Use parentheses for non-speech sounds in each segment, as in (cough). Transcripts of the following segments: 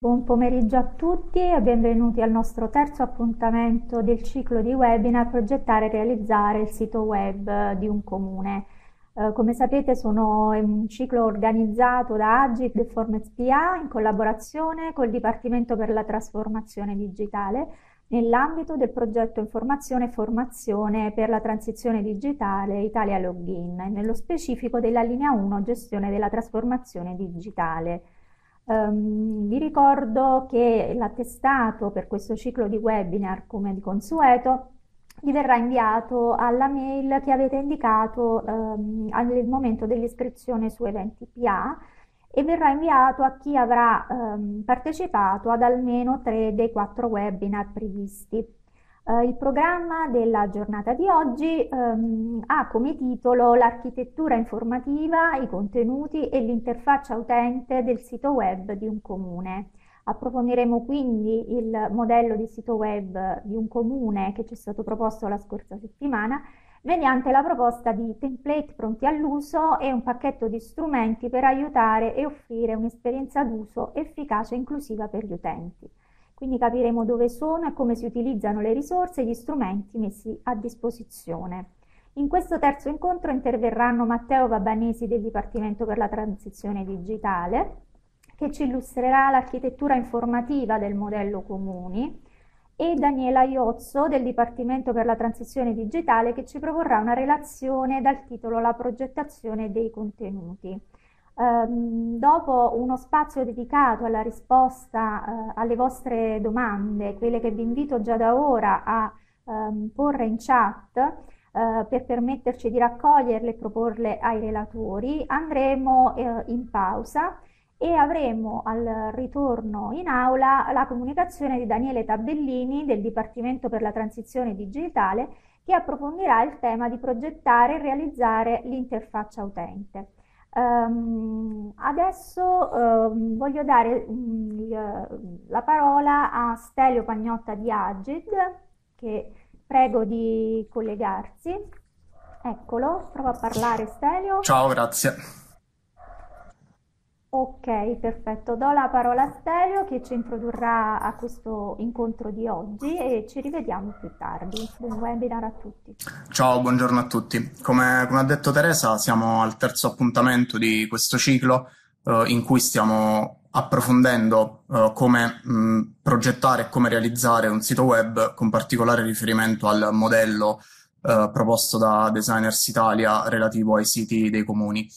Buon pomeriggio a tutti e benvenuti al nostro terzo appuntamento del ciclo di webinar Progettare e realizzare il sito web di un comune. Eh, come sapete sono un ciclo organizzato da Agit e Form PA in collaborazione col Dipartimento per la trasformazione digitale nell'ambito del progetto Informazione e Formazione per la transizione digitale Italia Login, nello specifico della linea 1 Gestione della trasformazione digitale. Um, vi ricordo che l'attestato per questo ciclo di webinar, come di consueto, vi verrà inviato alla mail che avete indicato um, al momento dell'iscrizione su eventi PA e verrà inviato a chi avrà um, partecipato ad almeno tre dei quattro webinar previsti. Eh, il programma della giornata di oggi ehm, ha come titolo L'architettura informativa, i contenuti e l'interfaccia utente del sito web di un comune. Approfondiremo quindi il modello di sito web di un comune che ci è stato proposto la scorsa settimana mediante la proposta di template pronti all'uso e un pacchetto di strumenti per aiutare e offrire un'esperienza d'uso efficace e inclusiva per gli utenti. Quindi capiremo dove sono e come si utilizzano le risorse e gli strumenti messi a disposizione. In questo terzo incontro interverranno Matteo Vabanesi del Dipartimento per la Transizione Digitale, che ci illustrerà l'architettura informativa del modello comuni, e Daniela Iozzo del Dipartimento per la Transizione Digitale che ci proporrà una relazione dal titolo La progettazione dei contenuti. Ehm, dopo uno spazio dedicato alla risposta eh, alle vostre domande, quelle che vi invito già da ora a ehm, porre in chat eh, per permetterci di raccoglierle e proporle ai relatori, andremo eh, in pausa e avremo al ritorno in aula la comunicazione di Daniele Tabellini del Dipartimento per la Transizione Digitale che approfondirà il tema di progettare e realizzare l'interfaccia utente. Um, adesso um, voglio dare um, la parola a Stelio Pagnotta di Agid, che prego di collegarsi. Eccolo, prova a parlare Stelio. Ciao, grazie. Ok, perfetto. Do la parola a Stelio che ci introdurrà a questo incontro di oggi e ci rivediamo più tardi. Buon webinar a tutti. Ciao, buongiorno a tutti. Come, come ha detto Teresa, siamo al terzo appuntamento di questo ciclo eh, in cui stiamo approfondendo eh, come mh, mm, progettare e come realizzare un sito web con particolare riferimento al modello eh, proposto da Designers Italia relativo ai siti dei comuni.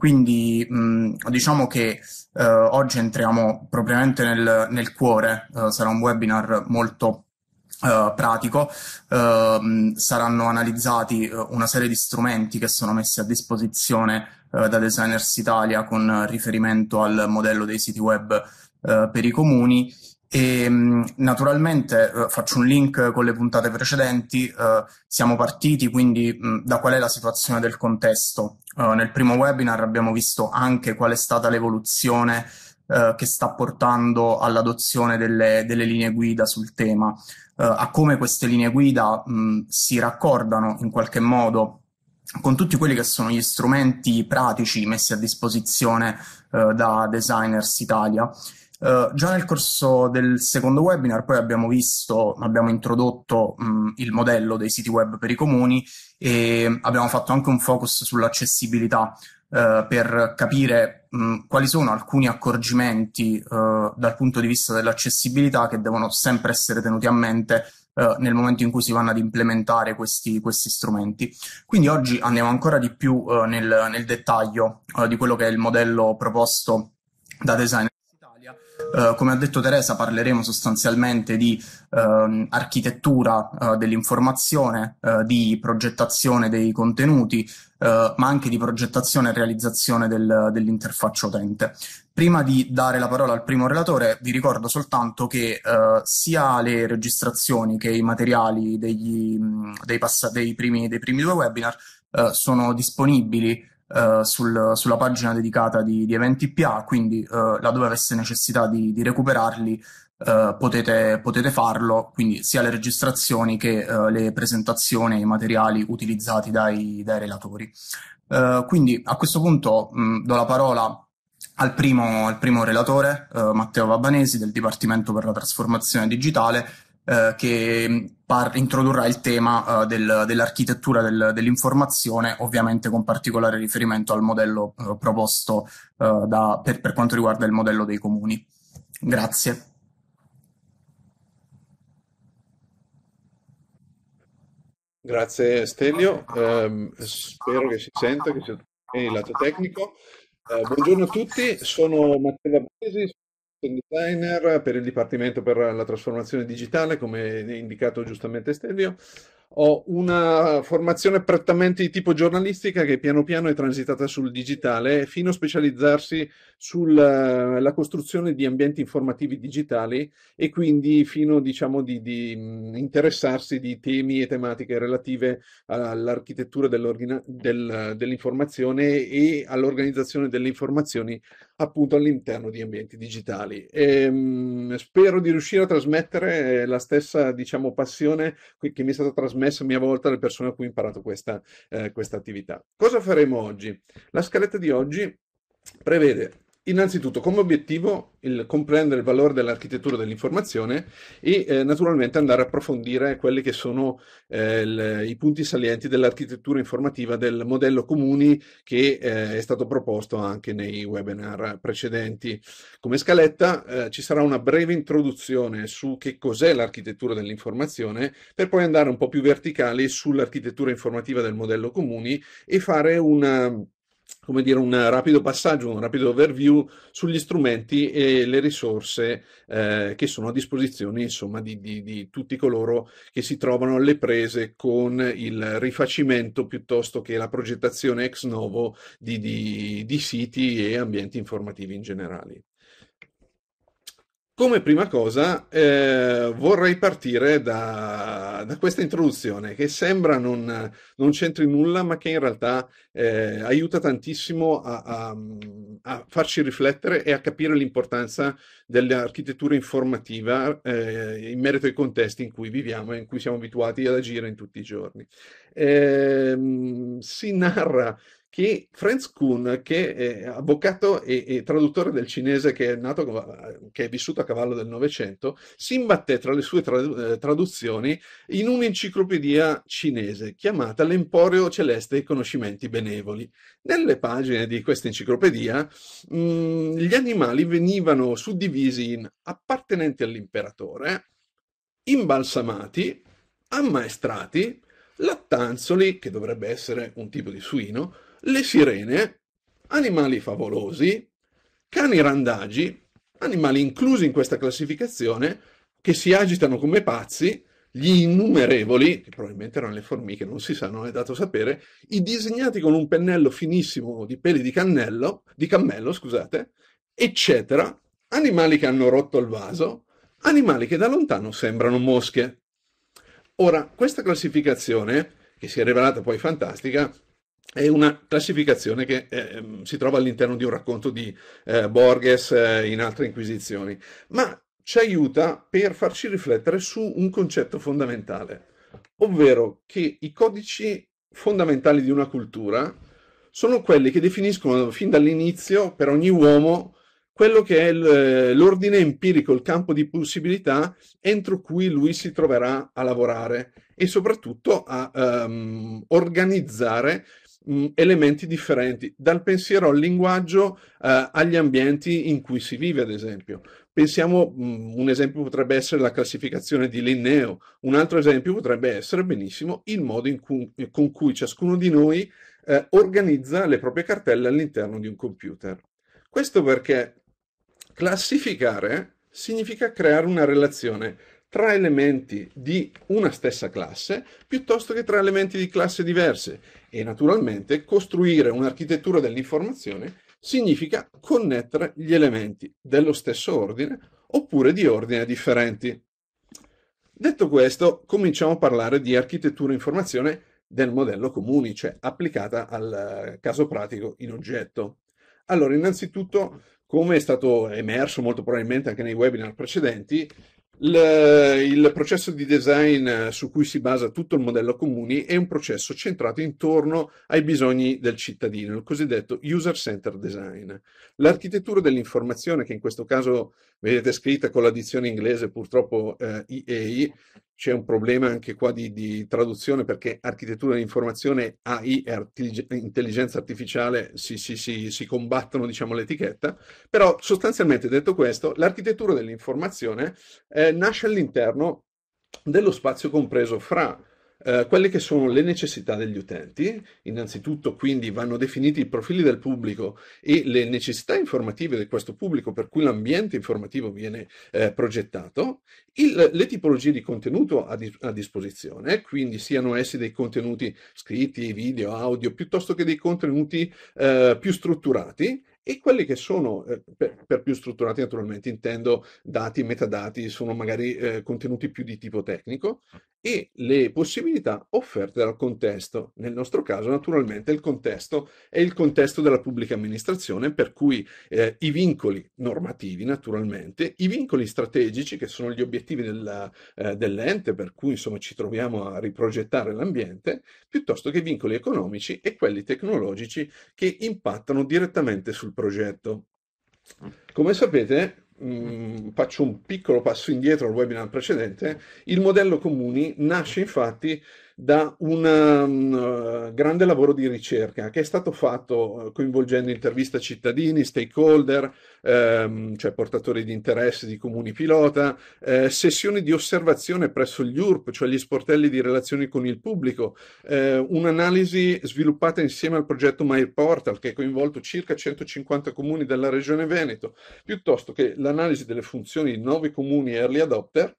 Quindi mh, mm, diciamo che eh, oggi entriamo propriamente nel, nel cuore, eh, sarà un webinar molto eh, pratico, eh, mm, saranno analizzati eh, una serie di strumenti che sono messi a disposizione eh, da Designers Italia con riferimento al modello dei siti web per i comuni e mm, naturalmente eh, faccio un link con le puntate precedenti, eh, siamo partiti quindi mh, mm, da qual è la situazione del contesto. Eh, nel primo webinar abbiamo visto anche qual è stata l'evoluzione eh, che sta portando all'adozione delle, delle, linee guida sul tema, eh, a come queste linee guida mh, mm, si raccordano in qualche modo con tutti quelli che sono gli strumenti pratici messi a disposizione da Designers Italia Uh, già nel corso del secondo webinar poi abbiamo visto, abbiamo introdotto mh, mm, il modello dei siti web per i comuni e abbiamo fatto anche un focus sull'accessibilità uh, per capire mh, mm, quali sono alcuni accorgimenti uh, dal punto di vista dell'accessibilità che devono sempre essere tenuti a mente nel momento in cui si vanno ad implementare questi, questi strumenti. Quindi oggi andiamo ancora di più nel, nel, dettaglio di quello che è il modello proposto da Design Uh, come ha detto Teresa, parleremo sostanzialmente di uh, architettura uh, dell'informazione, eh, di progettazione dei contenuti, ma anche di progettazione e realizzazione del, dell'interfaccia utente. Prima di dare la parola al primo relatore, vi ricordo soltanto che sia le registrazioni che i materiali degli, dei, dei, primi, dei, primi, due webinar sono disponibili eh, sul, sulla pagina dedicata di, di eventi PA, quindi eh, laddove avesse necessità di, di recuperarli eh, potete, potete, farlo, quindi sia le registrazioni che eh, le presentazioni e i materiali utilizzati dai, dai relatori. Eh, quindi a questo punto mh, mm, do la parola al primo, al primo relatore, eh, Matteo Vabanesi del Dipartimento per la Trasformazione Digitale, eh, che mm, par- introdurrà il tema eh, del, dell'architettura del, dell'informazione, ovviamente con particolare riferimento al modello eh, proposto eh, da, per, per quanto riguarda il modello dei comuni. Grazie. Grazie Stelio, eh, spero che si senta, che sia il lato tecnico. Eh, buongiorno a tutti, sono Matteo Baresi, designer per il Dipartimento per la trasformazione digitale, come indicato giustamente Stelvio. Ho una formazione prettamente di tipo giornalistica che piano piano è transitata sul digitale fino a specializzarsi sulla eh, costruzione di ambienti informativi digitali e quindi fino diciamo, di, di mm, interessarsi di temi e tematiche relative all'architettura dell'informazione dell e all'organizzazione delle informazioni appunto all'interno di ambienti digitali. E, ehm, mh, spero di riuscire a trasmettere eh, la stessa diciamo, passione che mi è stata trasmessa a mia volta dalle persone a cui ho imparato questa, eh, questa attività. Cosa faremo oggi? La scaletta di oggi prevede innanzitutto come obiettivo il comprendere il valore dell'architettura dell'informazione e eh, naturalmente andare a approfondire quelli che sono eh, le, i punti salienti dell'architettura informativa del modello comuni che eh, è stato proposto anche nei webinar precedenti. Come scaletta eh, ci sarà una breve introduzione su che cos'è l'architettura dell'informazione per poi andare un po' più verticali sull'architettura informativa del modello comuni e fare una come dire, un rapido passaggio, un rapido overview sugli strumenti e le risorse eh, che sono a disposizione insomma, di, di, di, tutti coloro che si trovano alle prese con il rifacimento piuttosto che la progettazione ex novo di, di siti e ambienti informativi in generale. Come prima cosa eh, vorrei partire da, da, questa introduzione che sembra non, non c'entri nulla ma che in realtà eh, aiuta tantissimo a, a, a, farci riflettere e a capire l'importanza dell'architettura informativa eh, in merito ai contesti in cui viviamo e in cui siamo abituati ad agire in tutti i giorni. Ehm, si narra che Franz Kuhn, che è avvocato e, e traduttore del cinese che è, nato, che è vissuto a cavallo del Novecento, si imbatté tra le sue eh, traduzioni in un'enciclopedia cinese chiamata L'Emporio Celeste dei Conoscimenti Benevoli. Nelle pagine di questa enciclopedia mm, gli animali venivano suddivisi in appartenenti all'imperatore, imbalsamati, ammaestrati, lattanzoli, che dovrebbe essere un tipo di suino, le sirene, animali favolosi, cani randagi, animali inclusi in questa classificazione, che si agitano come pazzi, gli innumerevoli, che probabilmente erano le formiche, non si sa, non è dato sapere, i disegnati con un pennello finissimo di peli di, cannello, di cammello, scusate, eccetera, animali che hanno rotto il vaso, animali che da lontano sembrano mosche. Ora, questa classificazione, che si è rivelata poi fantastica, è una classificazione che eh, ehm, si trova all'interno di un racconto di eh, Borges eh, in altre Inquisizioni, ma ci aiuta per farci riflettere su un concetto fondamentale, ovvero che i codici fondamentali di una cultura sono quelli che definiscono fin dall'inizio per ogni uomo quello che è eh, l'ordine empirico, il campo di possibilità entro cui lui si troverà a lavorare e soprattutto a um, organizzare mh, elementi differenti, dal pensiero al linguaggio eh, agli ambienti in cui si vive, ad esempio. Pensiamo, mh, un esempio potrebbe essere la classificazione di Linneo, un altro esempio potrebbe essere benissimo il modo cui, con cui ciascuno di noi eh, organizza le proprie cartelle all'interno di un computer. Questo perché classificare significa creare una relazione tra elementi di una stessa classe piuttosto che tra elementi di classe diverse e naturalmente costruire un'architettura dell'informazione significa connettere gli elementi dello stesso ordine oppure di ordine differenti. Detto questo, cominciamo a parlare di architettura informazione del modello comuni, cioè applicata al eh, caso pratico in oggetto. Allora, innanzitutto, come è stato emerso molto probabilmente anche nei webinar precedenti, il, il processo di design eh, su cui si basa tutto il modello comuni è un processo centrato intorno ai bisogni del cittadino, il cosiddetto user-centered design. L'architettura dell'informazione, che in questo caso vedete scritta con l'addizione inglese purtroppo eh, EA, c'è un problema anche qua di, di traduzione perché architettura dell'informazione AI e intelligenza artificiale si, si, si, si combattono, diciamo, l'etichetta, però sostanzialmente detto questo, l'architettura dell'informazione eh, nasce all'interno dello spazio compreso fra eh, quelle che sono le necessità degli utenti, innanzitutto quindi vanno definiti i profili del pubblico e le necessità informative di questo pubblico per cui l'ambiente informativo viene eh, progettato, il, le tipologie di contenuto a, di, a, disposizione, quindi siano essi dei contenuti scritti, video, audio, piuttosto che dei contenuti eh, più strutturati, e quelli che sono, eh, per, per, più strutturati naturalmente intendo dati, metadati, sono magari eh, contenuti più di tipo tecnico, e le possibilità offerte dal contesto. Nel nostro caso, naturalmente, il contesto è il contesto della pubblica amministrazione, per cui eh, i vincoli normativi, naturalmente, i vincoli strategici, che sono gli obiettivi della, eh, dell'ente, per cui insomma ci troviamo a riprogettare l'ambiente, piuttosto che i vincoli economici e quelli tecnologici che impattano direttamente sul progetto. Mm. Come sapete, mh, mm, faccio un piccolo passo indietro al webinar precedente, il modello comuni nasce infatti da un um, eh, grande lavoro di ricerca che è stato fatto eh, coinvolgendo interviste a cittadini, stakeholder, ehm, cioè portatori di interesse di comuni pilota, eh, sessioni di osservazione presso gli URP, cioè gli sportelli di relazioni con il pubblico, eh, un'analisi sviluppata insieme al progetto My Portal che ha coinvolto circa 150 comuni della regione Veneto, piuttosto che l'analisi delle funzioni di 9 comuni early adopter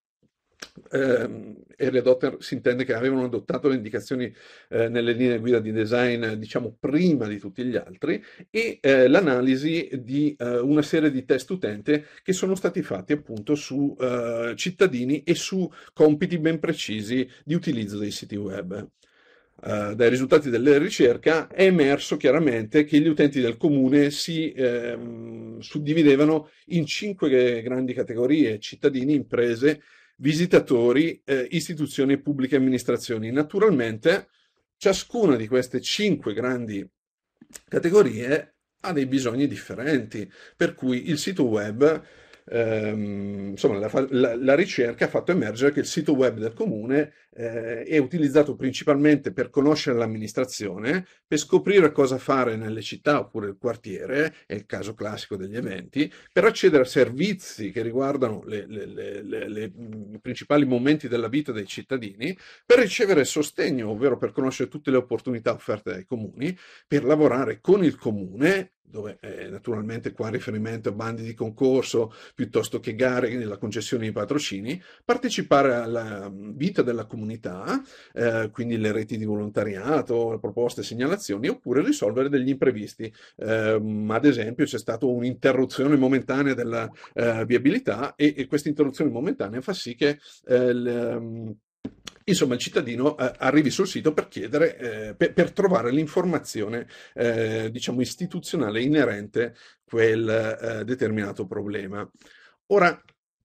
ehm, e le Dotter si intende che avevano adottato le indicazioni eh, nelle linee guida di design, diciamo, prima di tutti gli altri, e eh, l'analisi di eh, una serie di test utente che sono stati fatti appunto su eh, cittadini e su compiti ben precisi di utilizzo dei siti web. Uh, dai risultati della ricerca è emerso chiaramente che gli utenti del comune si ehm, suddividevano in cinque grandi categorie, cittadini, imprese, visitatori, eh, istituzioni e pubbliche amministrazioni. Naturalmente ciascuna di queste cinque grandi categorie ha dei bisogni differenti, per cui il sito web, ehm, insomma la, la, la ricerca ha fatto emergere che il sito web del comune eh, è utilizzato principalmente per conoscere l'amministrazione, per scoprire cosa fare nelle città oppure il quartiere, è il caso classico degli eventi, per accedere a servizi che riguardano i principali momenti della vita dei cittadini, per ricevere sostegno, ovvero per conoscere tutte le opportunità offerte dai comuni, per lavorare con il comune dove eh, naturalmente qua riferimento a bandi di concorso piuttosto che gare nella concessione di patrocini, partecipare alla vita della comunità comunità, eh, quindi le reti di volontariato, proposte, segnalazioni, oppure risolvere degli imprevisti. Eh, ad esempio c'è stata un'interruzione momentanea della eh, viabilità e, e questa interruzione momentanea fa sì che eh, le, ehm, Insomma, il cittadino eh, arrivi sul sito per chiedere, eh, per, per, trovare l'informazione, eh, diciamo, istituzionale inerente a quel eh, determinato problema. Ora,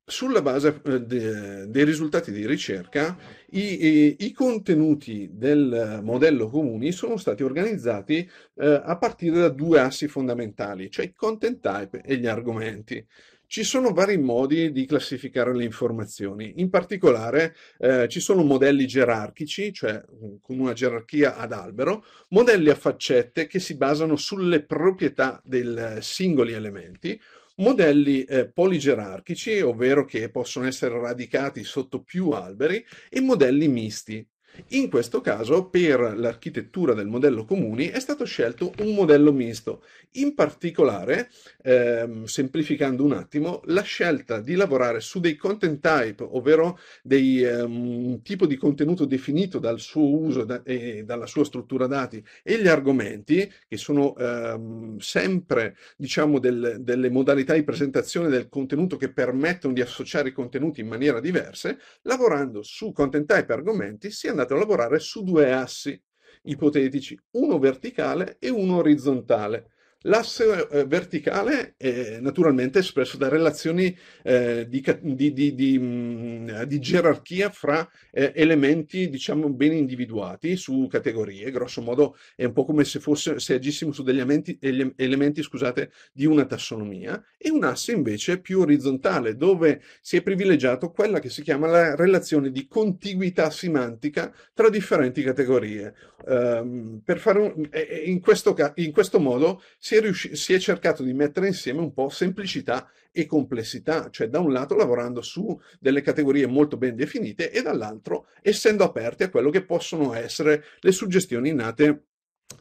sulla base eh, de, dei risultati di ricerca, i, i, i, contenuti del modello comuni sono stati organizzati eh, a partire da due assi fondamentali, cioè i content type e gli argomenti. Ci sono vari modi di classificare le informazioni, in particolare eh, ci sono modelli gerarchici, cioè mm, con una gerarchia ad albero, modelli a faccette che si basano sulle proprietà dei eh, singoli elementi, modelli eh, poligerarchici, ovvero che possono essere radicati sotto più alberi, e modelli misti, in questo caso, per l'architettura del modello comuni, è stato scelto un modello misto. In particolare, ehm, semplificando un attimo, la scelta di lavorare su dei content type, ovvero dei, ehm, un tipo di contenuto definito dal suo uso da, e dalla sua struttura dati, e gli argomenti, che sono ehm, sempre diciamo, del, delle modalità di presentazione del contenuto che permettono di associare i contenuti in maniera diversa, lavorando su content type e argomenti si è andato continuate a lavorare su due assi ipotetici, uno verticale e uno orizzontale. L'asse eh, verticale è naturalmente espresso da relazioni eh, di, di, di, mh, mm, di, gerarchia fra eh, elementi, diciamo, ben individuati su categorie. Grosso modo è un po' come se, fosse, se agissimo su degli elementi, elementi scusate, di una tassonomia. E un asse invece più orizzontale, dove si è privilegiato quella che si chiama la relazione di contiguità semantica tra differenti categorie. Um, per fare un, in, questo, in questo modo si è, riusci- si è cercato di mettere insieme un po' semplicità e complessità, cioè da un lato lavorando su delle categorie molto ben definite e dall'altro essendo aperti a quello che possono essere le suggestioni nate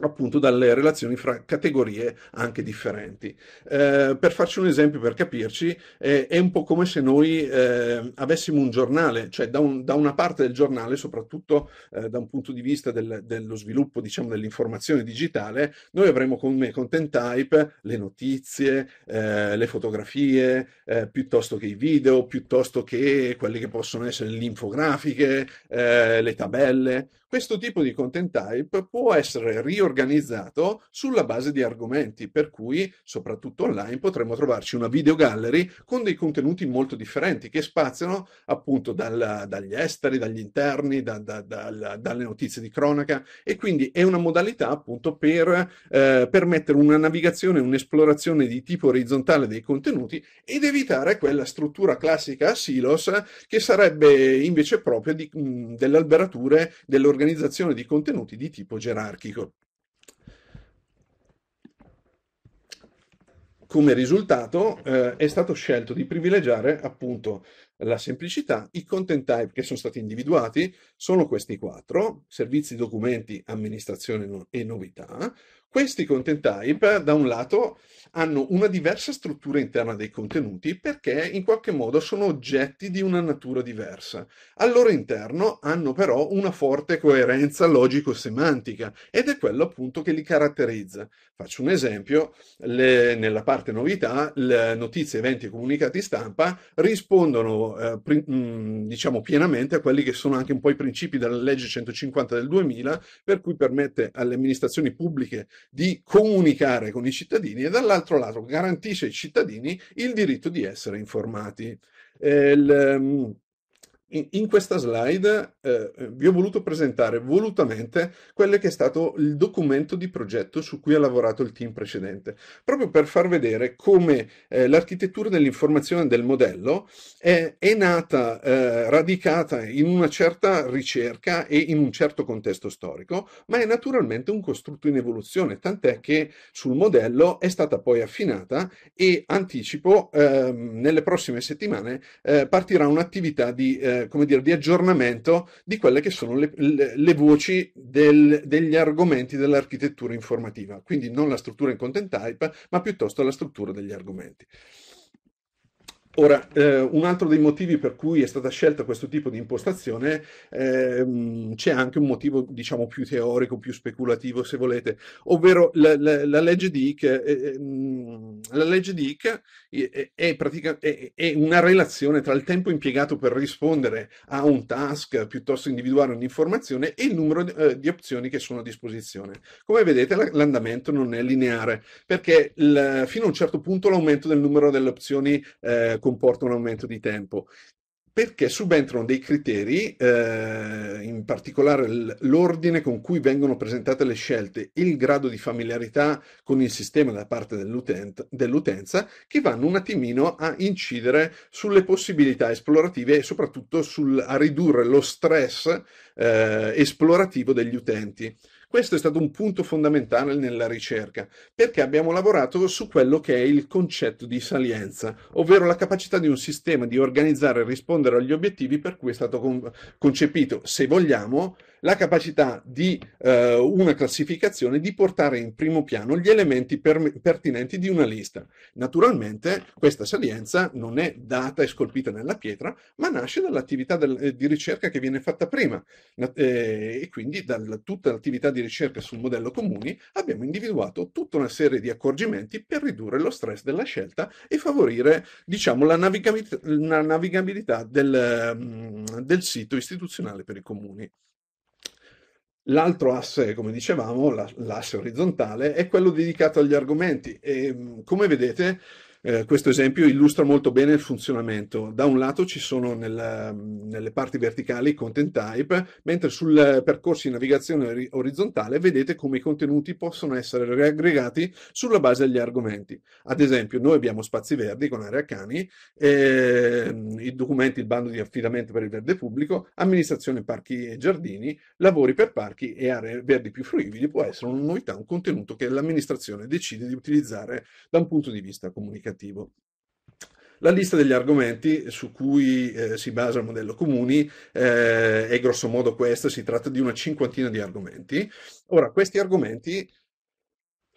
appunto dalle relazioni fra categorie anche differenti. Eh, per farci un esempio, per capirci, eh, è un po' come se noi eh, avessimo un giornale, cioè da, un, da, una parte del giornale, soprattutto eh, da un punto di vista del, dello sviluppo diciamo, dell'informazione digitale, noi avremo come content type le notizie, eh, le fotografie, eh, piuttosto che i video, piuttosto che quelle che possono essere le infografiche, le tabelle, questo tipo di content type può essere riorganizzato sulla base di argomenti, per cui soprattutto online potremo trovarci una video gallery con dei contenuti molto differenti che spaziano appunto dal, dagli esteri, dagli interni, da, da, da, dalle notizie di cronaca e quindi è una modalità appunto per eh, permettere una navigazione, un'esplorazione di tipo orizzontale dei contenuti ed evitare quella struttura classica a silos che sarebbe invece proprio di, mh, delle alberature, dell'organizzazione organizzazione di contenuti di tipo gerarchico. Come risultato eh, è stato scelto di privilegiare appunto la semplicità, i content type che sono stati individuati sono questi quattro, servizi, documenti, amministrazione e novità, questi content type, da un lato, hanno una diversa struttura interna dei contenuti perché in qualche modo sono oggetti di una natura diversa. Al loro interno hanno però una forte coerenza logico-semantica ed è quello appunto che li caratterizza. Faccio un esempio, le, nella parte novità, le notizie, eventi e comunicati stampa rispondono eh, pri, mh, mm, diciamo pienamente a quelli che sono anche un po' i principi della legge 150 del 2000 per cui permette alle amministrazioni pubbliche di comunicare con i cittadini e dall'altro lato garantisce ai cittadini il diritto di essere informati. Eh, il, ehm, in questa slide eh, vi ho voluto presentare volutamente quello che è stato il documento di progetto su cui ha lavorato il team precedente, proprio per far vedere come eh, l'architettura dell'informazione del modello è, è nata, eh, radicata in una certa ricerca e in un certo contesto storico, ma è naturalmente un costrutto in evoluzione, tant'è che sul modello è stata poi affinata e anticipo, ehm, nelle prossime settimane eh, partirà un'attività di eh, eh, come dire, di aggiornamento di quelle che sono le, le, le voci del, degli argomenti dell'architettura informativa, quindi non la struttura in content type, ma piuttosto la struttura degli argomenti. Ora, eh, un altro dei motivi per cui è stata scelta questo tipo di impostazione eh, c'è anche un motivo, diciamo, più teorico, più speculativo, se volete, ovvero la, la, la legge di Icke, eh, ehm, la legge di Icke è, è, pratica, è, è, una relazione tra il tempo impiegato per rispondere a un task piuttosto individuare un'informazione e il numero di eh, opzioni che sono a disposizione. Come vedete, l'andamento non è lineare, perché il, fino a un certo punto l'aumento del numero delle opzioni eh, comporta un aumento di tempo? Perché subentrano dei criteri, eh, in particolare l'ordine con cui vengono presentate le scelte, il grado di familiarità con il sistema da parte dell'utenza, dell che vanno un attimino a incidere sulle possibilità esplorative e soprattutto sul, a ridurre lo stress eh, esplorativo degli utenti. Questo è stato un punto fondamentale nella ricerca, perché abbiamo lavorato su quello che è il concetto di salienza, ovvero la capacità di un sistema di organizzare e rispondere agli obiettivi per cui è stato concepito, se vogliamo, la capacità di eh, una classificazione di portare in primo piano gli elementi per, pertinenti di una lista. Naturalmente questa salienza non è data e scolpita nella pietra, ma nasce dall'attività del, eh, di ricerca che viene fatta prima eh, e quindi da tutta l'attività di ricerca sul modello comuni abbiamo individuato tutta una serie di accorgimenti per ridurre lo stress della scelta e favorire diciamo, la, navigabilità, la navigabilità del, mm, del sito istituzionale per i comuni. L'altro asse, come dicevamo, l'asse orizzontale, è quello dedicato agli argomenti e come vedete eh, questo esempio illustra molto bene il funzionamento. Da un lato ci sono nel, nelle parti verticali i content type, mentre sul percorso di navigazione orizzontale vedete come i contenuti possono essere aggregati sulla base degli argomenti. Ad esempio, noi abbiamo spazi verdi con area cani, eh, i documenti, il bando di affidamento per il verde pubblico, amministrazione parchi e giardini, lavori per parchi e aree verdi più fruibili può essere una novità, un contenuto che l'amministrazione decide di utilizzare da un punto di vista comunicativo applicativo. La lista degli argomenti su cui eh, si basa il modello comuni eh, è grossomodo questa, si tratta di una cinquantina di argomenti. Ora, questi argomenti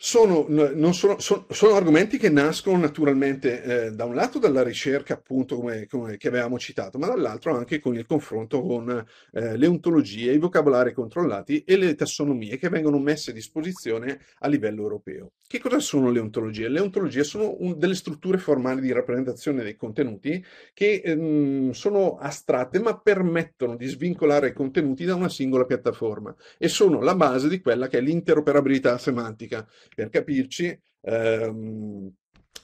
sono, sono, sono, sono, argomenti che nascono naturalmente eh, da un lato dalla ricerca appunto come, come che avevamo citato ma dall'altro anche con il confronto con eh, le ontologie, i vocabolari controllati e le tassonomie che vengono messe a disposizione a livello europeo. Che cosa sono le ontologie? Le ontologie sono un, delle strutture formali di rappresentazione dei contenuti che ehm, sono astratte ma permettono di svincolare i contenuti da una singola piattaforma e sono la base di quella che è l'interoperabilità semantica per capirci, ehm,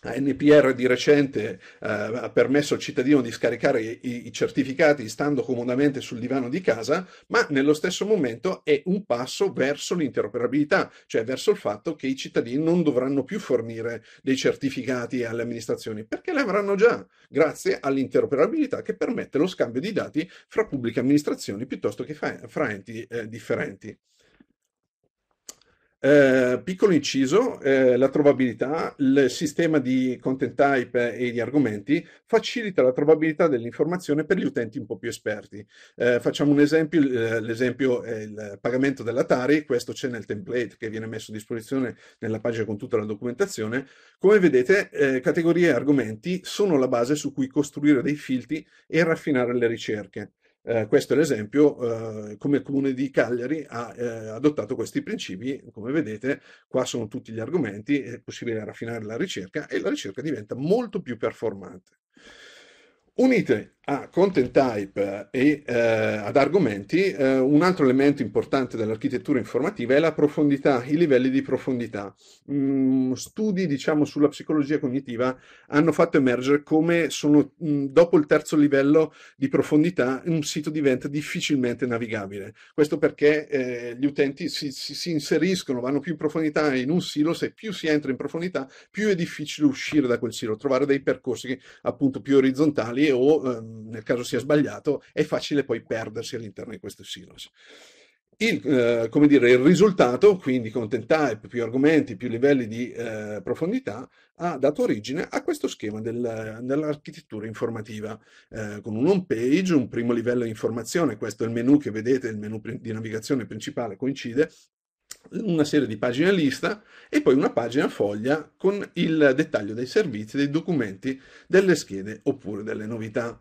NPR di recente eh, ha permesso al cittadino di scaricare i, i, certificati stando comodamente sul divano di casa, ma nello stesso momento è un passo verso l'interoperabilità, cioè verso il fatto che i cittadini non dovranno più fornire dei certificati alle amministrazioni, perché li avranno già, grazie all'interoperabilità che permette lo scambio di dati fra pubbliche amministrazioni piuttosto che fra, fra enti eh, differenti. Eh, piccolo inciso, eh, la trovabilità, il sistema di content type e di argomenti facilita la trovabilità dell'informazione per gli utenti un po' più esperti. Eh, facciamo un esempio, l'esempio è il pagamento dell'Atari, questo c'è nel template che viene messo a disposizione nella pagina con tutta la documentazione. Come vedete, eh, categorie e argomenti sono la base su cui costruire dei filtri e raffinare le ricerche. Eh, questo è l'esempio eh, come il comune di Cagliari ha eh, adottato questi principi, come vedete qua sono tutti gli argomenti, è possibile raffinare la ricerca e la ricerca diventa molto più performante. Unite a content type eh, e eh, ad argomenti, eh, un altro elemento importante dell'architettura informativa è la profondità, i livelli di profondità. Mm, studi, diciamo, sulla psicologia cognitiva hanno fatto emergere come sono, mh, mm, dopo il terzo livello di profondità un sito diventa difficilmente navigabile. Questo perché eh, gli utenti si, si, si inseriscono, vanno più in profondità in un silo, se più si entra in profondità, più è difficile uscire da quel silo, trovare dei percorsi appunto più orizzontali singoli o ehm, nel caso sia sbagliato è facile poi perdersi all'interno di questo silos. Il, eh, come dire, il risultato, quindi content type, più argomenti, più livelli di eh, profondità, ha dato origine a questo schema del, dell'architettura informativa, eh, con un home page, un primo livello di informazione, questo è il menu che vedete, il menu di navigazione principale coincide, una serie di pagine lista e poi una pagina foglia con il dettaglio dei servizi, dei documenti, delle schede oppure delle novità.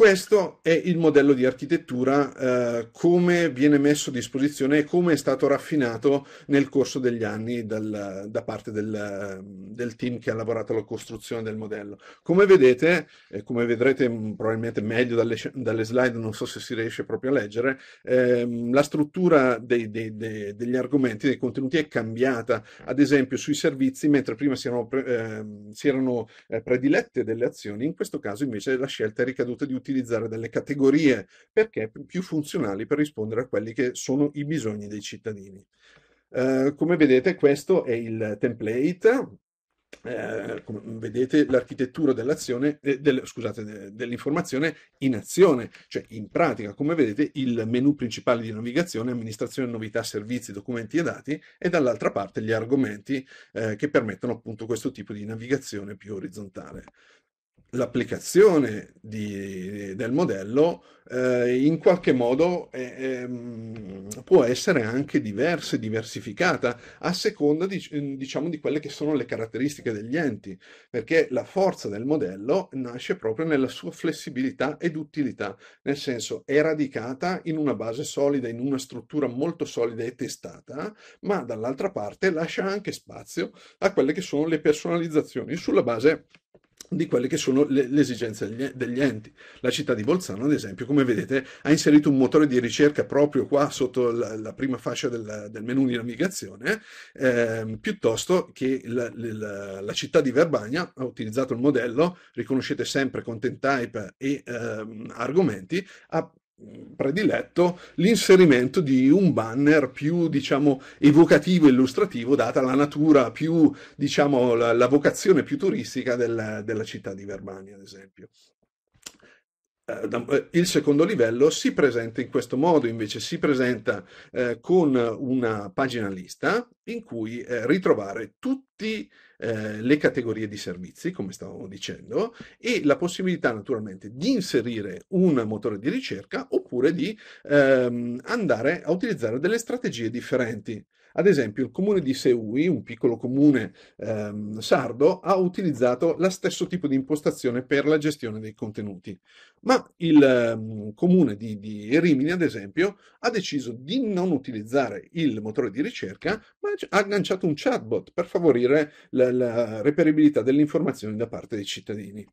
Questo è il modello di architettura, eh, come viene messo a disposizione e come è stato raffinato nel corso degli anni dal, da parte del, del, team che ha lavorato alla costruzione del modello. Come vedete, e come vedrete probabilmente meglio dalle, dalle, slide, non so se si riesce proprio a leggere, eh, la struttura dei, dei, dei, degli argomenti, dei contenuti è cambiata. Ad esempio sui servizi, mentre prima si erano, pre, ehm, si erano eh, predilette delle azioni, in questo caso invece la scelta è ricaduta di utilizzare utilizzare delle categorie perché più funzionali per rispondere a quelli che sono i bisogni dei cittadini. Eh, come vedete questo è il template, eh, come vedete l'architettura dell'azione, eh, del, scusate, dell'informazione in azione, cioè in pratica, come vedete, il menu principale di navigazione, amministrazione, novità, servizi, documenti e dati, e dall'altra parte gli argomenti eh, che permettono appunto questo tipo di navigazione più orizzontale l'applicazione di, del modello eh, in qualche modo eh, eh, può essere anche diversa e diversificata a seconda di, mm, diciamo, di quelle che sono le caratteristiche degli enti, perché la forza del modello nasce proprio nella sua flessibilità ed utilità, nel senso è radicata in una base solida, in una struttura molto solida e testata, ma dall'altra parte lascia anche spazio a quelle che sono le personalizzazioni sulla base di quelle che sono le, le esigenze degli, degli, enti. La città di Bolzano, ad esempio, come vedete, ha inserito un motore di ricerca proprio qua sotto la, la prima fascia del, del, menu di navigazione, eh, piuttosto che la, la, la, città di Verbagna ha utilizzato il modello, riconoscete sempre content type e ehm, argomenti, ha Mm, prediletto l'inserimento di un banner più diciamo evocativo illustrativo data la natura più diciamo la, la vocazione più turistica della, della città di Verbania ad esempio eh, eh, il secondo livello si presenta in questo modo, invece si presenta eh, con una pagina lista in cui eh, ritrovare tutte eh, le categorie di servizi, come stavamo dicendo, e la possibilità naturalmente di inserire un motore di ricerca oppure di ehm, andare a utilizzare delle strategie differenti. Ad esempio, il comune di Seui, un piccolo comune ehm, sardo, ha utilizzato lo stesso tipo di impostazione per la gestione dei contenuti. Ma il ehm, comune di, di, Rimini, ad esempio, ha deciso di non utilizzare il motore di ricerca, ma ha agganciato un chatbot per favorire la, la reperibilità delle informazioni da parte dei cittadini.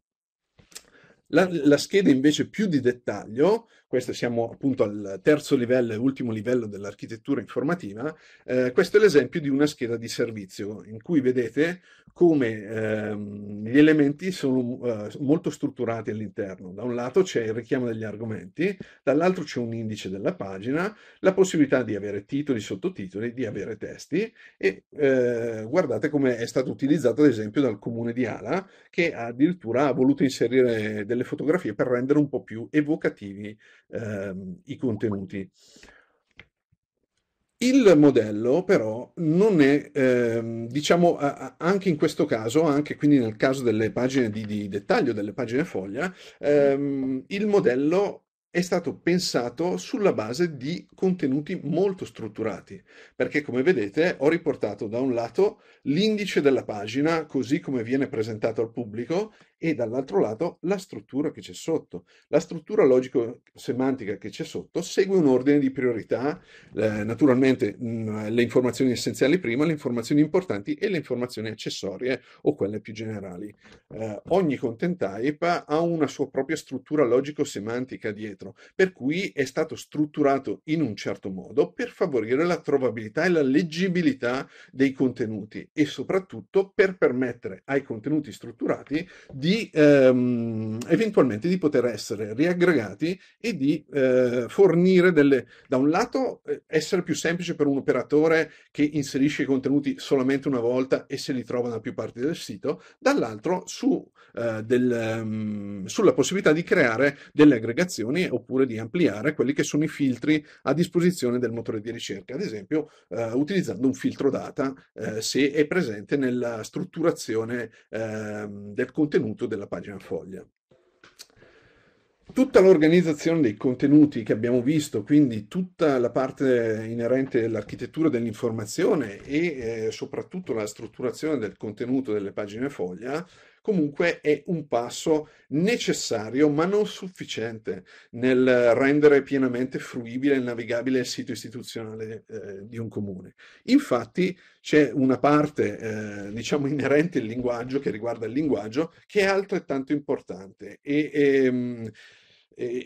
La, la, scheda invece più di dettaglio questo siamo appunto al terzo livello e ultimo livello dell'architettura informativa, eh, questo è l'esempio di una scheda di servizio in cui vedete come ehm, gli elementi sono eh, molto strutturati all'interno. Da un lato c'è il richiamo degli argomenti, dall'altro c'è un indice della pagina, la possibilità di avere titoli, sottotitoli, di avere testi e eh, guardate come è stato utilizzato ad esempio dal comune di Ala che addirittura ha voluto inserire delle fotografie per rendere un po' più evocativi ehm, i contenuti. Il modello però non è, ehm, diciamo, anche in questo caso, anche quindi nel caso delle pagine di, di dettaglio, delle pagine foglia, ehm, il modello è stato pensato sulla base di contenuti molto strutturati, perché come vedete ho riportato da un lato l'indice della pagina, così come viene presentato al pubblico, e dall'altro lato la struttura che c'è sotto. La struttura logico-semantica che c'è sotto segue un ordine di priorità, eh, naturalmente mh, mhmm, le informazioni essenziali prima, le informazioni importanti e le informazioni accessorie o quelle più generali. Eh, ogni content type ha una sua propria struttura logico-semantica dietro, per cui è stato strutturato in un certo modo per favorire la trovabilità e la leggibilità dei contenuti e soprattutto per permettere ai contenuti strutturati di di ehm, eventualmente di poter essere riaggregati e di eh, fornire delle, da un lato eh, essere più semplice per un operatore che inserisce i contenuti solamente una volta e se li trova da più parti del sito, dall'altro su, eh, del, um, sulla possibilità di creare delle aggregazioni oppure di ampliare quelli che sono i filtri a disposizione del motore di ricerca, ad esempio eh, utilizzando un filtro data eh, se è presente nella strutturazione ehm, del contenuto contenuto della pagina foglia. Tutta l'organizzazione dei contenuti che abbiamo visto, quindi tutta la parte inerente all'architettura dell'informazione e eh, soprattutto la strutturazione del contenuto delle pagine foglia, comunque è un passo necessario ma non sufficiente nel rendere pienamente fruibile e navigabile il sito istituzionale eh, di un comune. Infatti c'è una parte eh, diciamo inerente al linguaggio che riguarda il linguaggio che è altrettanto importante e, e ehm, e,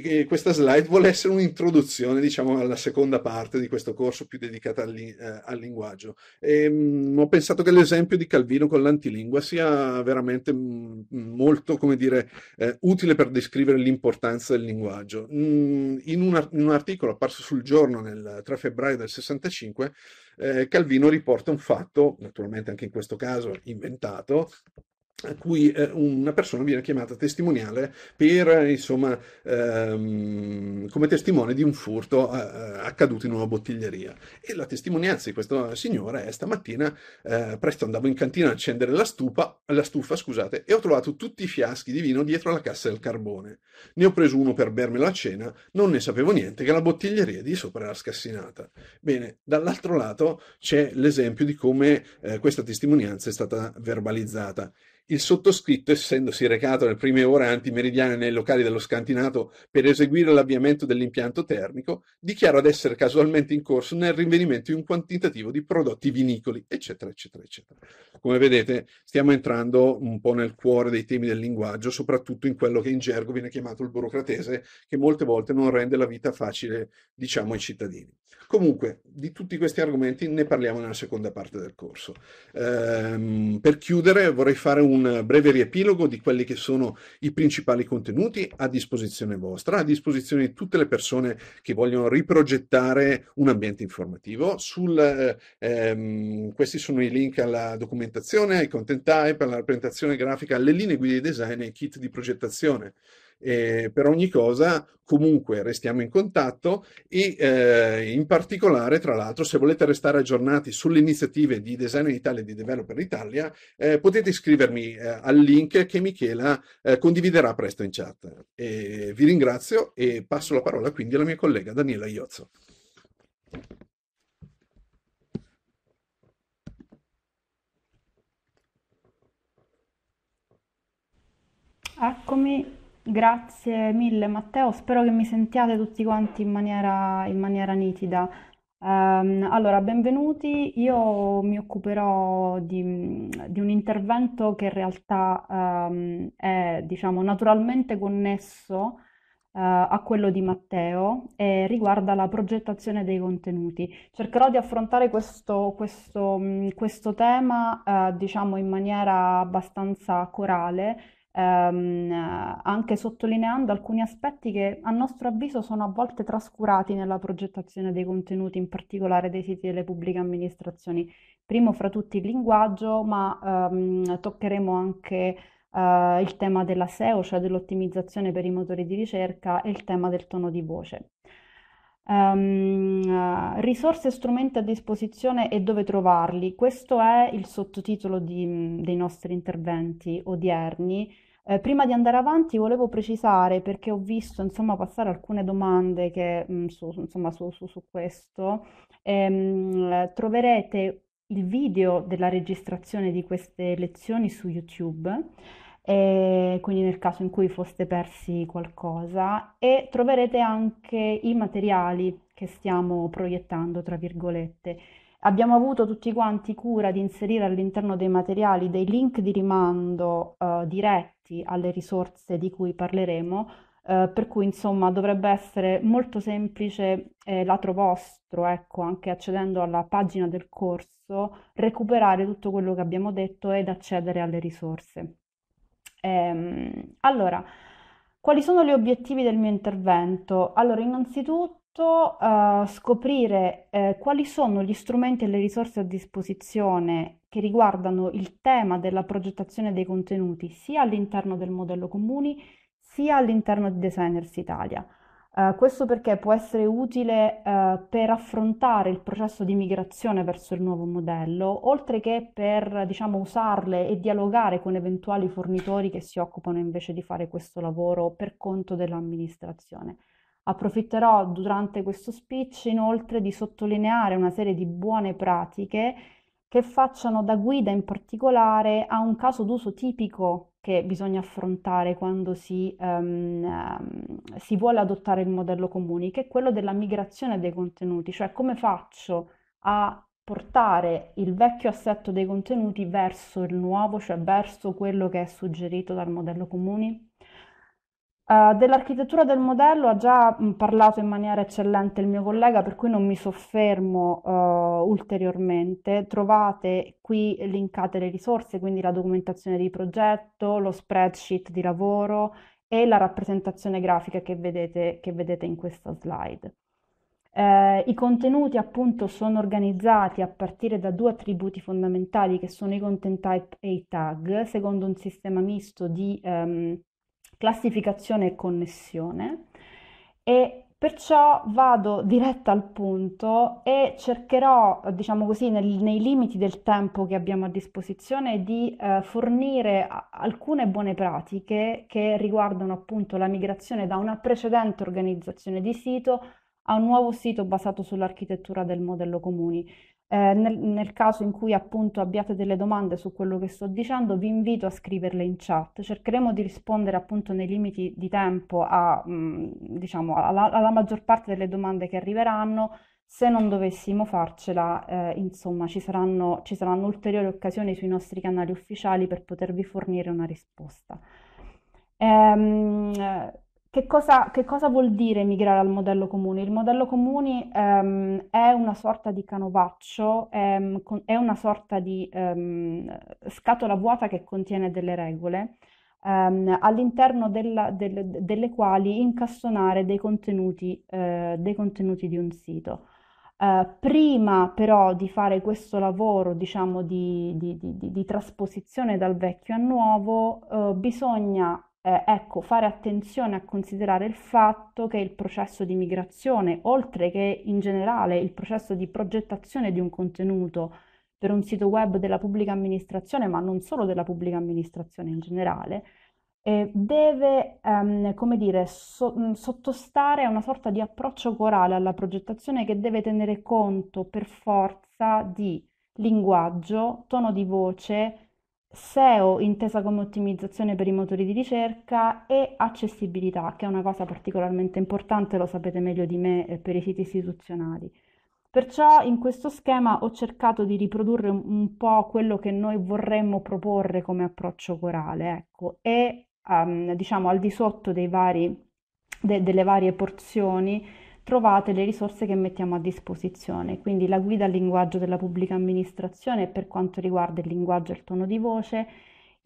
e, e, questa slide vuole essere un'introduzione, diciamo, alla seconda parte di questo corso più dedicata al, eh, al linguaggio. E, ehm, mh, ho pensato che l'esempio di Calvino con l'antilingua sia veramente mh, mm, molto, come dire, eh, utile per descrivere l'importanza del linguaggio. Mh, mm, in, un, in, un articolo apparso sul giorno nel 3 febbraio del 65, eh, Calvino riporta un fatto, naturalmente anche in questo caso inventato, a cui eh, una persona viene chiamata testimoniale per, eh, insomma, ehm, come testimone di un furto eh, eh, accaduto in una bottiglieria. E la testimonianza di questa signora è stamattina, eh, presto andavo in cantina a accendere la, stupa, la stufa scusate, e ho trovato tutti i fiaschi di vino dietro la cassa del carbone. Ne ho preso uno per bermelo a cena, non ne sapevo niente che la bottiglieria di sopra era scassinata. Bene, dall'altro lato c'è l'esempio di come eh, questa testimonianza è stata verbalizzata il sottoscritto, essendosi recato nelle prime ore antimeridiane nei locali dello scantinato per eseguire l'avviamento dell'impianto termico, dichiara ad essere casualmente corso nel rinvenimento di un quantitativo di prodotti vinicoli, eccetera, eccetera, eccetera. Come vedete, stiamo entrando un po' nel cuore dei temi del linguaggio, soprattutto in quello che in gergo viene chiamato il burocratese, che molte volte non rende la vita facile, diciamo, ai cittadini. Comunque, di tutti questi argomenti ne parliamo nella seconda parte del corso. Ehm, per chiudere, vorrei fare un un breve riepilogo di quelli che sono i principali contenuti a disposizione vostra, a disposizione di tutte le persone che vogliono riprogettare un ambiente informativo. Sul, eh, ehm, questi sono i link alla documentazione, ai content type, alla rappresentazione grafica, alle linee guida di design e ai kit di progettazione eh, per ogni cosa comunque restiamo in contatto e eh, in particolare tra l'altro se volete restare aggiornati sulle iniziative di Design in Italia e di Developer Italia eh, potete iscrivermi eh, al link che Michela eh, condividerà presto in chat. E vi ringrazio e passo la parola quindi alla mia collega Daniela Iozzo. Eccomi, Grazie mille Matteo, spero che mi sentiate tutti quanti in maniera, in maniera nitida. Ehm, allora, benvenuti, io mi occuperò di, di un intervento che in realtà ehm, è, diciamo, naturalmente connesso eh, a quello di Matteo e riguarda la progettazione dei contenuti. Cercherò di affrontare questo, questo, questo tema, eh, diciamo, in maniera abbastanza corale ehm, anche sottolineando alcuni aspetti che a nostro avviso sono a volte trascurati nella progettazione dei contenuti, in particolare dei siti delle pubbliche amministrazioni. Primo fra tutti il linguaggio, ma ehm, toccheremo anche eh, il tema della SEO, cioè dell'ottimizzazione per i motori di ricerca e il tema del tono di voce. Um, risorse e strumenti a disposizione e dove trovarli. Questo è il sottotitolo di, dei nostri interventi odierni eh, prima di andare avanti volevo precisare perché ho visto insomma, passare alcune domande che, mh, mm, su, insomma, su, su, su questo. Ehm, troverete il video della registrazione di queste lezioni su YouTube, eh, quindi nel caso in cui foste persi qualcosa, e troverete anche i materiali che stiamo proiettando, tra virgolette. Abbiamo avuto tutti quanti cura di inserire all'interno dei materiali dei link di rimando eh, diretti aperti alle risorse di cui parleremo, eh, per cui insomma dovrebbe essere molto semplice eh, lato vostro, ecco, anche accedendo alla pagina del corso, recuperare tutto quello che abbiamo detto ed accedere alle risorse. Ehm, allora, quali sono gli obiettivi del mio intervento? Allora, innanzitutto eh, scoprire eh, quali sono gli strumenti e le risorse a disposizione che riguardano il tema della progettazione dei contenuti sia all'interno del modello comuni sia all'interno di Designers Italia. Uh, questo perché può essere utile uh, per affrontare il processo di migrazione verso il nuovo modello, oltre che per diciamo, usarle e dialogare con eventuali fornitori che si occupano invece di fare questo lavoro per conto dell'amministrazione. Approfitterò durante questo speech inoltre di sottolineare una serie di buone pratiche che facciano da guida in particolare a un caso d'uso tipico che bisogna affrontare quando si, um, si vuole adottare il modello comune, che è quello della migrazione dei contenuti, cioè come faccio a portare il vecchio assetto dei contenuti verso il nuovo, cioè verso quello che è suggerito dal modello comune. Eh, dell'architettura del modello ha già parlato in maniera eccellente il mio collega, per cui non mi soffermo uh, ulteriormente. Trovate qui linkate le risorse, quindi la documentazione di progetto, lo spreadsheet di lavoro e la rappresentazione grafica che vedete, che vedete in questa slide. Eh, I contenuti appunto sono organizzati a partire da due attributi fondamentali che sono i content type e i tag, secondo un sistema misto di ehm, classificazione e connessione e perciò vado diretta al punto e cercherò, diciamo così, nel- nei limiti del tempo che abbiamo a disposizione di eh, fornire a- alcune buone pratiche che riguardano appunto la migrazione da una precedente organizzazione di sito a un nuovo sito basato sull'architettura del modello comuni. Eh, nel, nel, caso in cui appunto abbiate delle domande su quello che sto dicendo, vi invito a scriverle in chat. Cercheremo di rispondere appunto nei limiti di tempo a, mh, mm, diciamo, alla, alla, maggior parte delle domande che arriveranno. Se non dovessimo farcela, eh, insomma, ci saranno, ci saranno ulteriori occasioni sui nostri canali ufficiali per potervi fornire una risposta. Ehm, che cosa, che cosa vuol dire migrare al modello comune? Il modello comune ehm, è una sorta di canovaccio, ehm, è una sorta di ehm, scatola vuota che contiene delle regole ehm, all'interno della- del- delle quali incastonare dei contenuti, eh, dei contenuti di un sito. Eh, prima però di fare questo lavoro, diciamo, di, di- di- di- di trasposizione dal vecchio al nuovo, eh, bisogna eh, ecco, fare attenzione a considerare il fatto che il processo di migrazione, oltre che in generale il processo di progettazione di un contenuto per un sito web della pubblica amministrazione, ma non solo della pubblica amministrazione in generale, eh, deve, ehm, come dire, so- mm, sottostare a una sorta di approccio corale alla progettazione che deve tenere conto per forza di linguaggio, tono di voce, SEO intesa come ottimizzazione per i motori di ricerca e accessibilità, che è una cosa particolarmente importante, lo sapete meglio di me, eh, per i siti istituzionali. Perciò in questo schema ho cercato di riprodurre un po' quello che noi vorremmo proporre come approccio corale, ecco, e um, diciamo al di sotto vari, de, delle varie porzioni trovate le risorse che mettiamo a disposizione, quindi la guida al linguaggio della pubblica amministrazione per quanto riguarda il linguaggio e il tono di voce,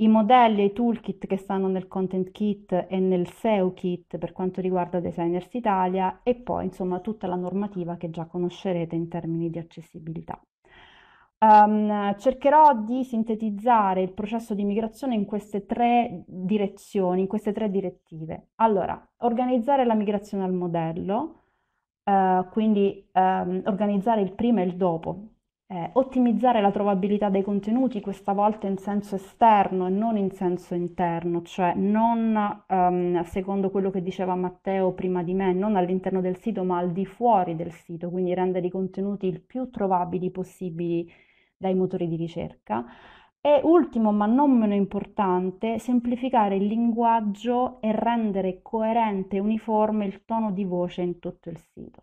i modelli e i toolkit che stanno nel Content Kit e nel SEO Kit per quanto riguarda Designers Italia e poi insomma tutta la normativa che già conoscerete in termini di accessibilità. Um, cercherò di sintetizzare il processo di migrazione in queste tre direzioni, in queste tre direttive. Allora, organizzare la migrazione al modello, eh, quindi um, organizzare il prima e il dopo, eh, ottimizzare la trovabilità dei contenuti, questa volta in senso esterno e non in senso interno, cioè non um, secondo quello che diceva Matteo prima di me, non all'interno del sito ma al di fuori del sito, quindi rendere i contenuti il più trovabili possibili dai motori di ricerca. E ultimo, ma non meno importante, semplificare il linguaggio e rendere coerente e uniforme il tono di voce in tutto il sito.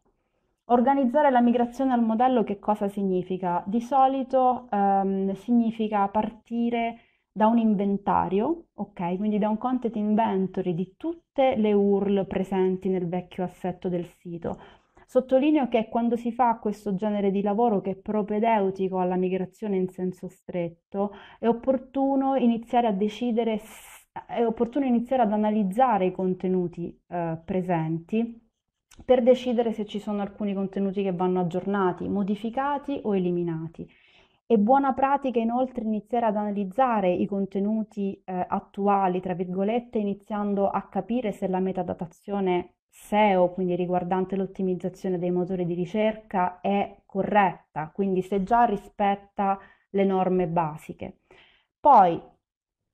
Organizzare la migrazione al modello che cosa significa? Di solito ehm, significa partire da un inventario, ok? Quindi da un content inventory di tutte le URL presenti nel vecchio assetto del sito Sottolineo che quando si fa questo genere di lavoro che è propedeutico alla migrazione in senso stretto, è opportuno iniziare a decidere, è opportuno iniziare ad analizzare i contenuti eh, presenti per decidere se ci sono alcuni contenuti che vanno aggiornati, modificati o eliminati. È buona pratica inoltre iniziare ad analizzare i contenuti eh, attuali, tra virgolette, iniziando a capire se la metadatazione SEO, quindi riguardante l'ottimizzazione dei motori di ricerca, è corretta, quindi se già rispetta le norme basiche. Poi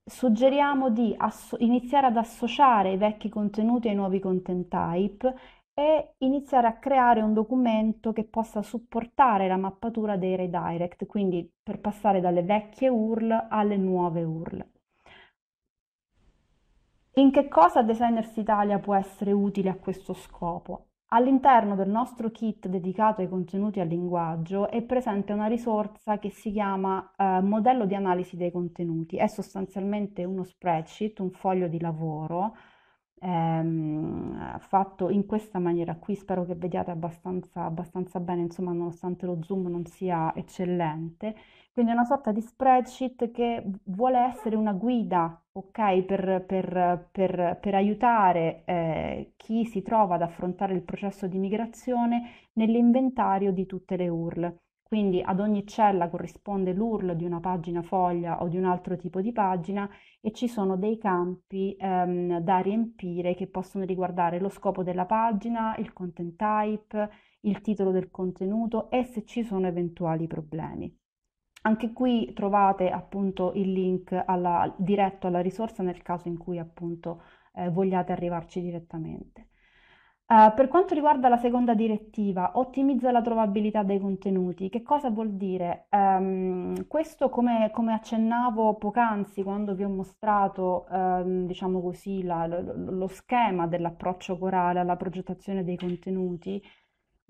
suggeriamo di asso- iniziare ad associare i vecchi contenuti ai nuovi content type e iniziare a creare un documento che possa supportare la mappatura dei redirect, quindi per passare dalle vecchie URL alle nuove URL. In che cosa Designers Italia può essere utile a questo scopo? All'interno del nostro kit dedicato ai contenuti e al linguaggio è presente una risorsa che si chiama eh, modello di analisi dei contenuti. È sostanzialmente uno spreadsheet, un foglio di lavoro ehm, fatto in questa maniera qui. Spero che vediate abbastanza, abbastanza bene, insomma, nonostante lo zoom non sia eccellente quindi è una sorta di spreadsheet che vuole essere una guida, ok, per, per, per, per aiutare eh, chi si trova ad affrontare il processo di migrazione nell'inventario di tutte le URL. Quindi ad ogni cella corrisponde l'URL di una pagina foglia o di un altro tipo di pagina e ci sono dei campi ehm, da riempire che possono riguardare lo scopo della pagina, il content type, il titolo del contenuto e se ci sono eventuali problemi. Anche qui trovate appunto il link alla, diretto alla risorsa nel caso in cui appunto eh, vogliate arrivarci direttamente. Uh, per quanto riguarda la seconda direttiva, ottimizza la trovabilità dei contenuti. Che cosa vuol dire? Um, questo, come, come, accennavo poc'anzi quando vi ho mostrato, um, diciamo così, la, lo, lo, schema dell'approccio corale alla progettazione dei contenuti,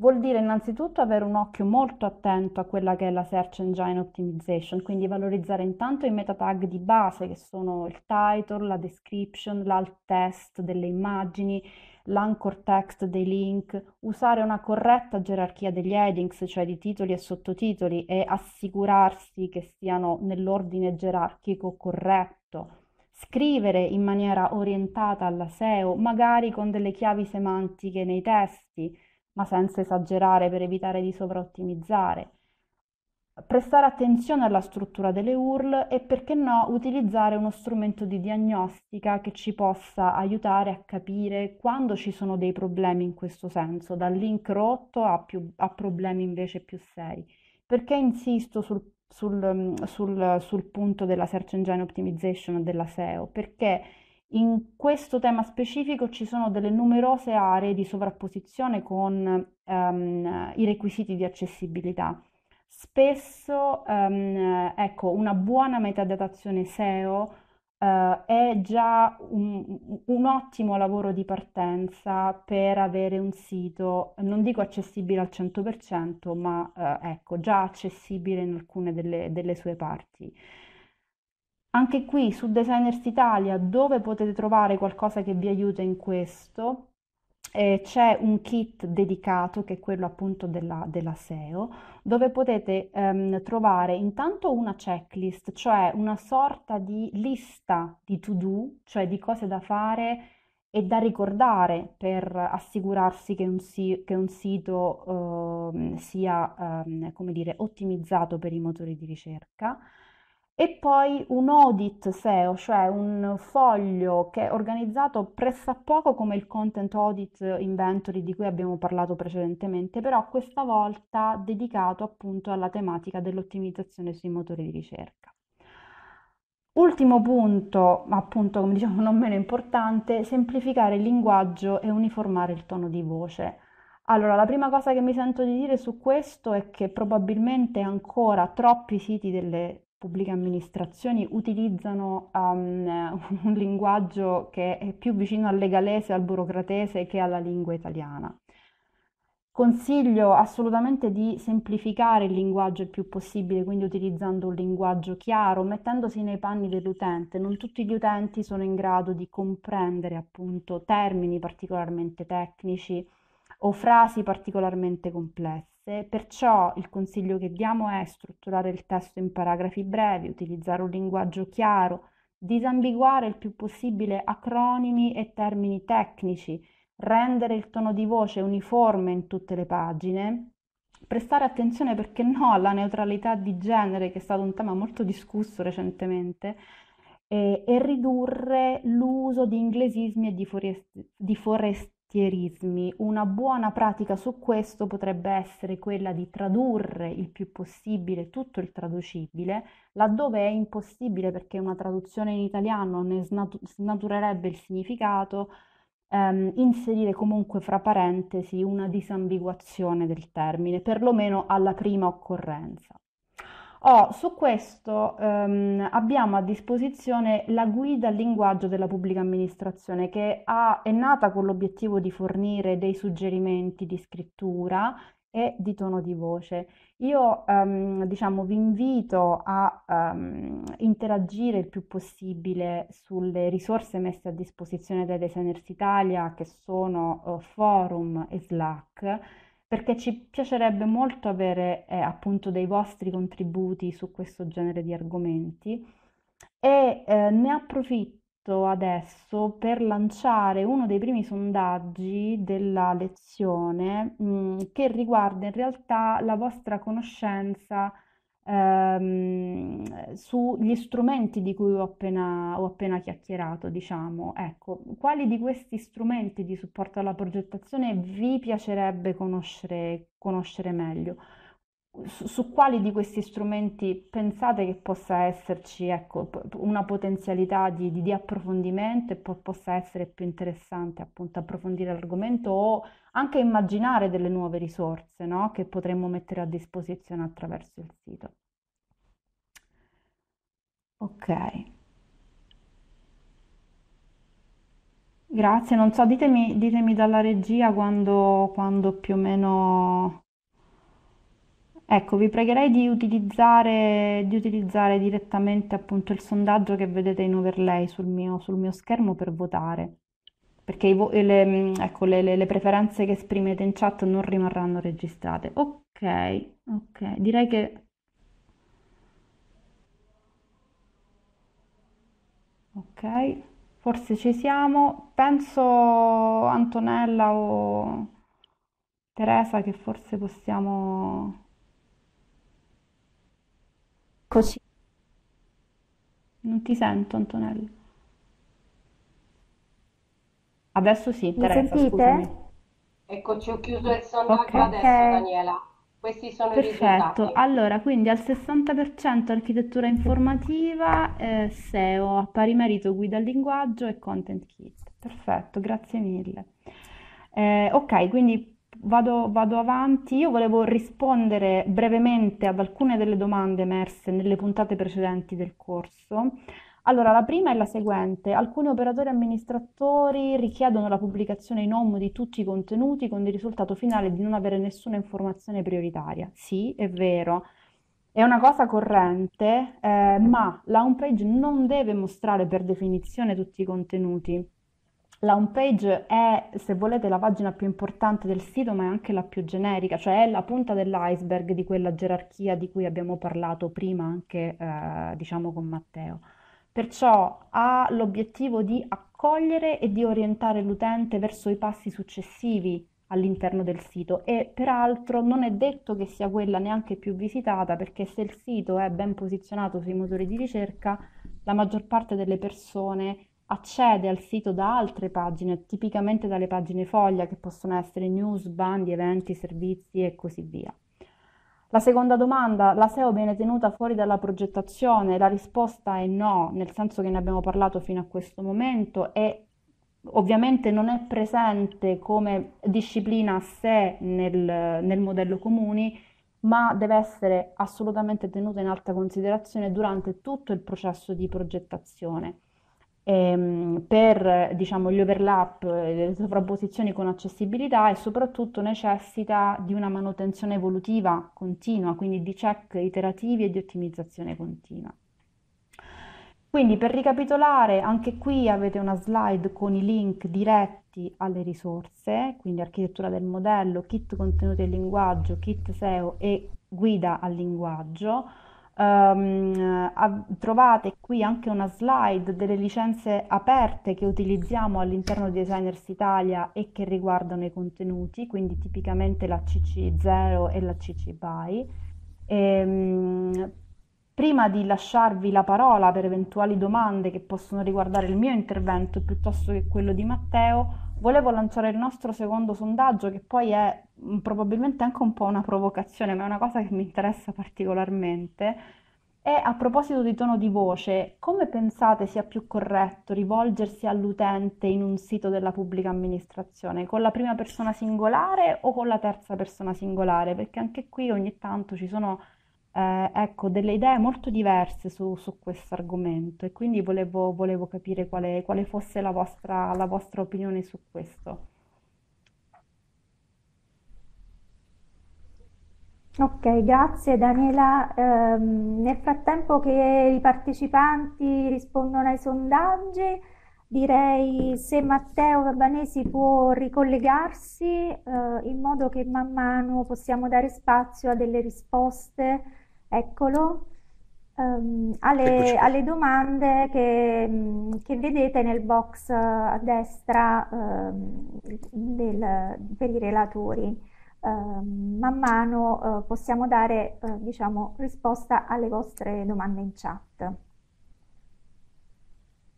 vuol dire innanzitutto avere un occhio molto attento a quella che è la Search Engine Optimization, quindi valorizzare intanto i meta tag di base che sono il title, la description, l'alt test delle immagini, l'anchor text dei link, usare una corretta gerarchia degli headings, cioè di titoli e sottotitoli e assicurarsi che siano nell'ordine gerarchico corretto scrivere in maniera orientata alla SEO, magari con delle chiavi semantiche nei testi, ma senza esagerare per evitare di sovraottimizzare. Prestare attenzione alla struttura delle URL e perché no utilizzare uno strumento di diagnostica che ci possa aiutare a capire quando ci sono dei problemi in questo senso, dal link rotto a, più, a problemi invece più seri. Perché insisto sul sul, sul, sul, punto della search engine optimization della SEO, perché in questo tema specifico ci sono delle numerose aree di sovrapposizione con um, i requisiti di accessibilità. Spesso um, ecco, una buona metadatazione SEO uh, eh, è già un, un ottimo lavoro di partenza per avere un sito, non dico accessibile al 100%, ma uh, ecco, già accessibile in alcune delle, delle sue parti. Anche qui su Designers Italia, dove potete trovare qualcosa che vi aiuta in questo, eh, c'è un kit dedicato, che è quello appunto della, della SEO, dove potete ehm, trovare intanto una checklist, cioè una sorta di lista di to-do, cioè di cose da fare e da ricordare per assicurarsi che un, si- che un sito eh, sia, eh, come dire, ottimizzato per i motori di ricerca e poi un audit SEO, cioè un foglio che è organizzato pressappoco come il Content Audit Inventory di cui abbiamo parlato precedentemente, però questa volta dedicato appunto alla tematica dell'ottimizzazione sui motori di ricerca. Ultimo punto, ma appunto come diciamo non meno importante, semplificare il linguaggio e uniformare il tono di voce. Allora, la prima cosa che mi sento di dire su questo è che probabilmente ancora troppi siti delle pubbliche amministrazioni utilizzano um, (laughs) un linguaggio che è più vicino al legalese, al burocratese che alla lingua italiana. Consiglio assolutamente di semplificare il linguaggio il più possibile, quindi utilizzando un linguaggio chiaro, mettendosi nei panni dell'utente. Non tutti gli utenti sono in grado di comprendere appunto termini particolarmente tecnici o frasi particolarmente complesse tasse, perciò il consiglio che diamo è strutturare il testo in paragrafi brevi, utilizzare un linguaggio chiaro, disambiguare il più possibile acronimi e termini tecnici, rendere il tono di voce uniforme in tutte le pagine, prestare attenzione perché no alla neutralità di genere, che è stato un tema molto discusso recentemente, e, eh, e ridurre l'uso di inglesismi e di, forest, di forest Tierismi. Una buona pratica su questo potrebbe essere quella di tradurre il più possibile tutto il traducibile, laddove è impossibile perché una traduzione in italiano ne snatu- snaturerebbe il significato, ehm, inserire comunque fra parentesi una disambiguazione del termine, perlomeno alla prima occorrenza. Oh, su questo ehm, abbiamo a disposizione la guida al linguaggio della pubblica amministrazione che ha- è nata con l'obiettivo di fornire dei suggerimenti di scrittura e di tono di voce. Io ehm, diciamo vi invito a ehm, interagire il più possibile sulle risorse messe a disposizione dai Designers Italia che sono eh, forum e Slack perché ci piacerebbe molto avere eh, appunto dei vostri contributi su questo genere di argomenti e eh, ne approfitto adesso per lanciare uno dei primi sondaggi della lezione mh, mm, che riguarda in realtà la vostra conoscenza ehm, sugli strumenti di cui ho appena, ho appena chiacchierato, diciamo. Ecco, quali di questi strumenti di supporto alla progettazione vi piacerebbe conoscere, conoscere meglio? su, quali di questi strumenti pensate che possa esserci ecco, una potenzialità di, di, di approfondimento e po- possa essere più interessante appunto approfondire l'argomento o anche immaginare delle nuove risorse no? che potremmo mettere a disposizione attraverso il sito. Ok. Grazie, non so, ditemi, ditemi dalla regia quando, quando più o meno Ecco, vi pregherei di utilizzare, di utilizzare direttamente appunto il sondaggio che vedete in overlay sul mio, sul mio schermo per votare, perché i vo- le, mm, ecco, le, le, le preferenze che esprimete in chat non rimarranno registrate. Ok, ok, direi che... Ok, forse ci siamo. Penso Antonella o Teresa che forse possiamo... Così. Non ti sento, Antonella. Adesso sì, Mi Teresa, sentite? scusami. Eccoci, ho chiuso il sondaggio Ok. adesso, Ok, Daniela. Questi sono i Perfetto, risultati. allora quindi al 60% architettura informativa, eh, SEO, a pari merito guida al linguaggio e content kit. Perfetto, grazie mille. Eh, ok, quindi Vado, vado, avanti. Io volevo rispondere brevemente ad alcune delle domande emerse nelle puntate precedenti del corso. Allora, la prima è la seguente. Alcuni operatori amministratori richiedono la pubblicazione in home di tutti i contenuti con il risultato finale di non avere nessuna informazione prioritaria. Sì, è vero. È una cosa corrente, eh, ma la home page non deve mostrare per definizione tutti i contenuti la home page è, se volete, la pagina più importante del sito, ma è anche la più generica, cioè è la punta dell'iceberg di quella gerarchia di cui abbiamo parlato prima anche, eh, diciamo, con Matteo. Perciò ha l'obiettivo di accogliere e di orientare l'utente verso i passi successivi all'interno del sito e peraltro non è detto che sia quella neanche più visitata perché se il sito è ben posizionato sui motori di ricerca la maggior parte delle persone accede al sito da altre pagine, tipicamente dalle pagine foglia che possono essere news, bandi, eventi, servizi e così via. La seconda domanda, la SEO viene tenuta fuori dalla progettazione? La risposta è no, nel senso che ne abbiamo parlato fino a questo momento e ovviamente non è presente come disciplina a sé nel, nel modello comuni, ma deve essere assolutamente tenuta in alta considerazione durante tutto il processo di progettazione. Ehm, per diciamo, gli overlap, eh, le sovrapposizioni con accessibilità e soprattutto necessita di una manutenzione evolutiva continua, quindi di check iterativi e di ottimizzazione continua. Quindi per ricapitolare, anche qui avete una slide con i link diretti alle risorse, quindi architettura del modello, kit contenuti e linguaggio, kit SEO e guida al linguaggio. Um, trovate qui anche una slide delle licenze aperte che utilizziamo all'interno di Designers Italia e che riguardano i contenuti, quindi tipicamente la CC0 e la CC BY. E, um, prima di lasciarvi la parola per eventuali domande che possono riguardare il mio intervento piuttosto che quello di Matteo, volevo lanciare il nostro secondo sondaggio, che poi è mm, probabilmente anche un po' una provocazione, ma è una cosa che mi interessa particolarmente. E a proposito di tono di voce, come pensate sia più corretto rivolgersi all'utente in un sito della pubblica amministrazione? Con la prima persona singolare o con la terza persona singolare? Perché anche qui ogni tanto ci sono eh, ecco, delle idee molto diverse su, su questo argomento e quindi volevo, volevo capire quale, quale fosse la vostra, la vostra opinione su questo. Ok, grazie Daniela. Ehm, nel frattempo che i partecipanti rispondono ai sondaggi, direi se Matteo Vabanesi può ricollegarsi eh, in modo che man mano possiamo dare spazio a delle risposte eccolo, ehm, alle, alle, domande che, mm, che, vedete nel box eh, a destra um, del, per i relatori. Um, man mano uh, possiamo dare uh, diciamo, risposta alle vostre domande in chat.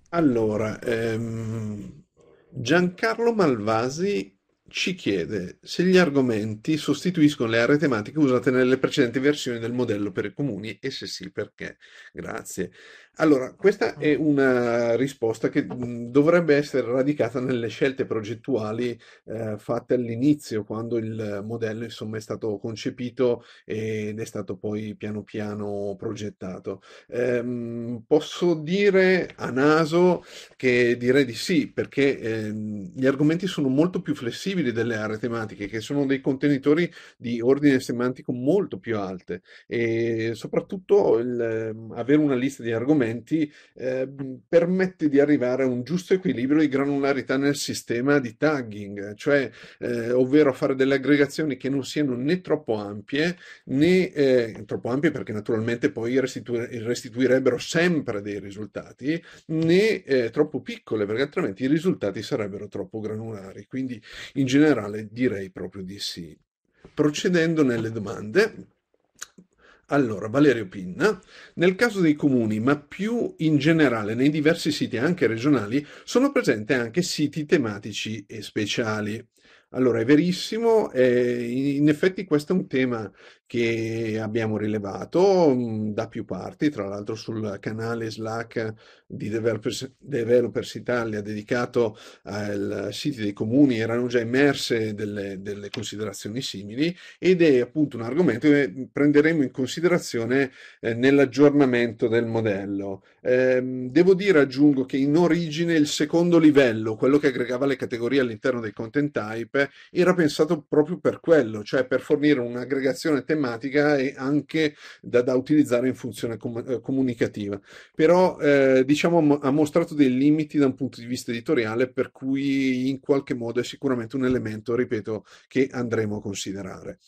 Allora, ehm, Giancarlo Malvasi ci chiede se gli argomenti sostituiscono le aree tematiche usate nelle precedenti versioni del modello per i comuni e se sì perché. Grazie. Allora, questa è mm. una risposta che mm, dovrebbe essere radicata nelle scelte progettuali eh, fatte all'inizio, quando il modello insomma, è stato concepito ed è stato poi piano piano progettato. Ehm, posso dire a naso che direi di sì, perché ehm, gli argomenti sono molto più flessibili delle aree tematiche, che sono dei contenitori di ordine semantico molto più alte e soprattutto il, ehm, avere una lista di argomenti strumenti eh, permette di arrivare a un giusto equilibrio di granularità nel sistema di tagging, cioè eh, ovvero fare delle aggregazioni che non siano né troppo ampie né eh, troppo ampie perché naturalmente poi restitu- restituirebbero sempre dei risultati, né eh, troppo piccole perché altrimenti i risultati sarebbero troppo granulari. Quindi in generale direi proprio di sì. Procedendo nelle domande, allora, Valerio Pinna, nel caso dei comuni, ma più in generale nei diversi siti anche regionali, sono presenti anche siti tematici e speciali. Allora, è verissimo, eh, in effetti questo è un tema che abbiamo rilevato mm, da più parti, tra l'altro sul canale Slack di Developers, Developers Italia dedicato al sito dei comuni erano già immerse delle, delle, considerazioni simili ed è appunto un argomento che prenderemo in considerazione eh, nell'aggiornamento del modello. Eh, devo dire, aggiungo, che in origine il secondo livello, quello che aggregava le categorie all'interno dei content type, era pensato proprio per quello, cioè per fornire un'aggregazione tematica tematica e anche da, da utilizzare in funzione com- eh, comunicativa. Però eh, diciamo m- ha mostrato dei limiti da un punto di vista editoriale per cui in qualche modo è sicuramente un elemento, ripeto, che andremo a considerare.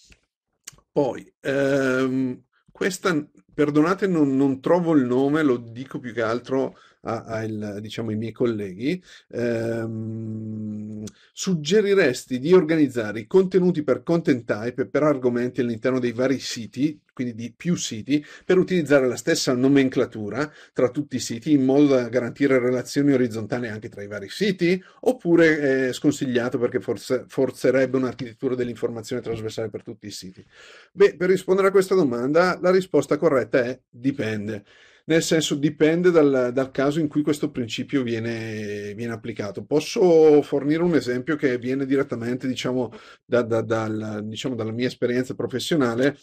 Poi, ehm, questa, perdonate, non, non, trovo il nome, lo dico più che altro a, a il, diciamo, ai miei colleghi, ehm, suggeriresti di organizzare i contenuti per content type e per argomenti all'interno dei vari siti, quindi di più siti, per utilizzare la stessa nomenclatura tra tutti i siti in modo da garantire relazioni orizzontali anche tra i vari siti, oppure è eh, sconsigliato perché forse, forzerebbe un'architettura dell'informazione trasversale per tutti i siti? Beh, per rispondere a questa domanda la risposta corretta è dipende. Nel senso, dipende dal, dal caso in cui questo principio viene, viene, applicato. Posso fornire un esempio che viene direttamente, diciamo, da, da, dal, diciamo dalla mia esperienza professionale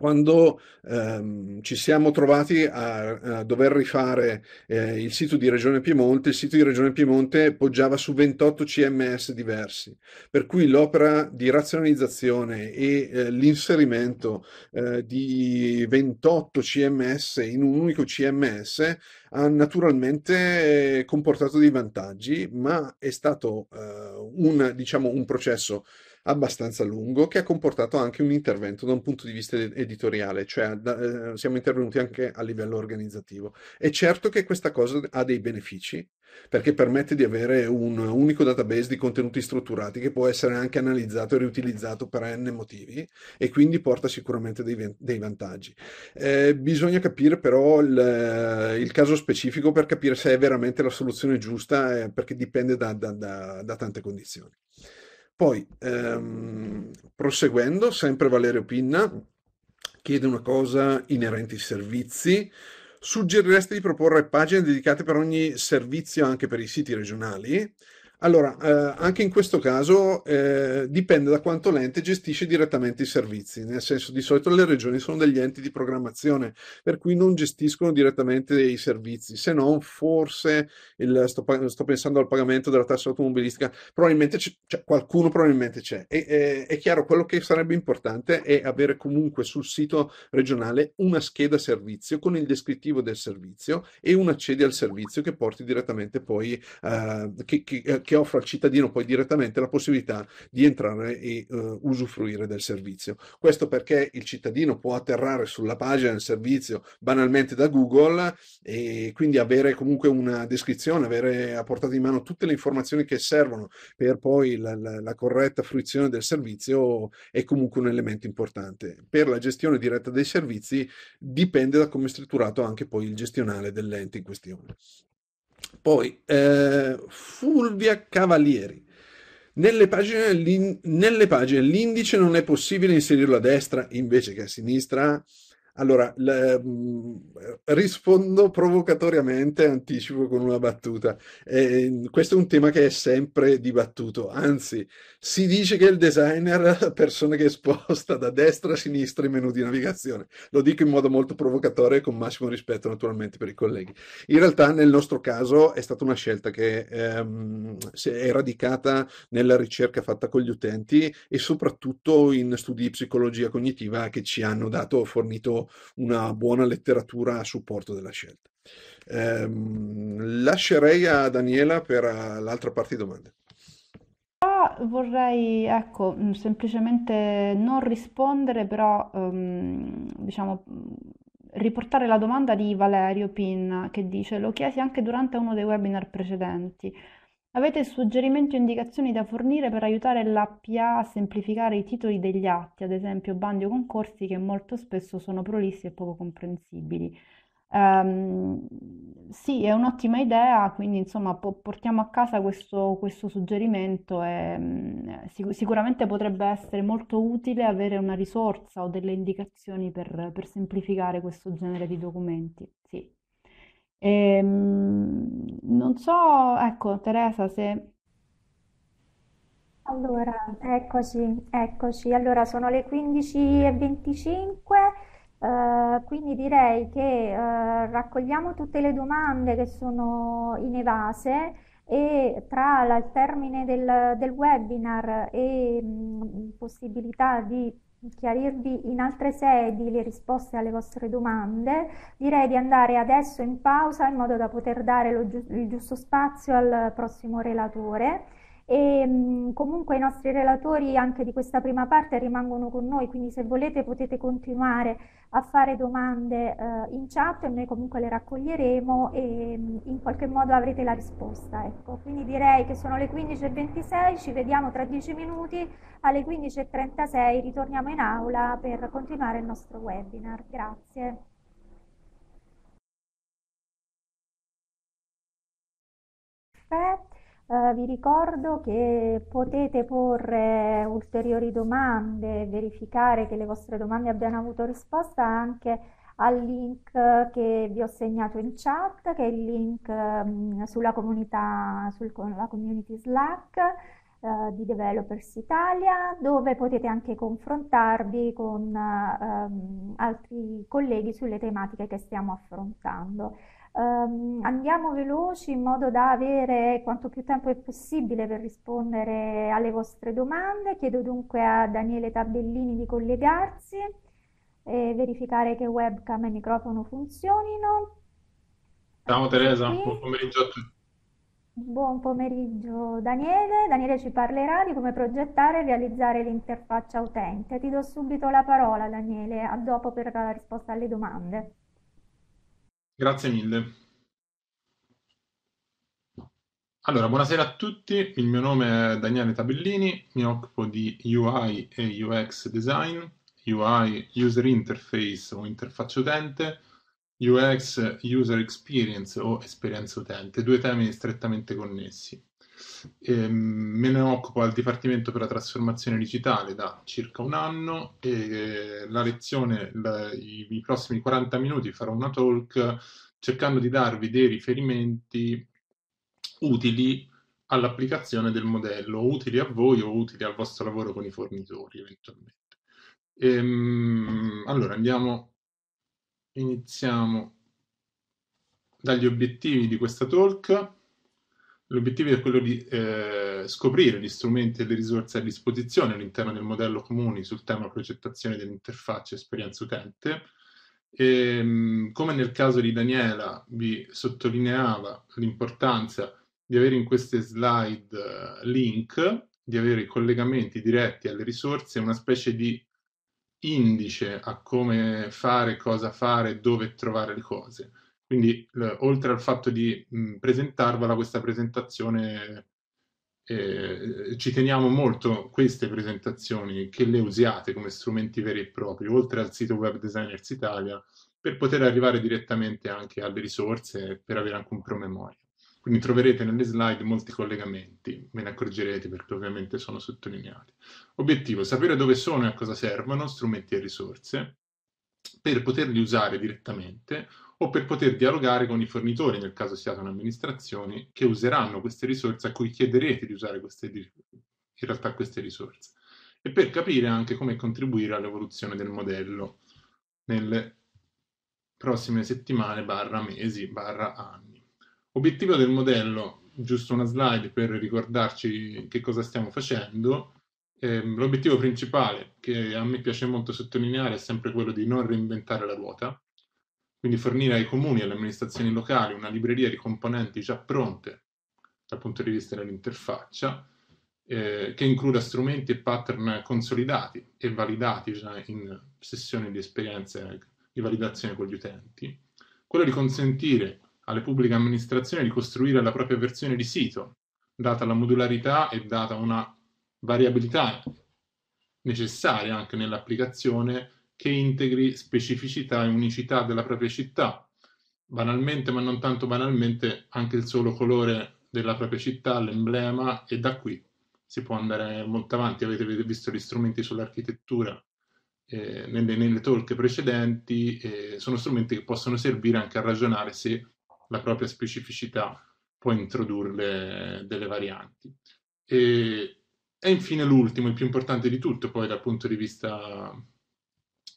quando ehm, ci siamo trovati a, a dover rifare eh, il sito di Regione Piemonte, il sito di Regione Piemonte poggiava su 28 CMS diversi, per cui l'opera di razionalizzazione e eh, l'inserimento eh, di 28 CMS in un unico CMS ha naturalmente comportato dei vantaggi, ma è stato eh, un, diciamo, un processo abbastanza lungo che ha comportato anche un intervento da un punto di vista editoriale, cioè da, eh, siamo intervenuti anche a livello organizzativo. È certo che questa cosa ha dei benefici perché permette di avere un unico database di contenuti strutturati che può essere anche analizzato e riutilizzato per n motivi e quindi porta sicuramente dei, dei vantaggi. Eh, bisogna capire però il, il, caso specifico per capire se è veramente la soluzione giusta eh, perché dipende da, da, da, da tante condizioni. Poi, ehm, proseguendo, sempre Valerio Pinna chiede una cosa inerente ai servizi. Suggerireste di proporre pagine dedicate per ogni servizio anche per i siti regionali? Allora, eh, anche in questo caso eh, dipende da quanto l'ente gestisce direttamente i servizi, nel senso di solito le regioni sono degli enti di programmazione, per cui non gestiscono direttamente i servizi, se non forse, il, sto, sto, pensando al pagamento della tassa automobilistica, probabilmente cioè, qualcuno probabilmente c'è. E, e, è chiaro, quello che sarebbe importante è avere comunque sul sito regionale una scheda servizio con il descrittivo del servizio e un accedi al servizio che porti direttamente poi, eh, che, che, eh, che offre al cittadino poi direttamente la possibilità di entrare e uh, usufruire del servizio. Questo perché il cittadino può atterrare sulla pagina del servizio banalmente da Google e quindi avere comunque una descrizione, avere a portata di mano tutte le informazioni che servono per poi la, la, la corretta fruizione del servizio è comunque un elemento importante. Per la gestione diretta dei servizi dipende da come è strutturato anche poi il gestionale dell'ente in questione. Poi eh, Fulvia Cavalieri. Nelle pagine, nelle pagine l'indice non è possibile inserirlo a destra invece che a sinistra allora, le, mm, rispondo provocatoriamente, anticipo con una battuta. Eh, questo è un tema che è sempre dibattuto, anzi, si dice che il designer è la (laughs) persona che sposta da destra a sinistra i menu di navigazione. Lo dico in modo molto provocatorio e con massimo rispetto naturalmente per i colleghi. In realtà nel nostro caso è stata una scelta che ehm, è radicata nella ricerca fatta con gli utenti e soprattutto in studi di psicologia cognitiva che ci hanno dato, fornito una buona letteratura a supporto della scelta. Eh, lascerei a Daniela per eh, l'altra parte di domande. Ah, vorrei, ecco, mm, semplicemente non rispondere, però um, diciamo mm, riportare la domanda di Valerio Pin che dice: Lo chiesi anche durante uno dei webinar precedenti. Avete suggerimenti o indicazioni da fornire per aiutare la PA a semplificare i titoli degli atti, ad esempio bandi o concorsi che molto spesso sono prolissi e poco comprensibili. Ehm, sì, è un'ottima idea, quindi insomma po- portiamo a casa questo, questo suggerimento e mm, sic- sicuramente potrebbe essere molto utile avere una risorsa o delle indicazioni per, per semplificare questo genere di documenti. Sì. Ehm, non so, ecco, Teresa, se... Allora, eccoci, eccoci. Allora, sono le 15.25, eh, quindi direi che eh, raccogliamo tutte le domande che sono in evase e tra il termine del, del webinar e mh, mm, possibilità di chiarirvi in altre sedi le risposte alle vostre domande, direi di andare adesso in pausa in modo da poter dare giu il giusto spazio al prossimo relatore. E, ehm, comunque i nostri relatori anche di questa prima parte rimangono con noi, quindi se volete potete continuare a fare domande eh, in chat e noi comunque le raccoglieremo e mm, in qualche modo avrete la risposta. Ecco. Quindi direi che sono le 15.26, ci vediamo tra 10 minuti, alle 15.36 ritorniamo in aula per continuare il nostro webinar. Grazie. Perfetto. Eh, vi ricordo che potete porre ulteriori domande, verificare che le vostre domande abbiano avuto risposta anche al link che vi ho segnato in chat, che è il link um, sulla comunità, sul, community Slack uh, di Developers Italia, dove potete anche confrontarvi con uh, um, altri colleghi sulle tematiche che stiamo affrontando. Um, andiamo veloci in modo da avere quanto più tempo è possibile per rispondere alle vostre domande. Chiedo dunque a Daniele Tabellini di collegarsi e verificare che webcam e microfono funzionino. Ciao Teresa, sì. buon pomeriggio a tutti. Buon pomeriggio Daniele. Daniele ci parlerà di come progettare e realizzare l'interfaccia utente. Ti do subito la parola Daniele, a dopo per la risposta alle domande. Grazie mille. Allora, buonasera a tutti, il mio nome è Daniele Tabellini, mi occupo di UI e UX design, UI user interface o interfaccia utente, UX user experience o esperienza utente, due temi strettamente connessi. Eh, me ne occupo al Dipartimento per la trasformazione digitale da circa un anno e eh, la lezione, la, i, i prossimi 40 minuti farò una talk cercando di darvi dei riferimenti utili all'applicazione del modello, utili a voi o utili al vostro lavoro con i fornitori eventualmente. Ehm, allora andiamo, iniziamo dagli obiettivi di questa talk. L'obiettivo è quello di eh, scoprire gli strumenti e le risorse a disposizione all'interno del modello comuni sul tema progettazione dell'interfaccia esperienza utente. E, ehm, come nel caso di Daniela, vi sottolineava l'importanza di avere in queste slide eh, link, di avere i collegamenti diretti alle risorse, una specie di indice a come fare, cosa fare, dove trovare le cose. Quindi oltre al fatto di presentarvela questa presentazione, eh, eh, ci teniamo molto queste presentazioni, che le usiate come strumenti veri e propri, oltre al sito Web Designers Italia, per poter arrivare direttamente anche alle risorse, per avere anche un promemoria. Quindi troverete nelle slide molti collegamenti, ve ne accorgerete perché ovviamente sono sottolineati. Obiettivo, sapere dove sono e a cosa servono strumenti e risorse per poterli usare direttamente o per poter dialogare con i fornitori, nel caso siate un'amministrazione, che useranno queste risorse, a cui chiederete di usare queste, in realtà queste risorse, e per capire anche come contribuire all'evoluzione del modello nelle prossime settimane, barra mesi, barra anni. Obiettivo del modello, giusto una slide per ricordarci che cosa stiamo facendo, ehm, l'obiettivo principale che a me piace molto sottolineare è sempre quello di non reinventare la ruota, quindi fornire ai comuni e alle amministrazioni locali una libreria di componenti già pronte dal punto di vista dell'interfaccia, eh, che includa strumenti e pattern consolidati e validati già in sessioni di esperienze di validazione con gli utenti, quello di consentire alle pubbliche amministrazioni di costruire la propria versione di sito, data la modularità e data una variabilità necessaria anche nell'applicazione che integri specificità e unicità della propria città. Banalmente, ma non tanto banalmente, anche il solo colore della propria città, l'emblema, e da qui si può andare molto avanti. Avete visto gli strumenti sull'architettura eh, nelle, nelle, talk precedenti, eh, sono strumenti che possono servire anche a ragionare se la propria specificità può introdurre delle varianti. E, e infine l'ultimo, il più importante di tutto, poi dal punto di vista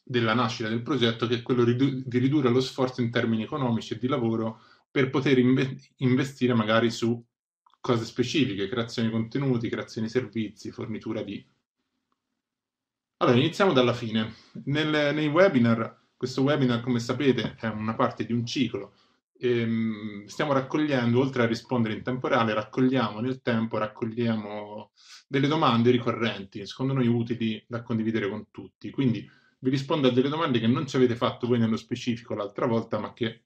della nascita del progetto, che è quello ridu- di ridurre lo sforzo in termini economici e di lavoro per poter inve- investire magari su cose specifiche, creazione di contenuti, creazione di servizi, fornitura di... Allora, iniziamo dalla fine. Nel, nei webinar, questo webinar, come sapete, è una parte di un ciclo. Ehm, stiamo raccogliendo, oltre a rispondere in temporale, raccogliamo nel tempo, raccogliamo delle domande ricorrenti, secondo noi utili da condividere con tutti. Quindi vi rispondo a delle domande che non ci avete fatto voi nello specifico l'altra volta, ma che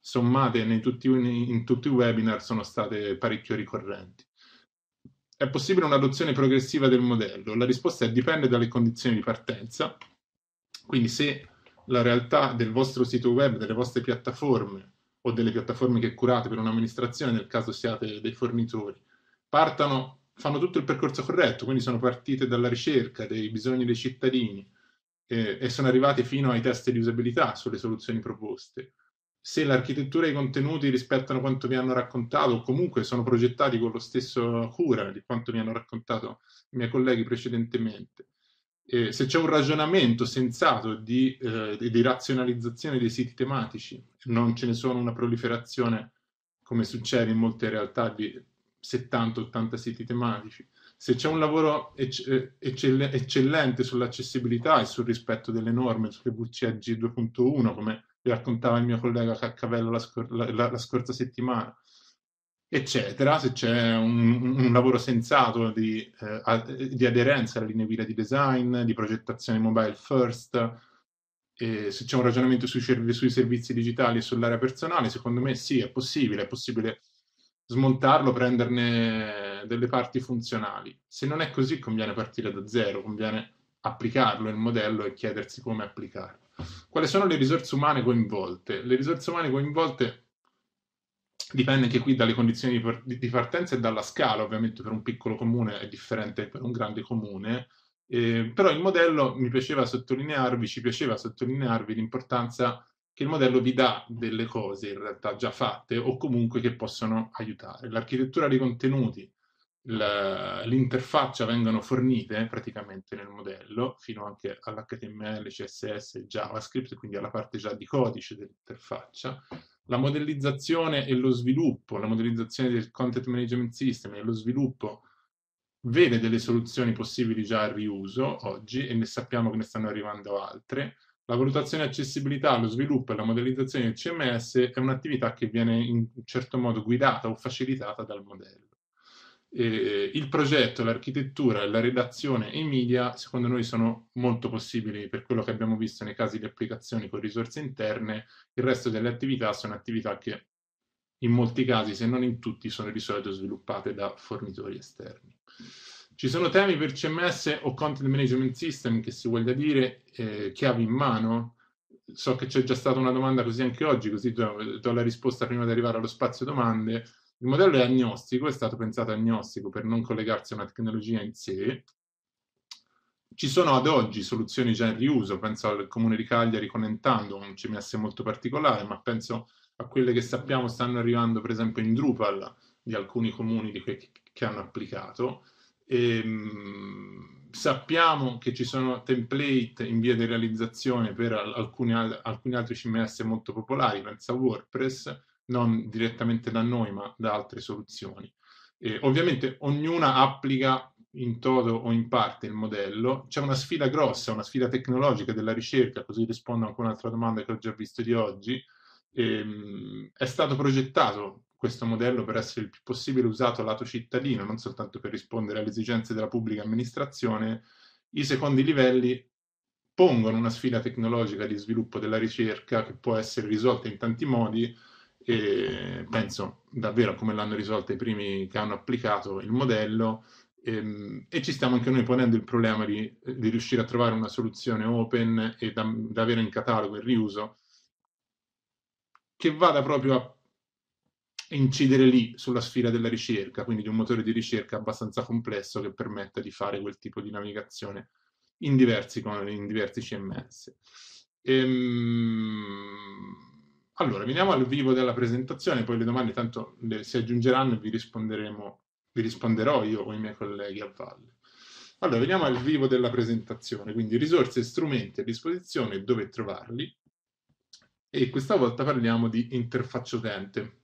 sommate tutti, in tutti i webinar sono state parecchio ricorrenti. È possibile un'adozione progressiva del modello? La risposta è dipende dalle condizioni di partenza, quindi se la realtà del vostro sito web, delle vostre piattaforme o delle piattaforme che curate per un'amministrazione, nel caso siate dei fornitori, partano, fanno tutto il percorso corretto, quindi sono partite dalla ricerca dei bisogni dei cittadini, eh, e sono arrivate fino ai test di usabilità sulle soluzioni proposte. Se l'architettura e i contenuti rispettano quanto mi hanno raccontato, o comunque sono progettati con lo stesso cura di quanto mi hanno raccontato i miei colleghi precedentemente, eh, se c'è un ragionamento sensato di, eh, di, razionalizzazione dei siti tematici, non ce ne sono una proliferazione come succede in molte realtà di 70-80 siti tematici, se c'è un lavoro ec- eh, eccell- eccellente sull'accessibilità e sul rispetto delle norme, sulle VCAG 2.1, come raccontava il mio collega Caccavello la, scor- la, la, la scorsa settimana, eccetera, se c'è un, un lavoro sensato di, eh, a, di, aderenza alla linea guida di design, di progettazione mobile first, eh, se c'è un ragionamento sui, cervi- sui servizi digitali e sull'area personale, secondo me sì, è possibile, è possibile smontarlo, prenderne delle parti funzionali. Se non è così, conviene partire da zero, conviene applicarlo il modello e chiedersi come applicarlo. Quali sono le risorse umane coinvolte? Le risorse umane coinvolte dipende anche qui dalle condizioni di partenza e dalla scala, ovviamente per un piccolo comune è differente per un grande comune, eh, però il modello mi piaceva sottolinearvi, ci piaceva sottolinearvi l'importanza di che il modello vi dà delle cose in realtà già fatte o comunque che possono aiutare. L'architettura dei contenuti, l'interfaccia vengono fornite praticamente nel modello, fino anche all'HTML, CSS, JavaScript, quindi alla parte già di codice dell'interfaccia. La modellizzazione e lo sviluppo, la modellizzazione del content management system e lo sviluppo vede delle soluzioni possibili già al riuso oggi e ne sappiamo che ne stanno arrivando altre. La valutazione accessibilità, lo sviluppo e la modellizzazione del CMS è un'attività che viene in certo modo guidata o facilitata dal modello. E il progetto, l'architettura, la redazione e i media secondo noi sono molto possibili per quello che abbiamo visto nei casi di applicazioni con risorse interne, il resto delle attività sono attività che in molti casi, se non in tutti, sono di solito sviluppate da fornitori esterni. Ci sono temi per CMS o Content Management System che si voglia dire eh, chiavi in mano? So che c'è già stata una domanda così anche oggi, così do, do la risposta prima di arrivare allo spazio domande. Il modello è agnostico, è stato pensato agnostico per non collegarsi a una tecnologia in sé. Ci sono ad oggi soluzioni già in riuso, penso al Comune di Cagliari con Entando, un CMS molto particolare, ma penso a quelle che sappiamo stanno arrivando per esempio in Drupal di alcuni comuni di que- che hanno applicato. Ehm, sappiamo che ci sono template in via di realizzazione per alcuni, alcuni altri CMS molto popolari, pensa a WordPress, non direttamente da noi ma da altre soluzioni. E ovviamente ognuna applica in toto o in parte il modello, c'è una sfida grossa, una sfida tecnologica della ricerca, così rispondo anche a un'altra domanda che ho già visto di oggi, ehm, è stato progettato questo modello per essere il più possibile usato lato cittadino, non soltanto per rispondere alle esigenze della pubblica amministrazione, i secondi livelli pongono una sfida tecnologica di sviluppo della ricerca che può essere risolta in tanti modi e penso davvero come l'hanno risolta i primi che hanno applicato il modello e, ehm, e ci stiamo anche noi ponendo il problema di, di riuscire a trovare una soluzione open e da, da avere in catalogo il riuso che vada proprio a incidere lì sulla sfida della ricerca, quindi di un motore di ricerca abbastanza complesso che permetta di fare quel tipo di navigazione in diversi, in diversi CMS. Ehm... Allora, veniamo al vivo della presentazione, poi le domande tanto le, si aggiungeranno e vi, vi risponderò io o i miei colleghi a valle. Allora, veniamo al vivo della presentazione, quindi risorse e strumenti a disposizione, dove trovarli, e questa volta parliamo di interfaccia utente.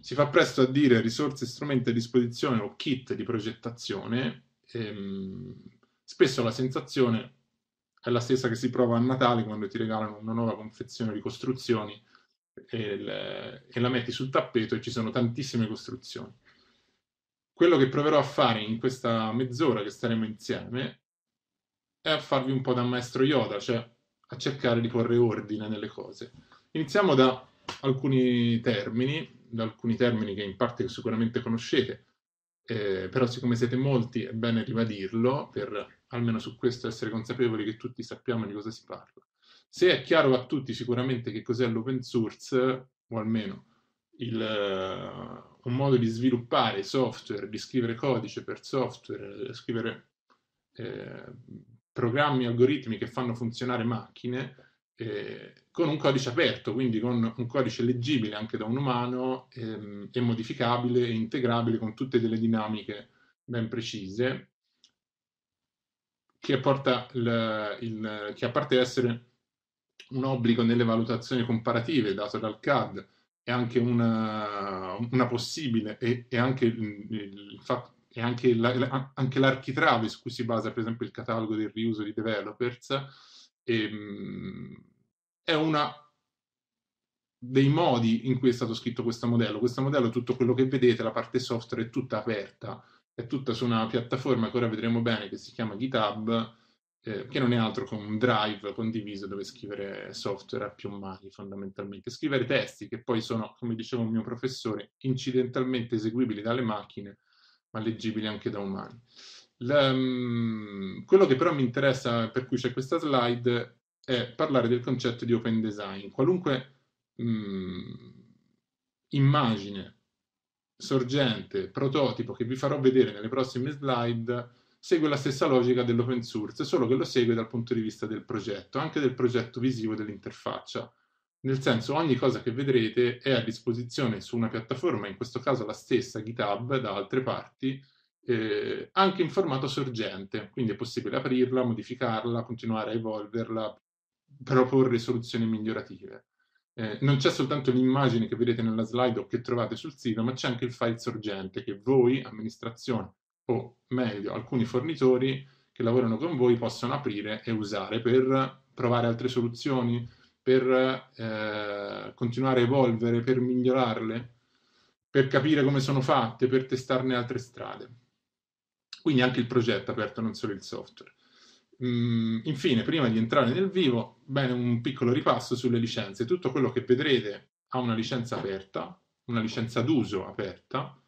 Si fa presto a dire risorse, strumenti a disposizione o kit di progettazione. Ehm, spesso la sensazione è la stessa che si prova a Natale quando ti regalano una nuova confezione di costruzioni e, le, e la metti sul tappeto e ci sono tantissime costruzioni. Quello che proverò a fare in questa mezz'ora che staremo insieme è a farvi un po' da maestro Yoda, cioè a cercare di porre ordine nelle cose. Iniziamo da alcuni termini da alcuni termini che in parte sicuramente conoscete, eh, però siccome siete molti è bene ribadirlo per almeno su questo essere consapevoli che tutti sappiamo di cosa si parla. Se è chiaro a tutti sicuramente che cos'è l'open source, o almeno il, uh, un modo di sviluppare software, di scrivere codice per software, eh, scrivere eh, programmi, algoritmi che fanno funzionare macchine, eh, con un codice aperto, quindi con un codice leggibile anche da un umano ehm, e modificabile e integrabile con tutte delle dinamiche ben precise, che, porta il, il, che a parte essere un obbligo nelle valutazioni comparative dato dal CAD e anche una, una possibile e, anche anche, la, anche l'architrave su cui si basa per esempio il catalogo del riuso di developers ehm, è uno dei modi in cui è stato scritto questo modello. Questo modello, tutto quello che vedete, la parte software è tutta aperta, è tutta su una piattaforma che ora vedremo bene che si chiama GitHub, eh, che non è altro che un drive condiviso dove scrivere software a più mani fondamentalmente, scrivere testi che poi sono, come diceva un mio professore, incidentalmente eseguibili dalle macchine, ma leggibili anche da umani. La, quello che però mi interessa, per cui c'è questa slide, è parlare del concetto di open design. Qualunque mh, mm, immagine, sorgente, prototipo che vi farò vedere nelle prossime slide segue la stessa logica dell'open source, solo che lo segue dal punto di vista del progetto, anche del progetto visivo dell'interfaccia. Nel senso, ogni cosa che vedrete è a disposizione su una piattaforma, in questo caso la stessa GitHub, da altre parti, eh, anche in formato sorgente, quindi è possibile aprirla, modificarla, continuare a evolverla, proporre soluzioni migliorative. Eh, non c'è soltanto l'immagine che vedete nella slide o che trovate sul sito, ma c'è anche il file sorgente che voi, amministrazione, o meglio, alcuni fornitori che lavorano con voi possono aprire e usare per provare altre soluzioni, per eh, continuare a evolvere, per migliorarle, per capire come sono fatte, per testarne altre strade quindi anche il progetto aperto, non solo il software. Mm, infine, prima di entrare nel vivo, bene, un piccolo ripasso sulle licenze. Tutto quello che vedrete ha una licenza aperta, una licenza d'uso aperta.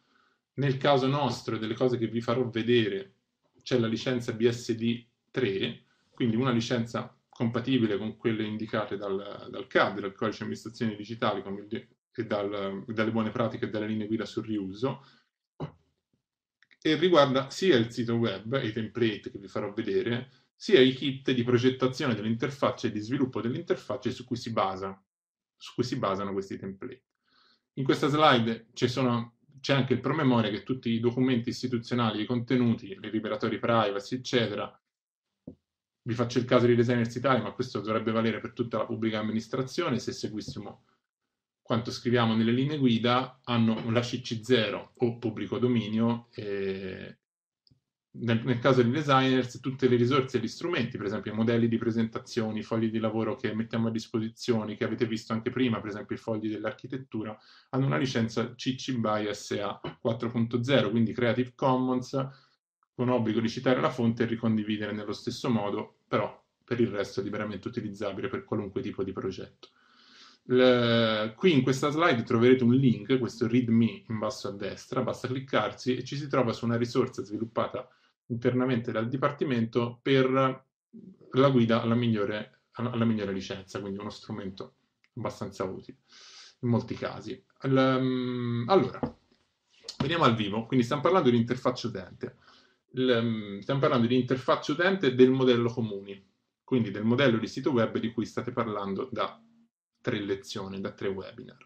Nel caso nostro, delle cose che vi farò vedere, c'è la licenza BSD 3, quindi una licenza compatibile con quelle indicate dal, dal CAD, dal codice di amministrazione digitale e dal, dalle buone pratiche e dalle linee guida sul riuso, e riguarda sia il sito web e i template che vi farò vedere, sia i kit di progettazione dell'interfaccia e di sviluppo dell'interfaccia su, su cui si basano questi template. In questa slide c'è anche il promemoria che tutti i documenti istituzionali, i contenuti, i liberatori privacy, eccetera, vi faccio il caso di Designers Italia, ma questo dovrebbe valere per tutta la pubblica amministrazione se seguissimo quanto scriviamo nelle linee guida hanno la CC0 o pubblico dominio eh, nel, nel, caso di designers tutte le risorse e gli strumenti, per esempio i modelli di presentazioni, i fogli di lavoro che mettiamo a disposizione, che avete visto anche prima, per esempio i fogli dell'architettura, hanno una licenza CC BY SA 4.0, quindi Creative Commons, con obbligo di citare la fonte e ricondividere nello stesso modo, però per il resto è liberamente utilizzabile per qualunque tipo di progetto qui in questa slide troverete un link, questo readme in basso a destra, basta cliccarci e ci si trova su una risorsa sviluppata internamente dal Dipartimento per la guida alla migliore, alla migliore licenza, quindi uno strumento abbastanza utile in molti casi. Mm, allora, veniamo al vivo, quindi stiamo parlando di interfaccia utente. Mm, stiamo parlando di interfaccia utente del modello comuni, quindi del modello di sito web di cui state parlando da tre lezioni, da tre webinar.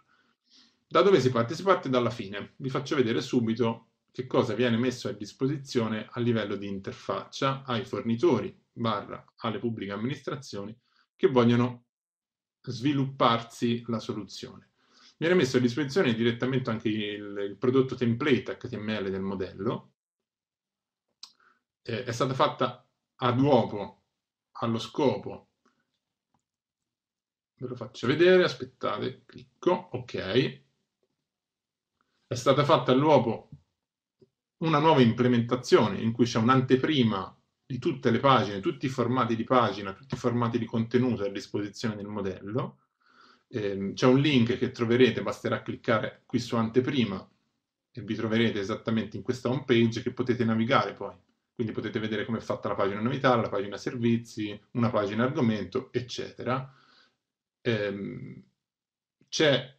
Da dove si parte? Si parte dalla fine. Vi faccio vedere subito che cosa viene messo a disposizione a livello di interfaccia ai fornitori barra alle pubbliche amministrazioni che vogliono svilupparsi la soluzione. Viene messo a disposizione direttamente anche il, il prodotto template HTML del modello. Eh, è stata fatta ad uovo, allo scopo ve lo faccio vedere, aspettate, clicco, ok. È stata fatta all'uopo una nuova implementazione in cui c'è un'anteprima di tutte le pagine, tutti i formati di pagina, tutti i formati di contenuto a disposizione del modello. Ehm, c'è un link che troverete, basterà cliccare qui su anteprima e vi troverete esattamente in questa home page che potete navigare poi. Quindi potete vedere come è fatta la pagina novità, la pagina servizi, una pagina argomento, eccetera ehm, c'è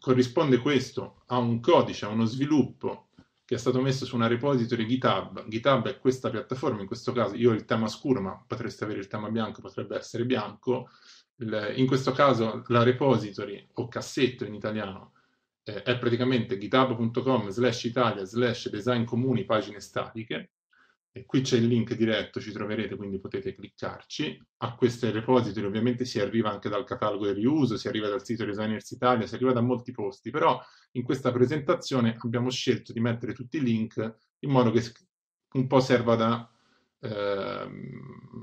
corrisponde questo a un codice, a uno sviluppo che è stato messo su una repository GitHub. GitHub è questa piattaforma, in questo caso io ho il tema scuro, ma potreste avere il tema bianco, potrebbe essere bianco. in questo caso la repository o cassetto in italiano eh, è praticamente github.com slash italia slash design comuni pagine statiche e qui c'è il link diretto, ci troverete, quindi potete cliccarci. A queste repository ovviamente si arriva anche dal catalogo di riuso, si arriva dal sito Designers Italia, si arriva da molti posti, però in questa presentazione abbiamo scelto di mettere tutti i link in modo che un po' serva da, eh,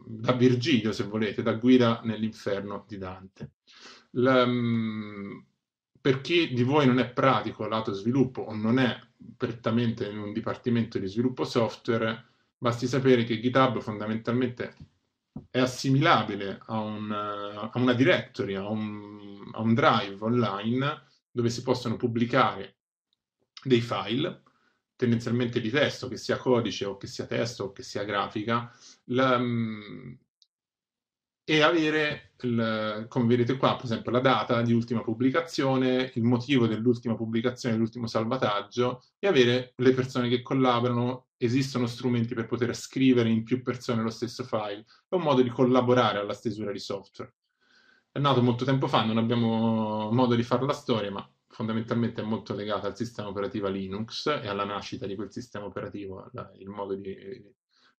da Virgilio, se volete, da guida nell'inferno di Dante. La, per chi di voi non è pratico lato sviluppo o non è prettamente in un dipartimento di sviluppo software, Basti sapere che GitHub fondamentalmente è assimilabile a, un, a una directory, a un, a un drive online dove si possono pubblicare dei file tendenzialmente di testo, che sia codice o che sia testo o che sia grafica, la, mm, e avere, il, come vedete qua, per esempio la data di ultima pubblicazione, il motivo dell'ultima pubblicazione, l'ultimo salvataggio e avere le persone che collaborano. Esistono strumenti per poter scrivere in più persone lo stesso file. È un modo di collaborare alla stesura di software. È nato molto tempo fa, non abbiamo modo di fare la storia, ma fondamentalmente è molto legata al sistema operativo Linux e alla nascita di quel sistema operativo, il modo di,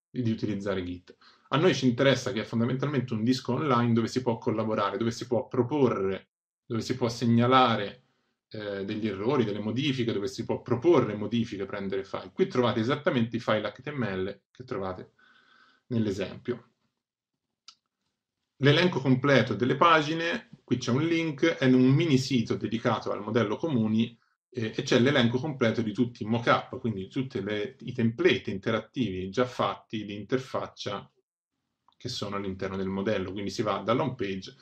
di utilizzare Git. A noi ci interessa che è fondamentalmente un disco online dove si può collaborare, dove si può proporre, dove si può segnalare eh, degli errori, delle modifiche, dove si può proporre modifiche, prendere file. Qui trovate esattamente i file HTML che trovate nell'esempio. L'elenco completo delle pagine, qui c'è un link, è un mini sito dedicato al modello comuni eh, e c'è l'elenco completo di tutti i mockup, quindi tutti i template interattivi già fatti di interfaccia che sono all'interno del modello. Quindi si va dalla home page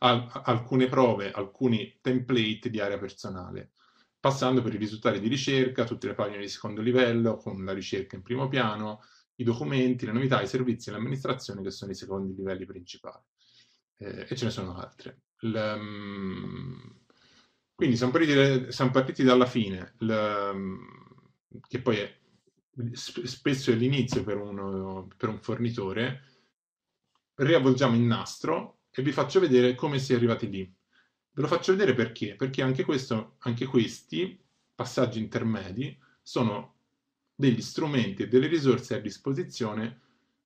a alcune prove, alcuni template di area personale, passando per i risultati di ricerca, tutte le pagine di secondo livello, con la ricerca in primo piano, i documenti, le novità, i servizi e l'amministrazione che sono i secondi livelli principali. Eh, e ce ne sono altre. L, um, quindi siamo partiti, siamo partiti, dalla fine, l, um, che poi è, spesso è l'inizio per, per, un fornitore, riavvolgiamo il nastro e vi faccio vedere come si è arrivati lì. Ve lo faccio vedere perché? Perché anche, questo, anche questi passaggi intermedi sono degli strumenti e delle risorse a disposizione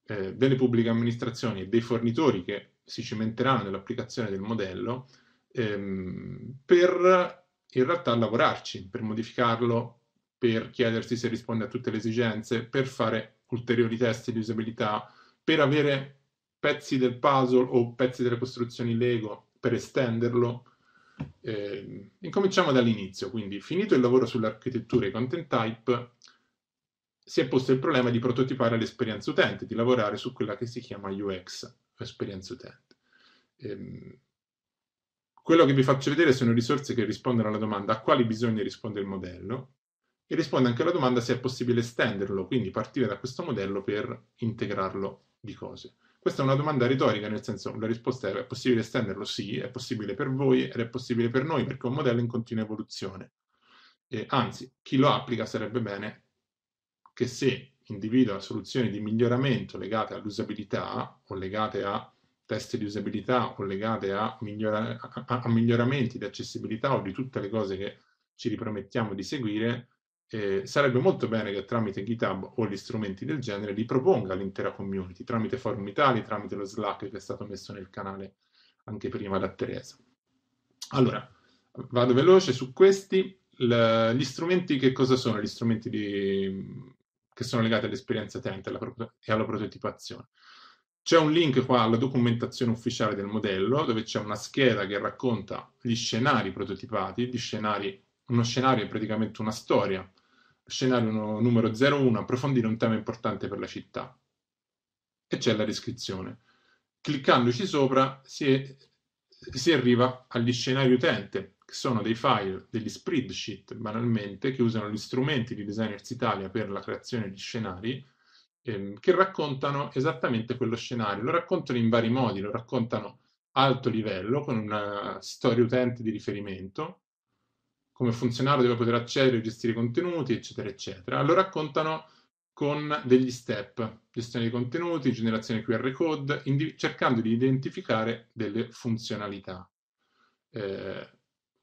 eh, delle pubbliche amministrazioni e dei fornitori che si cimenteranno nell'applicazione del modello ehm, per in realtà lavorarci, per modificarlo, per chiedersi se risponde a tutte le esigenze, per fare ulteriori test di usabilità, per avere pezzi del puzzle o pezzi delle costruzioni Lego per estenderlo. Eh, incominciamo dall'inizio, quindi finito il lavoro sull'architettura e i content type, si è posto il problema di prototipare l'esperienza utente, di lavorare su quella che si chiama UX, esperienza utente. Ehm, quello che vi faccio vedere sono risorse che rispondono alla domanda a quali bisogni risponde il modello e risponde anche alla domanda se è possibile estenderlo, quindi partire da questo modello per integrarlo di cose. Questa è una domanda retorica, nel senso la risposta è, è possibile estenderlo? Sì, è possibile per voi ed è possibile per noi perché è un modello in continua evoluzione. E, anzi, chi lo applica sarebbe bene che se individua soluzioni di miglioramento legate all'usabilità o legate a test di usabilità o legate a, migliora a, a, miglioramenti di accessibilità o di tutte le cose che ci ripromettiamo di seguire, eh, sarebbe molto bene che tramite GitHub o gli strumenti del genere li proponga all'intera community, tramite forum Italia, tramite lo Slack che è stato messo nel canale anche prima da Teresa. Allora, vado veloce su questi. La, gli strumenti che cosa sono? Gli strumenti di, che sono legati all'esperienza utente e alla prototipazione. C'è un link qua alla documentazione ufficiale del modello, dove c'è una scheda che racconta gli scenari prototipati, gli scenari, uno scenario è praticamente una storia Scenario numero 01, approfondire un tema importante per la città. E c'è la descrizione. Cliccandoci sopra si, si arriva agli scenari utente, che sono dei file, degli spreadsheet banalmente, che usano gli strumenti di Designers Italia per la creazione di scenari, ehm, che raccontano esattamente quello scenario. Lo raccontano in vari modi, lo raccontano alto livello, con una storia utente di riferimento, come funzionario deve poter accedere e gestire i contenuti, eccetera, eccetera. Lo raccontano con degli step, gestione dei contenuti, generazione QR code, cercando di identificare delle funzionalità. Eh,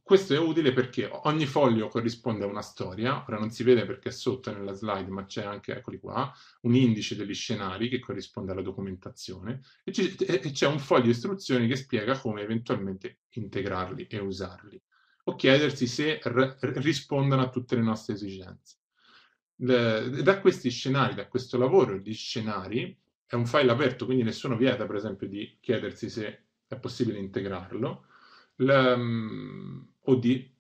questo è utile perché ogni foglio corrisponde a una storia, ora non si vede perché è sotto nella slide, ma c'è anche, eccoli qua, un indice degli scenari che corrisponde alla documentazione e c'è un foglio di istruzioni che spiega come eventualmente integrarli e usarli o chiedersi se rispondano a tutte le nostre esigenze. Le, da questi scenari, da questo lavoro di scenari, è un file aperto, quindi nessuno vieta, per esempio, di chiedersi se è possibile integrarlo, le, o di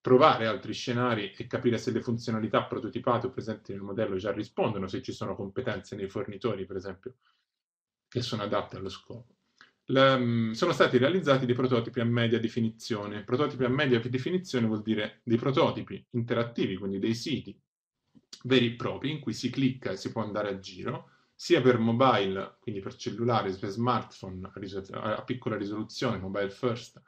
provare altri scenari e capire se le funzionalità prototipate o presenti nel modello già rispondono, se ci sono competenze nei fornitori, per esempio, che sono adatte allo scopo la, mm, sono stati realizzati dei prototipi a media definizione. Prototipi a media definizione vuol dire dei prototipi interattivi, quindi dei siti veri e propri, in cui si clicca e si può andare a giro, sia per mobile, quindi per cellulare, per smartphone a, a piccola risoluzione, mobile first,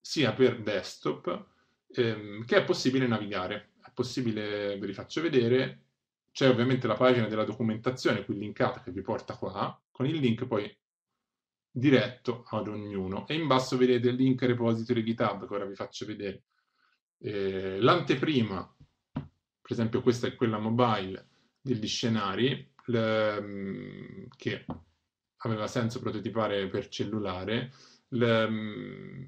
sia per desktop, ehm, che è possibile navigare. È possibile, ve li faccio vedere, c'è ovviamente la pagina della documentazione qui linkata che vi porta qua, con il link poi diretto ad ognuno. E in basso vedete il link repository GitHub che ora vi faccio vedere. Eh, l'anteprima, per esempio questa è quella mobile degli scenari, le, mm, che aveva senso prototipare per cellulare, le, mm,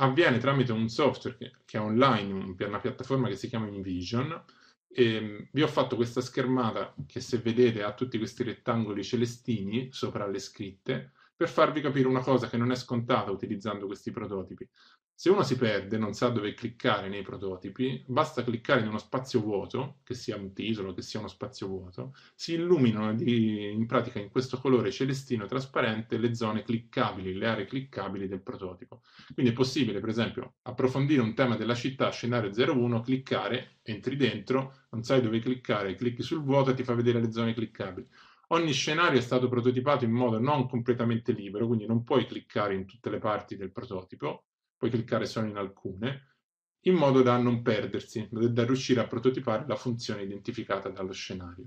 avviene tramite un software che, che è online, un, una piattaforma che si chiama InVision, e mm, vi ho fatto questa schermata che se vedete ha tutti questi rettangoli celestini sopra le scritte per farvi capire una cosa che non è scontata utilizzando questi prototipi. Se uno si perde, non sa dove cliccare nei prototipi, basta cliccare in uno spazio vuoto, che sia un titolo, che sia uno spazio vuoto, si illuminano di, in pratica in questo colore celestino trasparente le zone cliccabili, le aree cliccabili del prototipo. Quindi è possibile, per esempio, approfondire un tema della città, scenario 01, cliccare, entri dentro, non sai dove cliccare, clicchi sul vuoto e ti fa vedere le zone cliccabili. Ogni scenario è stato prototipato in modo non completamente libero, quindi non puoi cliccare in tutte le parti del prototipo, puoi cliccare solo in alcune, in modo da non perdersi, da riuscire a prototipare la funzione identificata dallo scenario.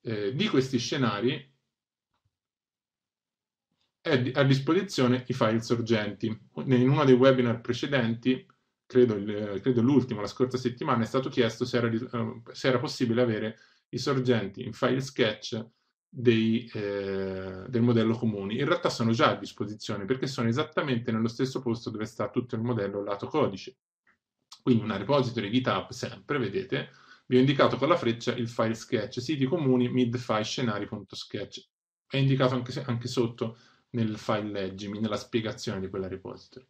Eh, di questi scenari è a disposizione i file sorgenti. In uno dei webinar precedenti, credo, l'ultimo, la scorsa settimana, è stato chiesto se era, eh, se era possibile avere i sorgenti in file sketch dei, eh, del modello comuni. In realtà sono già a disposizione perché sono esattamente nello stesso posto dove sta tutto il modello lato codice. Quindi una repository GitHub, sempre, vedete, vi ho indicato con la freccia il file sketch, siti comuni midfilescenari.sketch. È indicato anche, anche sotto nel file leggimi, nella spiegazione di quella repository.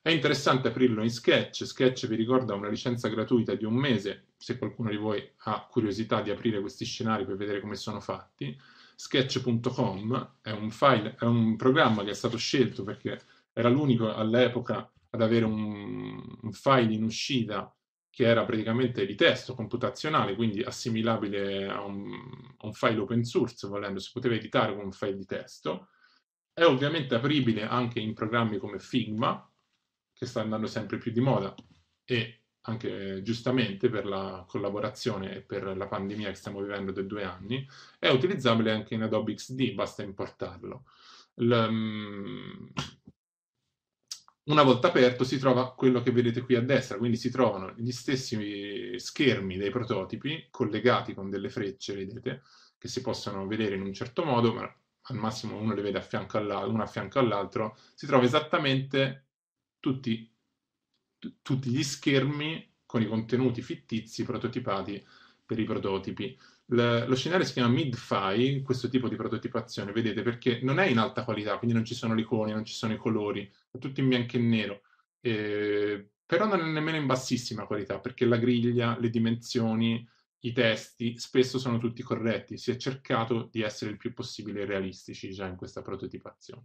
È interessante aprirlo in Sketch. Sketch vi ricorda una licenza gratuita di un mese, se qualcuno di voi ha curiosità di aprire questi scenari per vedere come sono fatti. Sketch.com è un, file, è un programma che è stato scelto perché era l'unico all'epoca ad avere un, un file in uscita che era praticamente di testo computazionale, quindi assimilabile a un, a un file open source, volendo si poteva editare con un file di testo. È ovviamente apribile anche in programmi come Figma, che sta andando sempre più di moda, e anche eh, giustamente per la collaborazione e per la pandemia che stiamo vivendo da due anni, è utilizzabile anche in Adobe XD, basta importarlo. L mm, una volta aperto si trova quello che vedete qui a destra, quindi si trovano gli stessi schermi dei prototipi collegati con delle frecce, vedete, che si possono vedere in un certo modo, ma al massimo uno le vede a fianco uno a fianco all'altro, si trova esattamente tutti tutti gli schermi con i contenuti fittizi prototipati per i prototipi. L- lo scenario si chiama mid-fi, questo tipo di prototipazione, vedete, perché non è in alta qualità, quindi non ci sono le icone, non ci sono i colori, è tutto in bianco e nero. Eh, però non è nemmeno in bassissima qualità, perché la griglia, le dimensioni, i testi spesso sono tutti corretti, si è cercato di essere il più possibile realistici già in questa prototipazione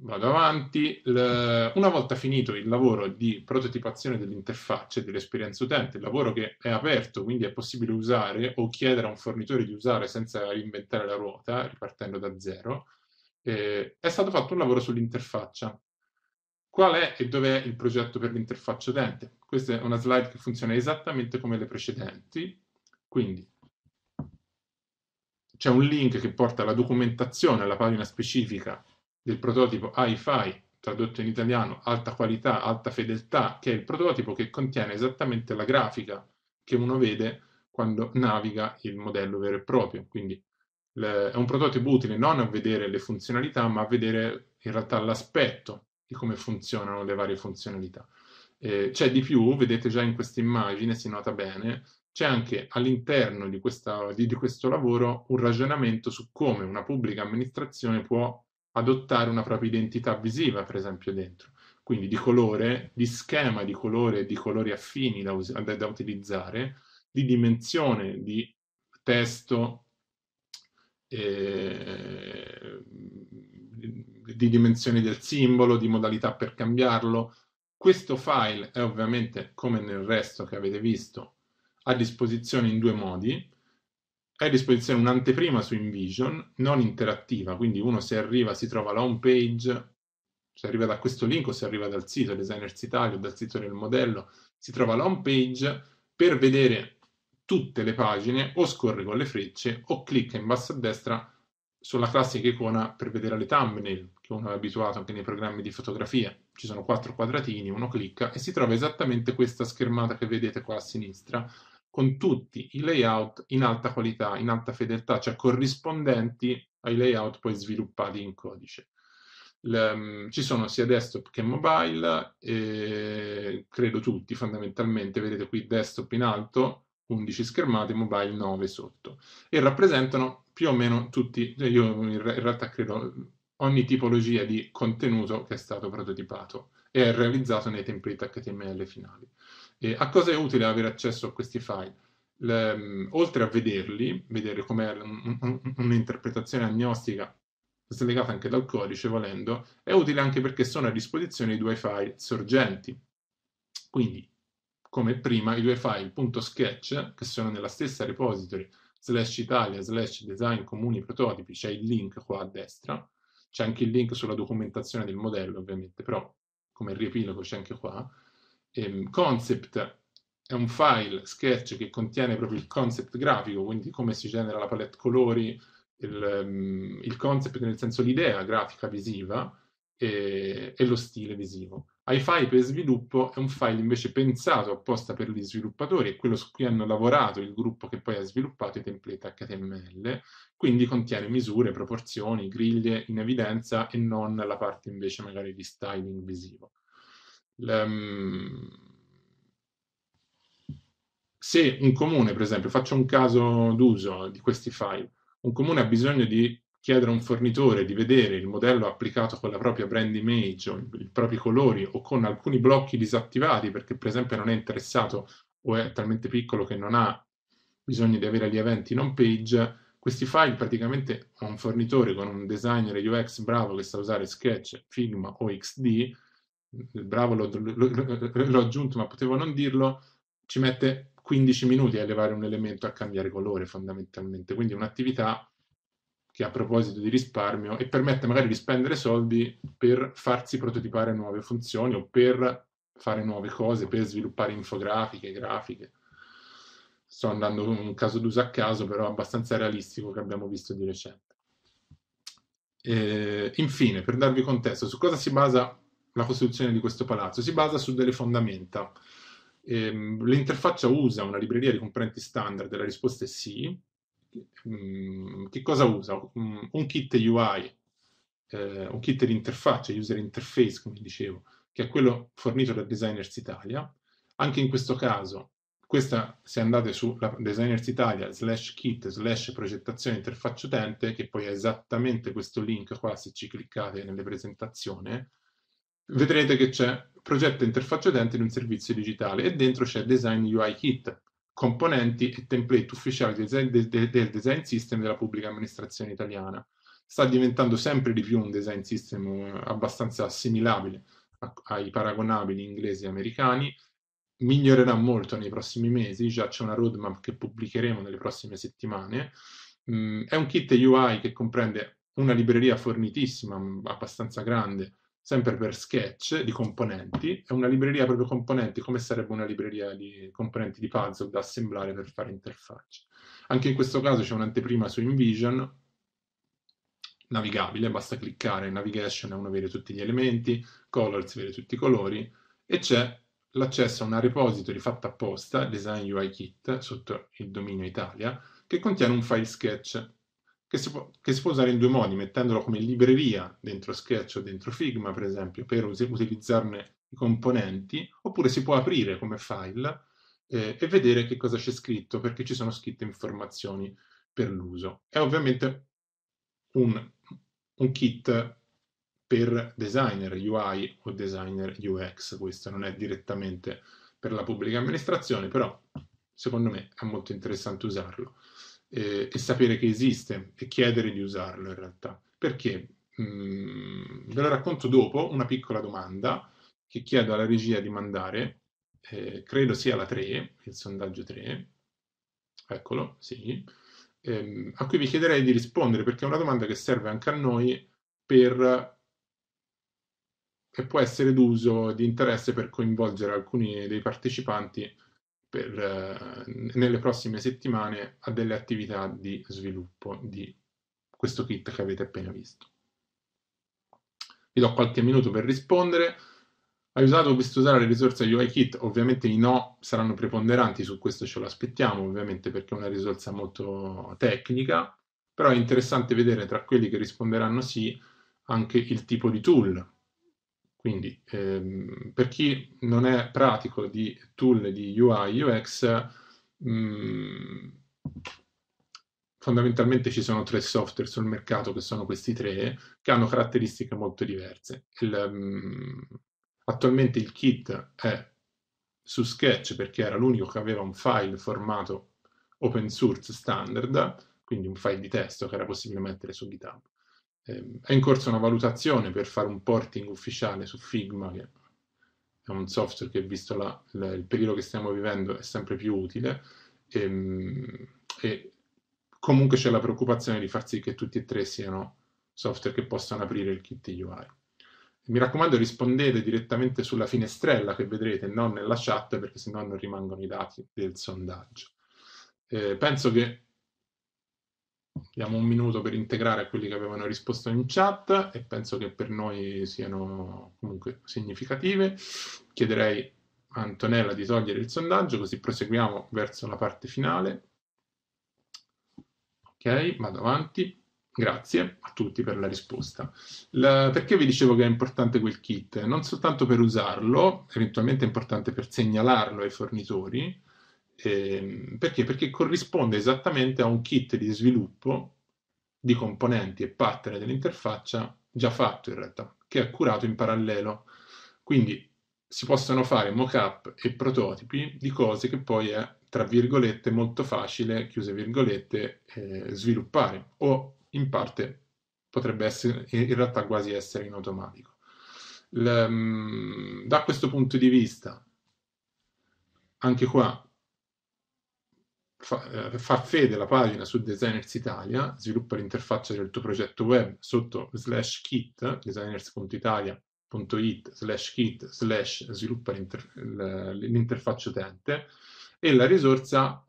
vado avanti, l- una volta finito il lavoro di prototipazione dell'interfaccia e dell'esperienza utente, il lavoro che è aperto, quindi è possibile usare o chiedere a un fornitore di usare senza reinventare la ruota, ripartendo da zero, eh, è stato fatto un lavoro sull'interfaccia. Qual è e dov'è il progetto per l'interfaccia utente? Questa è una slide che funziona esattamente come le precedenti, quindi c'è un link che porta alla documentazione, alla pagina specifica del prototipo hi-fi, tradotto in italiano alta qualità, alta fedeltà, che è il prototipo che contiene esattamente la grafica che uno vede quando naviga il modello vero e proprio. Quindi le, è un prototipo utile non a vedere le funzionalità, ma a vedere in realtà l'aspetto di come funzionano le varie funzionalità. Eh, c'è di più, vedete già in questa immagine, si nota bene, c'è anche all'interno di, di, di questo lavoro un ragionamento su come una pubblica amministrazione può adottare una propria identità visiva, per esempio, dentro. Quindi di colore, di schema di colore, di colori affini da, da, da utilizzare, di dimensione, di testo, eh, di dimensioni del simbolo, di modalità per cambiarlo. Questo file è ovviamente, come nel resto che avete visto, a disposizione in due modi è a disposizione un'anteprima su InVision, non interattiva, quindi uno se arriva si trova la home page, se arriva da questo link o se arriva dal sito Designers Italia o dal sito del modello, si trova la home page per vedere tutte le pagine o scorre con le frecce o clicca in basso a destra sulla classica icona per vedere le thumbnail, che uno è abituato anche nei programmi di fotografia. Ci sono quattro quadratini, uno clicca e si trova esattamente questa schermata che vedete qua a sinistra, con tutti i layout in alta qualità, in alta fedeltà, cioè corrispondenti ai layout poi sviluppati in codice. Le, mm, ci sono sia desktop che mobile, e credo tutti fondamentalmente, vedete qui desktop in alto, 11 schermate, mobile 9 sotto, e rappresentano più o meno tutti, cioè io in realtà credo mm, ogni tipologia di contenuto che è stato prototipato e è realizzato nei template HTML finali. E eh, a cosa è utile avere accesso a questi file? Le, oltre a vederli, vedere com'è un'interpretazione agnostica slegata anche dal codice volendo, è utile anche perché sono a disposizione i due file sorgenti. Quindi, come prima, i due file .sketch, che sono nella stessa repository, slash italia, slash design comuni prototipi, c'è il link qua a destra, c'è anche il link sulla documentazione del modello ovviamente, però come riepilogo c'è anche qua, ehm, concept è un file sketch che contiene proprio il concept grafico, quindi come si genera la palette colori, il, um, il concept nel senso l'idea grafica visiva e, e lo stile visivo. iFi per sviluppo è un file invece pensato apposta per gli sviluppatori, è quello su cui hanno lavorato il gruppo che poi ha sviluppato i template HTML, quindi contiene misure, proporzioni, griglie in evidenza e non la parte invece magari di styling visivo se un comune, per esempio, faccio un caso d'uso di questi file, un comune ha bisogno di chiedere a un fornitore di vedere il modello applicato con la propria brand image o i propri colori o con alcuni blocchi disattivati perché per esempio non è interessato o è talmente piccolo che non ha bisogno di avere gli eventi in home page, questi file praticamente a un fornitore con un designer UX bravo che sa usare Sketch, Figma o XD bravo, l'ho aggiunto ma potevo non dirlo, ci mette 15 minuti a elevare un elemento a cambiare colore fondamentalmente, quindi un'attività che a proposito di risparmio e permette magari di spendere soldi per farsi prototipare nuove funzioni o per fare nuove cose, per sviluppare infografiche, grafiche. Sto andando con un caso d'uso a caso, però abbastanza realistico che abbiamo visto di recente. E, ehm, infine, per darvi contesto, su cosa si basa la costruzione di questo palazzo, si basa su delle fondamenta. Ehm, l'interfaccia usa una libreria di componenti standard, la risposta è sì. Mm, che cosa usa? Mm, un kit UI, eh, un kit di interfaccia, user interface, come dicevo, che è quello fornito da Designers Italia. Anche in questo caso, questa, se andate su Designers Italia slash kit slash progettazione interfaccia utente, che poi è esattamente questo link qua, se ci cliccate nelle presentazioni, vedrete che c'è progetto interfaccia utente di un servizio digitale e dentro c'è design UI kit, componenti e template ufficiali del design system della pubblica amministrazione italiana. Sta diventando sempre di più un design system eh, abbastanza assimilabile ai paragonabili inglesi e americani, migliorerà molto nei prossimi mesi, già c'è una roadmap che pubblicheremo nelle prossime settimane. Mm, è un kit UI che comprende una libreria fornitissima, mm, abbastanza grande, sempre per sketch di componenti, è una libreria proprio componenti, come sarebbe una libreria di componenti di puzzle da assemblare per fare interfacce. Anche in questo caso c'è un'anteprima su InVision, navigabile, basta cliccare, navigation e uno vede tutti gli elementi, colors vede tutti i colori, e c'è l'accesso a una repository fatta apposta, Design UI Kit, sotto il dominio Italia, che contiene un file sketch che si, può, che si, può, usare in due modi, mettendolo come libreria dentro Sketch o dentro Figma, per esempio, per us- utilizzarne i componenti, oppure si può aprire come file eh, e vedere che cosa c'è scritto, perché ci sono scritte informazioni per l'uso. È ovviamente un, un kit per designer UI o designer UX, questo non è direttamente per la pubblica amministrazione, però secondo me è molto interessante usarlo eh, e sapere che esiste e chiedere di usarlo in realtà. Perché? Mm, ve lo racconto dopo, una piccola domanda che chiedo alla regia di mandare, eh, credo sia la 3, il sondaggio 3, eccolo, sì, ehm, a cui vi chiederei di rispondere perché è una domanda che serve anche a noi per che può essere d'uso, di interesse per coinvolgere alcuni dei partecipanti per, eh, nelle prossime settimane a delle attività di sviluppo di questo kit che avete appena visto. Vi do qualche minuto per rispondere. Hai usato o visto usare le risorse UIKit? Ovviamente i no saranno preponderanti, su questo ce lo aspettiamo, ovviamente perché è una risorsa molto tecnica, però è interessante vedere tra quelli che risponderanno sì anche il tipo di tool quindi ehm, per chi non è pratico di tool di UI, UX, mh, mm, fondamentalmente ci sono tre software sul mercato che sono questi tre, che hanno caratteristiche molto diverse. Il, mh, mm, attualmente il kit è su Sketch perché era l'unico che aveva un file formato open source standard, quindi un file di testo che era possibile mettere su GitHub eh, è in corso una valutazione per fare un porting ufficiale su Figma, che è un software che, visto la, la, il periodo che stiamo vivendo, è sempre più utile, e, ehm, e comunque c'è la preoccupazione di far sì che tutti e tre siano software che possano aprire il kit UI. Mi raccomando rispondete direttamente sulla finestrella che vedrete, non nella chat, perché sennò non rimangono i dati del sondaggio. Eh, penso che Abbiamo un minuto per integrare quelli che avevano risposto in chat e penso che per noi siano comunque significative. Chiederei a Antonella di togliere il sondaggio così proseguiamo verso la parte finale. Ok, vado avanti. Grazie a tutti per la risposta. La, perché vi dicevo che è importante quel kit? Non soltanto per usarlo, eventualmente è importante per segnalarlo ai fornitori, eh, perché? Perché corrisponde esattamente a un kit di sviluppo di componenti e pattern dell'interfaccia già fatto in realtà, che è curato in parallelo. Quindi si possono fare mock-up e prototipi di cose che poi è, tra virgolette, molto facile, chiuse virgolette, eh, sviluppare, o in parte potrebbe essere, in realtà quasi essere in automatico. L, da questo punto di vista, anche qua fa, eh, far fede alla pagina su Designers Italia, sviluppa l'interfaccia del tuo progetto web sotto slash kit, designers.italia.it slash kit slash sviluppa l'interfaccia utente e la risorsa,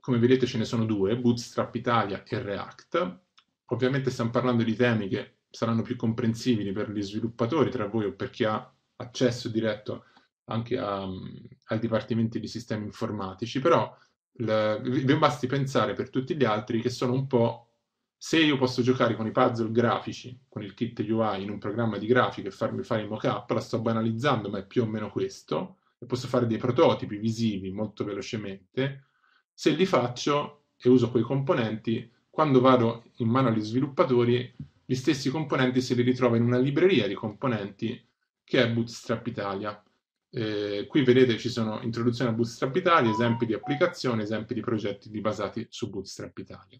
come vedete ce ne sono due, Bootstrap Italia e React. Ovviamente stiamo parlando di temi che saranno più comprensibili per gli sviluppatori tra voi o per chi ha accesso diretto anche a, um, ai dipartimenti di sistemi informatici, però la, basti pensare per tutti gli altri che sono un po' se io posso giocare con i puzzle grafici, con il kit UI in un programma di grafica e farmi fare i mockup, la sto banalizzando, ma è più o meno questo, e posso fare dei prototipi visivi molto velocemente, se li faccio e uso quei componenti, quando vado in mano agli sviluppatori, gli stessi componenti se li ritrovo in una libreria di componenti che è Bootstrap Italia. Eh, qui vedete ci sono introduzioni a Bootstrap Italia, esempi di applicazioni, esempi di progetti basati su Bootstrap Italia.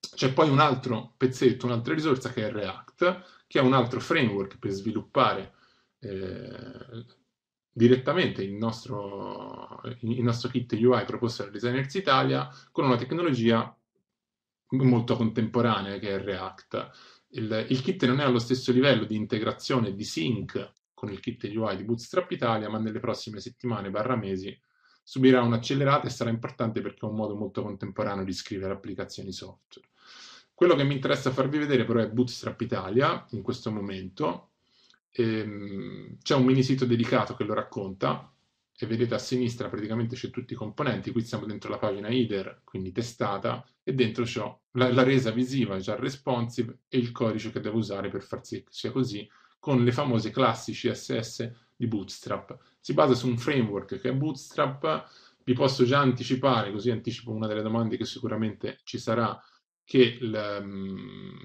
C'è poi un altro pezzetto, un'altra risorsa che è React, che è un altro framework per sviluppare eh, direttamente il nostro, il nostro, kit UI proposto da Designers Italia con una tecnologia molto contemporanea che è React. Il, il kit non è allo stesso livello di integrazione, di sync con il kit UI di Bootstrap Italia, ma nelle prossime settimane barra mesi subirà un'accelerata e sarà importante perché è un modo molto contemporaneo di scrivere applicazioni software. Quello che mi interessa farvi vedere però è Bootstrap Italia in questo momento. Ehm, c'è un mini sito dedicato che lo racconta e vedete a sinistra praticamente c'è tutti i componenti, qui siamo dentro la pagina header, quindi testata, e dentro c'è la, la resa visiva, già responsive, e il codice che devo usare per far sì che sia così, con le famose classi CSS di Bootstrap. Si basa su un framework che è Bootstrap, vi posso già anticipare, così anticipo una delle domande che sicuramente ci sarà, che ehm,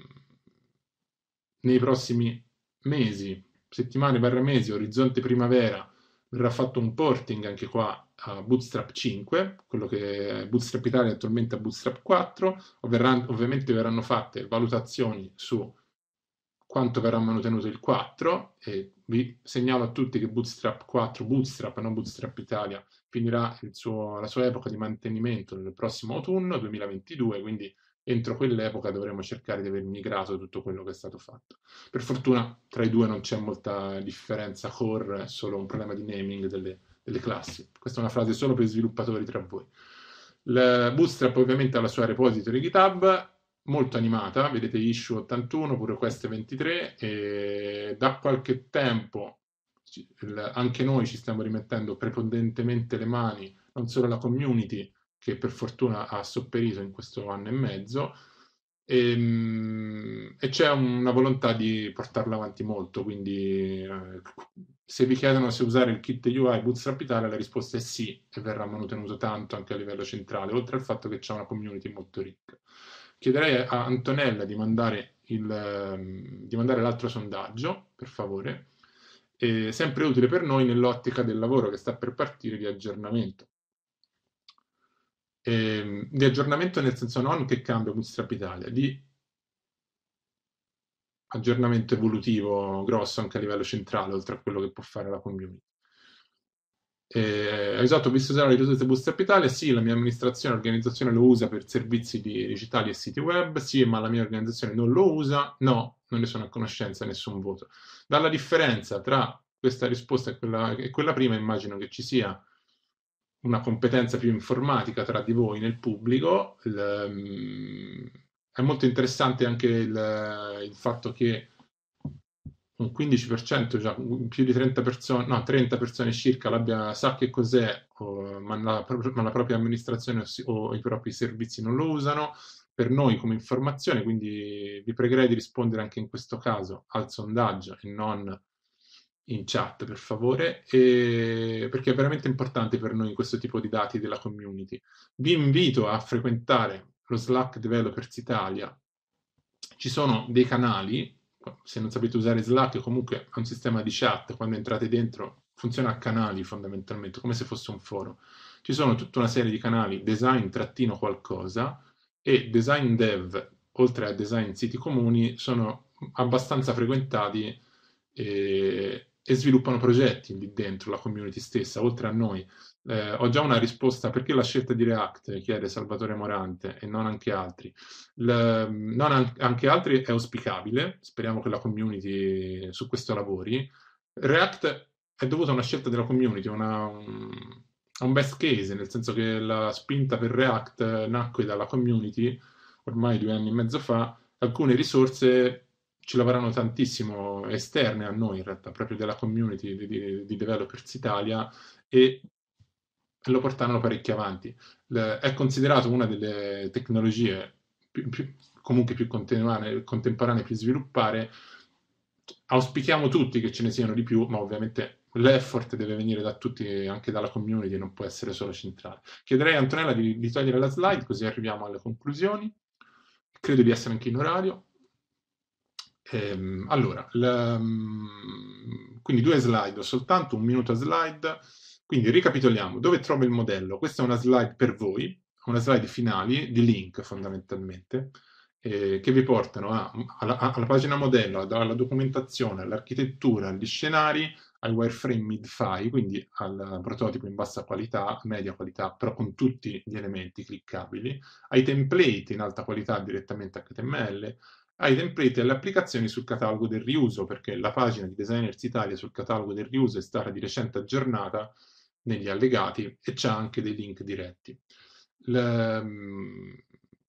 nei prossimi mesi, settimane barra mesi, orizzonte primavera, verrà fatto un porting anche qua a Bootstrap 5, quello che è Bootstrap Italia attualmente a Bootstrap 4, verranno, ovviamente verranno fatte valutazioni su quanto verrà mantenuto il 4 e vi segnalo a tutti che Bootstrap 4, Bootstrap, non Bootstrap Italia, finirà suo, la sua epoca di mantenimento nel prossimo autunno 2022, quindi entro quell'epoca dovremo cercare di aver migrato tutto quello che è stato fatto. Per fortuna tra i due non c'è molta differenza core, è solo un problema di naming delle, delle classi. Questa è una frase solo per sviluppatori tra voi. Il Bootstrap ovviamente ha la sua repository GitHub, molto animata, vedete issue 81, pure queste 23, e da qualche tempo anche noi ci stiamo rimettendo prepondentemente le mani, non solo la community, che per fortuna ha sopperito in questo anno e mezzo, e, ehm, e c'è una volontà di portarla avanti molto, quindi eh, se vi chiedono se usare il kit UI Bootstrap Italia, la risposta è sì, e verrà manutenuto tanto anche a livello centrale, oltre al fatto che c'è una community molto ricca. Chiederei a Antonella di mandare, il, ehm, di mandare l'altro sondaggio, per favore, eh, sempre utile per noi nell'ottica del lavoro che sta per partire di aggiornamento. Eh, di aggiornamento nel senso non che cambia Bootstrap Italia, di aggiornamento evolutivo grosso anche a livello centrale, oltre a quello che può fare la community. Eh, esatto, ho visto usare le risorse Boost App Sì, la mia amministrazione e organizzazione lo usa per servizi digitali e siti web. Sì, ma la mia organizzazione non lo usa. No, non ne sono a conoscenza, nessun voto. Dalla differenza tra questa risposta e quella, e quella prima, immagino che ci sia una competenza più informatica tra di voi nel pubblico. Il, um, è molto interessante anche il, il fatto che un 15%, cioè più di 30 persone, no, 30 persone circa l'abbia, sa che cos'è, o, ma, la, ma, la, propria amministrazione o, o, i propri servizi non lo usano, per noi come informazione, quindi vi pregherei di rispondere anche in questo caso al sondaggio e non in chat per favore, e... perché è veramente importante per noi questo tipo di dati della community. Vi invito a frequentare lo Slack Developers Italia, ci sono dei canali se non sapete usare Slack, comunque è un sistema di chat, quando entrate dentro funziona a canali fondamentalmente, come se fosse un foro. Ci sono tutta una serie di canali design-qualcosa e design dev, oltre a design siti comuni, sono abbastanza frequentati e, e sviluppano progetti lì dentro, la community stessa, oltre a noi eh, ho già una risposta perché la scelta di React, chiede Salvatore Morante, e non anche altri. L, mm, non an anche altri è auspicabile, speriamo che la community su questo lavori. React è dovuta a una scelta della community, una, un, a un best case, nel senso che la spinta per React nacque dalla community ormai due anni e mezzo fa, alcune risorse ci lavorano tantissimo esterne a noi in realtà, proprio della community di, di, di Developers Italia e e lo portarono parecchio avanti. Le, è considerato una delle tecnologie più, più, comunque più contemporanee, più sviluppate. Auspichiamo tutti che ce ne siano di più, ma ovviamente l'effort deve venire da tutti, anche dalla community, non può essere solo centrale. Chiederei a Antonella di, di togliere la slide così arriviamo alle conclusioni. Credo di essere anche in orario. Ehm, allora, la, mm, quindi due slide, soltanto un minuto a slide. Quindi ricapitoliamo, dove trovo il modello? Questa è una slide per voi, una slide finale di link fondamentalmente, eh, che vi portano a, alla, alla, pagina modello, alla documentazione, all'architettura, agli scenari, ai wireframe mid-fi, quindi al prototipo in bassa qualità, media qualità, però con tutti gli elementi cliccabili, ai template in alta qualità direttamente HTML, ai template e alle applicazioni sul catalogo del riuso, perché la pagina di Designers Italia sul catalogo del riuso è stata di recente aggiornata negli allegati e c'è anche dei link diretti. Mm,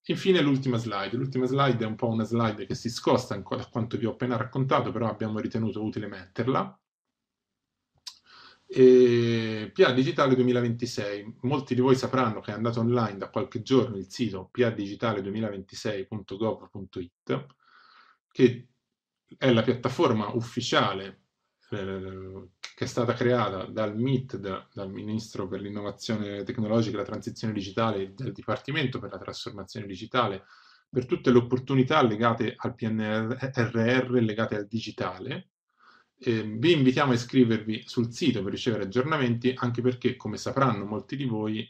infine l'ultima slide. L'ultima slide è un po' una slide che si scosta da quanto vi ho appena raccontato, però abbiamo ritenuto utile metterla. E PA Digitale 2026. Molti di voi sapranno che è andato online da qualche giorno il sito padigitale2026.gov.it, che è la piattaforma ufficiale eh, che è stata creata dal MIT, da, dal Ministro per l'Innovazione Tecnologica e la Transizione Digitale, dal Dipartimento per la Trasformazione Digitale, per tutte le opportunità legate al PNRR, legate al digitale. Eh, vi invitiamo a iscrivervi sul sito per ricevere aggiornamenti, anche perché, come sapranno molti di voi,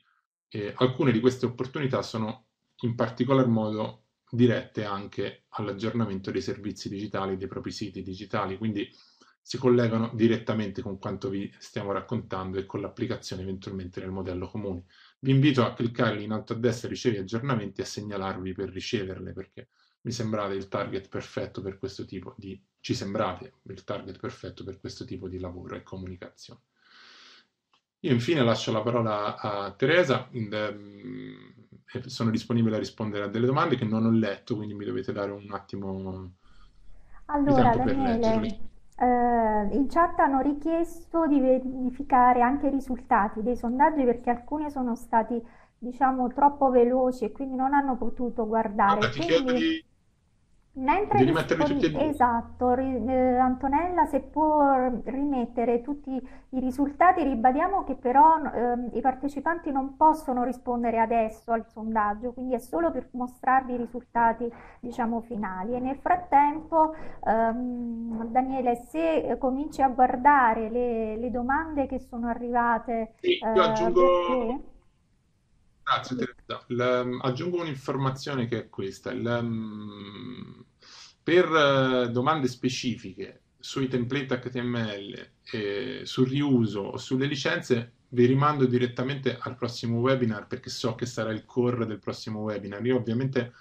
eh, alcune di queste opportunità sono in particolar modo dirette anche all'aggiornamento dei servizi digitali, dei propri siti digitali. Quindi si collegano direttamente con quanto vi stiamo raccontando e con l'applicazione eventualmente nel modello comune. Vi invito a cliccare in alto a destra ricevi aggiornamenti e a segnalarvi per riceverle perché mi sembrate il target perfetto per questo tipo di ci sembrate il target perfetto per questo tipo di lavoro e comunicazione. Io infine lascio la parola a Teresa, the, mm, sono disponibile a rispondere a delle domande che non ho letto, quindi mi dovete dare un attimo allora, di tempo per Daniele, leggerle. Uh, in chat hanno richiesto di verificare anche i risultati dei sondaggi perché alcuni sono stati diciamo troppo veloci e quindi non hanno potuto guardare. No, quindi... Mentre di rimetterli tutti e due. Esatto, eh, Antonella se può rimettere tutti i risultati, ribadiamo che però eh, i partecipanti non possono rispondere adesso al sondaggio, quindi è solo per mostrarvi i risultati diciamo, finali. E nel frattempo ehm, Daniele se cominci a guardare le, le domande che sono arrivate... Sì, io eh, aggiungo... Grazie, Teresa. L, um, aggiungo un'informazione che è questa. Il, um, per eh, domande specifiche sui template HTML, eh, sul riuso o sulle licenze, vi rimando direttamente al prossimo webinar perché so che sarà il core del prossimo webinar. Io ovviamente,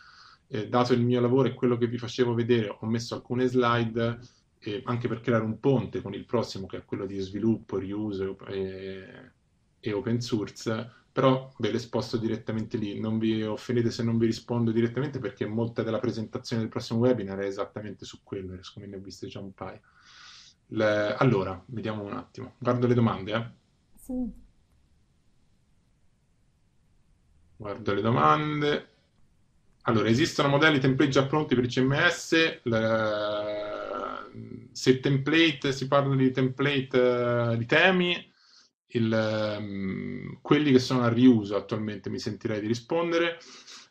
eh, dato il mio lavoro e quello che vi facevo vedere, ho messo alcune slide eh, anche per creare un ponte con il prossimo che è quello di sviluppo, riuso e, eh, e open source però ve le sposto direttamente lì. Non vi offendete se non vi rispondo direttamente perché molta della presentazione del prossimo webinar è esattamente su quello, come ne ho viste già un paio. Le... Allora, vediamo un attimo. Guardo le domande, eh? Sì. Guardo le domande. Allora, esistono modelli template già pronti per CMS? Le... Se template, si parla di template eh, di temi, il, um, quelli che sono a riuso attualmente mi sentirei di rispondere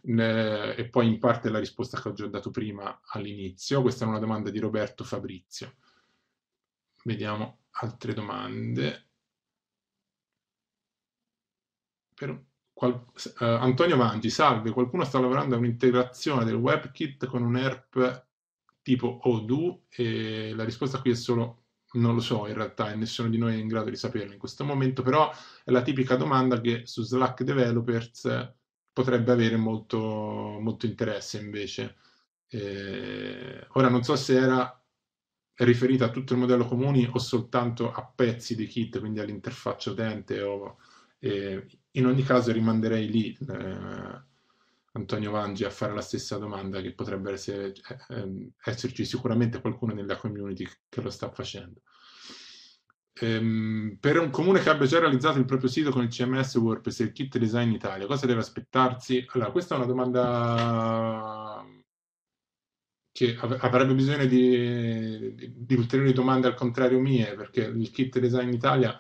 eh, e poi in parte la risposta che ho già dato prima all'inizio. Questa è una domanda di Roberto Fabrizio. Vediamo altre domande. Per... Qual... Uh, Antonio Mangi, salve, qualcuno sta lavorando a un'integrazione del WebKit con un ERP tipo Odoo e la risposta qui è solo non lo so in realtà e nessuno di noi è in grado di saperlo in questo momento, però è la tipica domanda che su Slack Developers eh, potrebbe avere molto, molto interesse invece. Eh, ora non so se era riferita a tutto il modello comuni o soltanto a pezzi di kit, quindi all'interfaccia utente o, eh, in ogni caso rimanderei lì. Eh, Antonio Vangi a fare la stessa domanda, che potrebbe essere, eh, ehm, esserci sicuramente qualcuno nella community che lo sta facendo. Ehm, per un comune che abbia già realizzato il proprio sito con il CMS WordPress e il kit design Italia, cosa deve aspettarsi? Allora, questa è una domanda che av avrebbe bisogno di, di, di, ulteriori domande al contrario mie, perché il kit design Italia,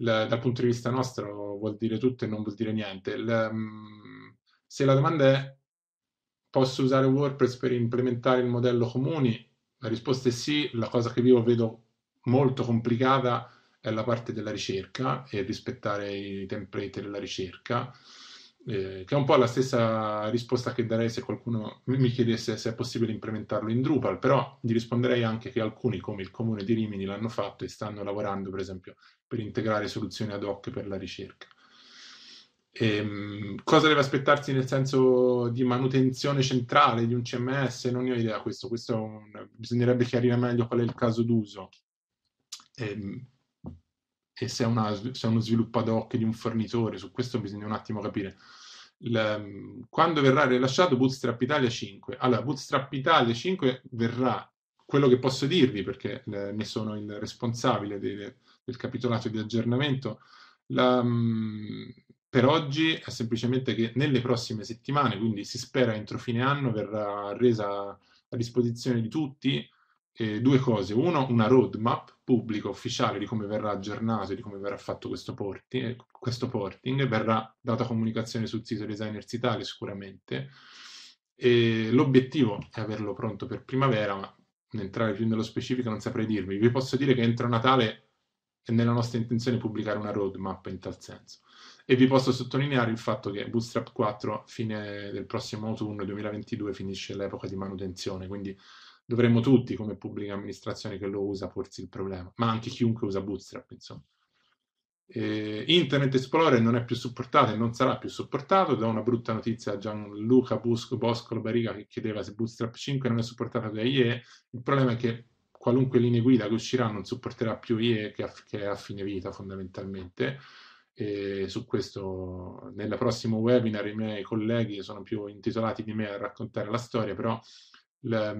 la, dal punto di vista nostro, vuol dire tutto e non vuol dire niente. La, se la domanda è posso usare WordPress per implementare il modello comuni, la risposta è sì, la cosa che io vedo molto complicata è la parte della ricerca e rispettare i template della ricerca, eh, che è un po' la stessa risposta che darei se qualcuno mi chiedesse se è possibile implementarlo in Drupal, però gli risponderei anche che alcuni, come il comune di Rimini, l'hanno fatto e stanno lavorando, per esempio, per integrare soluzioni ad hoc per la ricerca. Ehm, cosa deve aspettarsi nel senso di manutenzione centrale di un CMS? Non ne ho idea questo, questo un... bisognerebbe chiarire meglio qual è il caso d'uso ehm, e se è, una, se è uno sviluppo ad hoc di un fornitore, su questo bisogna un attimo capire. Il, ehm, quando verrà rilasciato Bootstrap Italia 5? Allora, Bootstrap Italia 5 verrà, quello che posso dirvi perché eh, ne sono il responsabile del, del capitolato di aggiornamento, la, mm, per oggi è semplicemente che nelle prossime settimane, quindi si spera entro fine anno, verrà resa a disposizione di tutti eh, due cose. Uno, una roadmap pubblica ufficiale di come verrà aggiornato e di come verrà fatto questo, porti, eh, questo porting. Verrà data comunicazione sul sito Designers Italia sicuramente. E l'obiettivo è averlo pronto per primavera, ma entrare più nello specifico non saprei dirvi. Vi posso dire che entro Natale è nella nostra intenzione pubblicare una roadmap in tal senso e vi posso sottolineare il fatto che Bootstrap 4 a fine del prossimo autunno 2022 finisce l'epoca di manutenzione, quindi dovremmo tutti come pubblica amministrazione che lo usa porsi il problema, ma anche chiunque usa Bootstrap, insomma. Eh, Internet Explorer non è più supportato e non sarà più supportato. Da una brutta notizia a Gianluca Busco, Boscolo Bariga che chiedeva se Bootstrap 5 non è supportato da IE. Il problema è che qualunque linea guida che uscirà non supporterà più IE che è a fine vita fondamentalmente e su questo nel prossimo webinar i miei colleghi sono più intitolati di me a raccontare la storia, però la,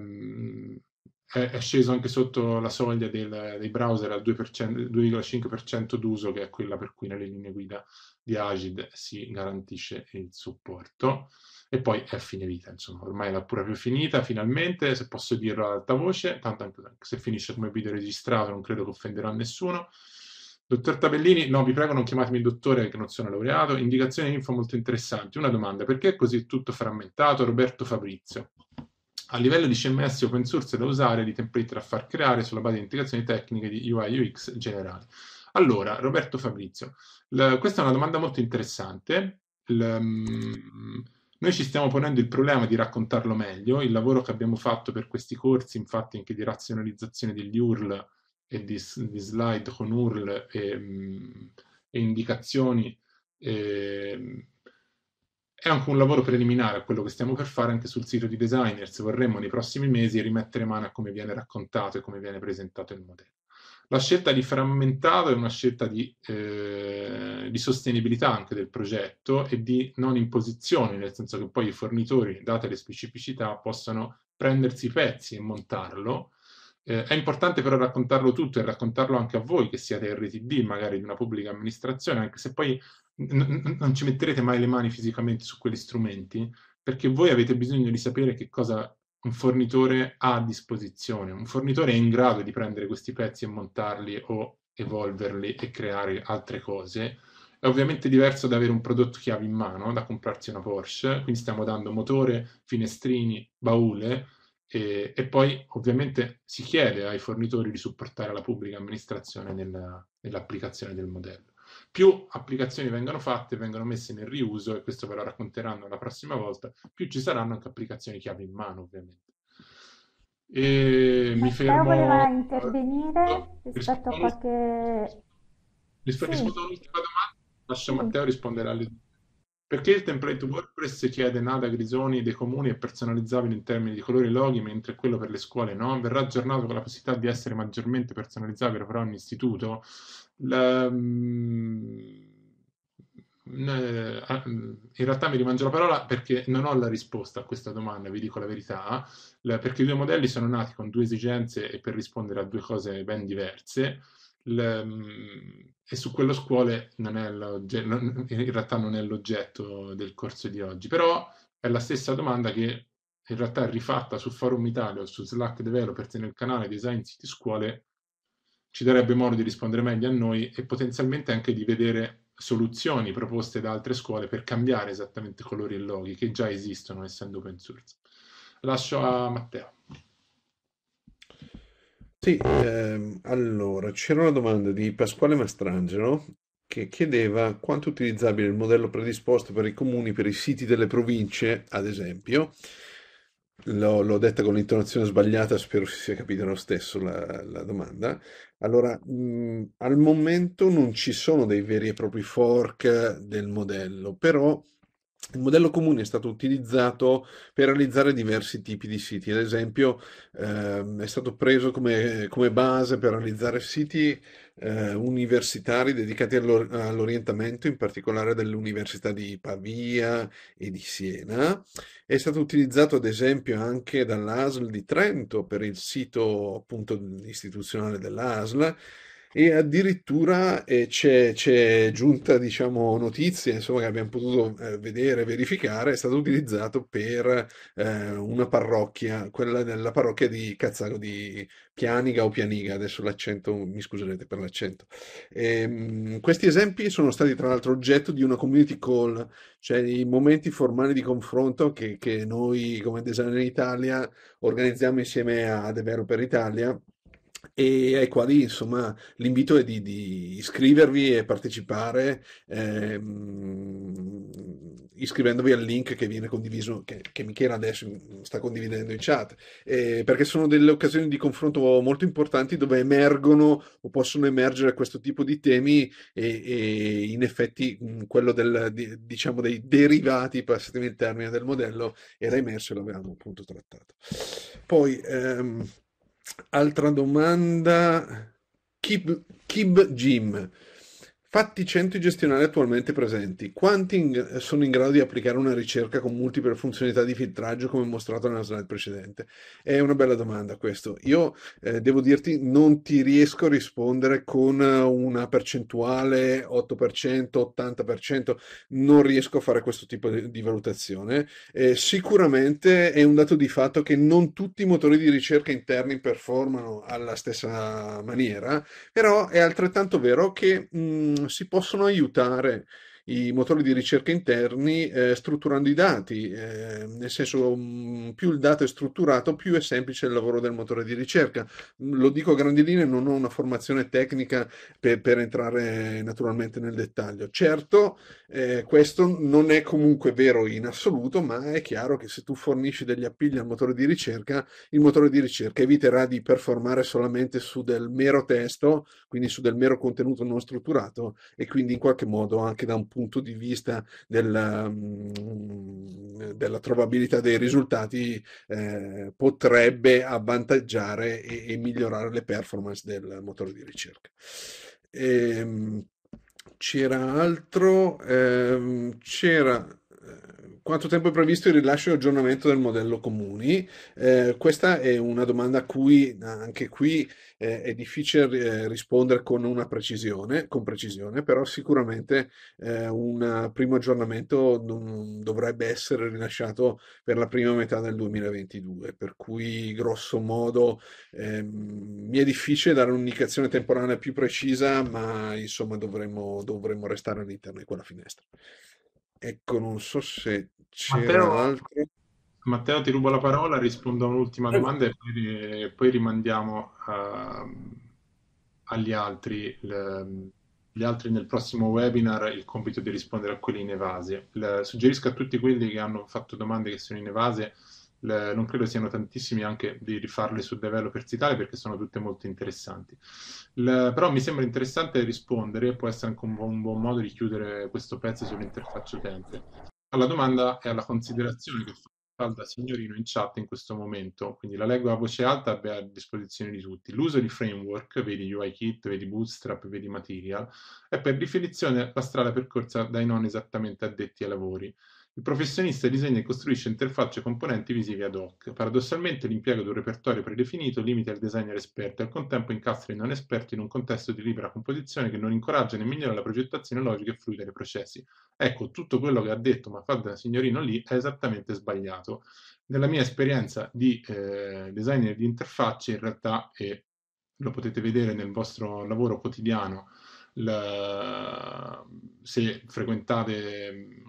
è, è, sceso anche sotto la soglia del, dei browser al 2,5% d'uso, che è quella per cui nelle linee guida di Agid si garantisce il supporto. E poi è fine vita, insomma, ormai l'ha pure più finita, finalmente, se posso dirlo ad alta voce, tanto anche se finisce come video registrato non credo che offenderà nessuno. Dottor Tabellini, no, vi prego non chiamatemi dottore che non sono laureato. Indicazioni e info molto interessanti. Una domanda, perché è così tutto frammentato? Roberto Fabrizio. A livello di CMS open source da usare, di template da far creare sulla base di integrazioni tecniche di UI UX generale. Allora, Roberto Fabrizio, la, questa è una domanda molto interessante. La, mm, noi ci stiamo ponendo il problema di raccontarlo meglio. Il lavoro che abbiamo fatto per questi corsi, infatti, anche di razionalizzazione degli URL, e di, di slide con URL e, mm, e indicazioni eh, è anche un lavoro preliminare a quello che stiamo per fare anche sul sito di designer, se vorremmo nei prossimi mesi rimettere mano a come viene raccontato e come viene presentato il modello. La scelta di frammentato è una scelta di, eh, di sostenibilità anche del progetto e di non imposizione, nel senso che poi i fornitori, date le specificità, possono prendersi i pezzi e montarlo, eh, è importante però raccontarlo tutto e raccontarlo anche a voi che siate RTD, magari di una pubblica amministrazione, anche se poi non ci metterete mai le mani fisicamente su quegli strumenti, perché voi avete bisogno di sapere che cosa un fornitore ha a disposizione. Un fornitore è in grado di prendere questi pezzi e montarli o evolverli e creare altre cose. È ovviamente diverso da avere un prodotto chiave in mano, da comprarsi una Porsche, quindi stiamo dando motore, finestrini, baule, e, e, poi ovviamente si chiede ai fornitori di supportare la pubblica amministrazione nella, nell'applicazione del modello. Più applicazioni vengono fatte, vengono messe nel riuso, e questo ve lo racconteranno la prossima volta, più ci saranno anche applicazioni chiave in mano, ovviamente. E Matteo mi fermo... voleva intervenire rispetto a qualche... Rispondo sì. a un'ultima domanda? Lascio sì. Matteo rispondere alle domande. Perché il template WordPress chiede nada, grisoni dei comuni e personalizzabile in termini di colori e loghi, mentre quello per le scuole no? Verrà aggiornato con la possibilità di essere maggiormente personalizzabile per ogni istituto? La... Mm, in realtà mi rimangio la parola perché non ho la risposta a questa domanda, vi dico la verità, perché i due modelli sono nati con due esigenze e per rispondere a due cose ben diverse. Le, mhmm, e su quello scuole non è non, in realtà non è l'oggetto del corso di oggi, però è la stessa domanda che in realtà è rifatta su Forum Italia o su Slack Developers nel canale Design City Scuole, ci darebbe modo di rispondere meglio a noi e potenzialmente anche di vedere soluzioni proposte da altre scuole per cambiare esattamente colori e loghi che già esistono essendo open source. Lascio a Matteo. Sì, ehm, allora c'era una domanda di Pasquale Mastrangelo che chiedeva quanto è utilizzabile il modello predisposto per i comuni per i siti delle province, ad esempio. L'ho, l'ho detta con l'intonazione sbagliata, spero si sia capita lo stesso la, la domanda. Allora, mh, al momento non ci sono dei veri e propri fork del modello, però il modello comune è stato utilizzato per realizzare diversi tipi di siti, ad esempio ehm, è stato preso come, come, base per realizzare siti eh, universitari dedicati all'or- all'orientamento, in particolare delle università di Pavia e di Siena. È stato utilizzato ad esempio anche dall'ASL di Trento per il sito appunto istituzionale dell'ASL e addirittura eh, c'è, giunta diciamo, notizia insomma, che abbiamo potuto eh, vedere, verificare, è stato utilizzato per eh, una parrocchia, quella della parrocchia di Cazzaro di Pianiga o Pianiga, adesso l'accento, mi scuserete per l'accento. Ehm, questi esempi sono stati tra l'altro oggetto di una community call, cioè i momenti formali di confronto che, che noi come Designer Italia organizziamo insieme a Developer Italia e ai ecco, quali, insomma, l'invito è di, di iscrivervi e partecipare ehm, iscrivendovi al link che viene condiviso, che, che Michela adesso sta condividendo in chat, eh, perché sono delle occasioni di confronto molto importanti dove emergono o possono emergere questo tipo di temi e, e in effetti mh, quello del, di, diciamo, dei derivati, passatemi il termine, del modello era emerso e l'avevamo appunto trattato. Poi... Ehm, Altra domanda. Kib, Kib Jim. Fatti 100 i gestionali attualmente presenti, quanti in, sono in grado di applicare una ricerca con multiple funzionalità di filtraggio come mostrato nella slide precedente? È una bella domanda questo. Io eh, devo dirti non ti riesco a rispondere con una percentuale 8%, 80%, non riesco a fare questo tipo di, di valutazione. Eh, sicuramente è un dato di fatto che non tutti i motori di ricerca interni performano alla stessa maniera, però è altrettanto vero che... Mh, mm, Mm, si possono aiutare i motori di ricerca interni eh, strutturando i dati, eh, nel senso mm, più il dato è strutturato più è semplice il lavoro del motore di ricerca. Mm, lo dico a grandi linee, non ho una formazione tecnica per, per entrare naturalmente nel dettaglio. Certo, eh, questo non è comunque vero in assoluto, ma è chiaro che se tu fornisci degli appigli al motore di ricerca, il motore di ricerca eviterà di performare solamente su del mero testo, quindi su del mero contenuto non strutturato e quindi in qualche modo anche da un punto punto di vista della, mm, della trovabilità dei risultati eh, potrebbe avvantaggiare e, e, migliorare le performance del motore di ricerca. E, ehm, c'era altro, ehm, c'era quanto tempo è previsto il rilascio e aggiornamento del modello comuni? Eh, questa è una domanda a cui anche qui eh, è difficile eh, rispondere con una precisione, con precisione però sicuramente eh, un primo aggiornamento non, dovrebbe essere rilasciato per la prima metà del 2022, per cui grosso modo ehm, mi è difficile dare un'indicazione temporanea più precisa, ma insomma dovremmo, dovremmo restare all'interno di quella finestra. Ecco, non so se c'era Matteo, altro. Matteo, ti rubo la parola, rispondo a un'ultima domanda e poi, poi rimandiamo a, ehm, agli altri. Le, ehm, gli altri nel prossimo webinar il compito di rispondere a quelli in evase. Le, suggerisco a tutti quelli che hanno fatto domande che sono in evase le, non credo siano tantissimi anche di rifarle su Developers Italia perché sono tutte molto interessanti. Le, però mi sembra interessante rispondere può essere anche un buon, un buon modo di chiudere questo pezzo sull'interfaccia utente. Alla domanda e alla considerazione che fa Alda Signorino in chat in questo momento, quindi la leggo a voce alta e a disposizione di tutti. L'uso di framework, vedi UIKit, vedi Bootstrap, vedi Material, è per definizione la strada percorsa dai non esattamente addetti ai lavori il professionista disegna e costruisce interfacce e componenti visivi ad hoc. Paradossalmente l'impiego di un repertorio predefinito limita il designer esperto e al contempo incastra i non esperti in un contesto di libera composizione che non incoraggia né migliora la progettazione logica e fluida dei processi. Ecco, tutto quello che ha detto ma fa da signorino lì è esattamente sbagliato. Nella mia esperienza di eh, designer di interfacce, in realtà, e lo potete vedere nel vostro lavoro quotidiano, la... se frequentate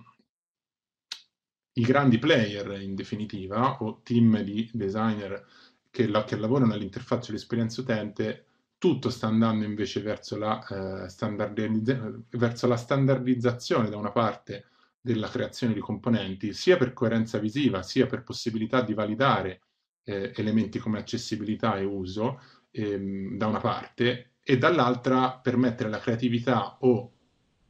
i grandi player in definitiva o team di designer che, che lavorano all'interfaccia dell'esperienza utente, tutto sta andando invece verso la, eh, verso la standardizzazione da una parte della creazione di componenti, sia per coerenza visiva, sia per possibilità di validare eh, elementi come accessibilità e uso, ehm, da una parte, e dall'altra permettere la creatività o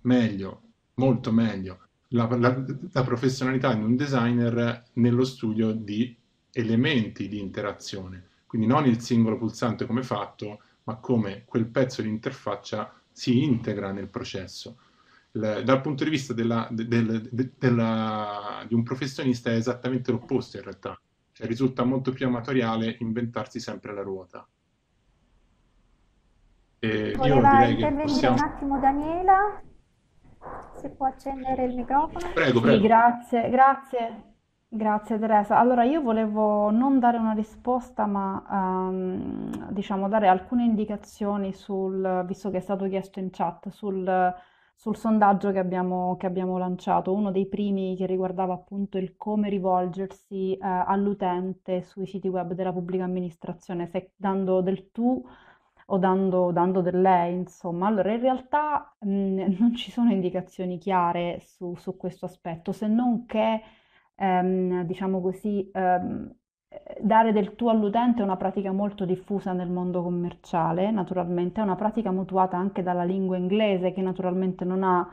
meglio, molto meglio, la, la, la professionalità di un designer nello studio di elementi di interazione, quindi non il singolo pulsante come fatto, ma come quel pezzo di interfaccia si integra nel processo. Il, dal punto di vista della, del, de, della, di un professionista è esattamente l'opposto in realtà, cioè risulta molto più amatoriale inventarsi sempre la ruota. E Voleva io direi che possiamo... un attimo Daniela? Si può accendere il microfono? Prego, Sì, prego. grazie, grazie, grazie Teresa. Allora, io volevo non dare una risposta, ma ehm, diciamo dare alcune indicazioni sul, visto che è stato chiesto in chat, sul, sul sondaggio che abbiamo, che abbiamo lanciato, uno dei primi che riguardava appunto il come rivolgersi eh, all'utente sui siti web della pubblica amministrazione, se dando del tu o dando, dando del lei, insomma. Allora, in realtà mh, mm, (laughs) non ci sono indicazioni chiare su, su questo aspetto, se non che, ehm, diciamo così, ehm, dare del tu all'utente è una pratica molto diffusa nel mondo commerciale, naturalmente, è una pratica mutuata anche dalla lingua inglese che naturalmente non ha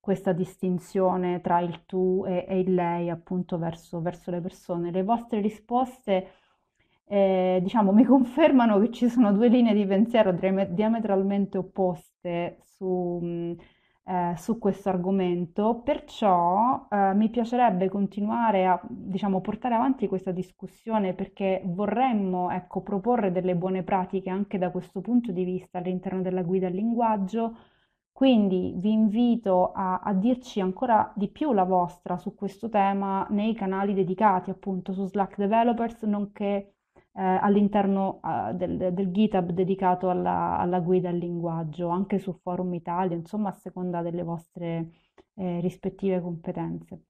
questa distinzione tra il tu e, e il lei appunto verso, verso le persone. Le vostre risposte eh, diciamo, mi (laughs) confermano che ci sono due linee di pensiero diametralmente opposte su, mm, eh, su questo argomento, perciò eh, mi piacerebbe continuare a, diciamo, portare avanti questa discussione perché vorremmo, ecco, proporre delle buone pratiche anche da questo punto di vista all'interno della guida al linguaggio. Quindi vi invito a, a, dirci ancora di più la vostra su questo tema nei canali dedicati appunto su Slack Developers, nonché eh, all'interno eh, del, del, GitHub dedicato alla, alla guida al linguaggio, anche su Forum Italia, insomma a seconda delle vostre eh, rispettive competenze.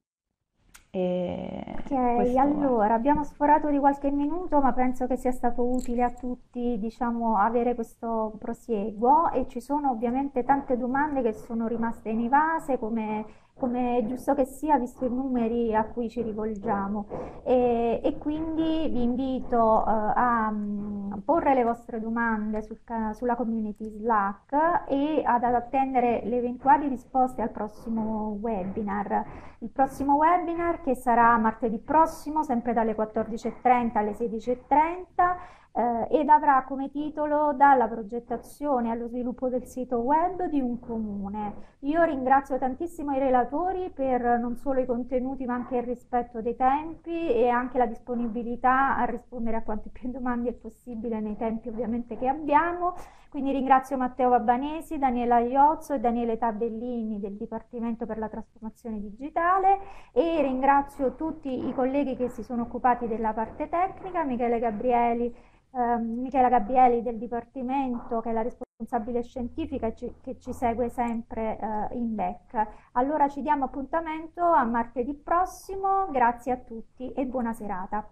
E ok, allora è. abbiamo sforato di qualche minuto, ma penso che sia stato utile a tutti, diciamo, avere questo prosieguo e ci sono ovviamente tante domande che sono rimaste in evase, come come è giusto che sia visto i numeri a cui ci rivolgiamo e, e quindi vi invito uh, a mm, porre le vostre domande sul, sulla community Slack e ad attendere le eventuali risposte al prossimo webinar. Il prossimo webinar che sarà martedì prossimo sempre dalle 14.30 alle 16.30 eh, ed avrà come titolo Dalla progettazione allo sviluppo del sito web di un comune. Io ringrazio tantissimo i relatori per non solo i contenuti ma anche il rispetto dei tempi e anche la disponibilità a rispondere a quante più domande è possibile nei tempi ovviamente che abbiamo. Quindi ringrazio Matteo Vabbanesi, Daniela Iozzo e Daniele Tabellini del Dipartimento per la Trasformazione Digitale e ringrazio tutti i colleghi che si sono occupati della parte tecnica, Michele Gabrieli, eh, Michela Gabrieli del Dipartimento che è la responsabile scientifica e ci, che ci segue sempre eh, in BEC. Allora ci diamo appuntamento a martedì prossimo, grazie a tutti e buona serata.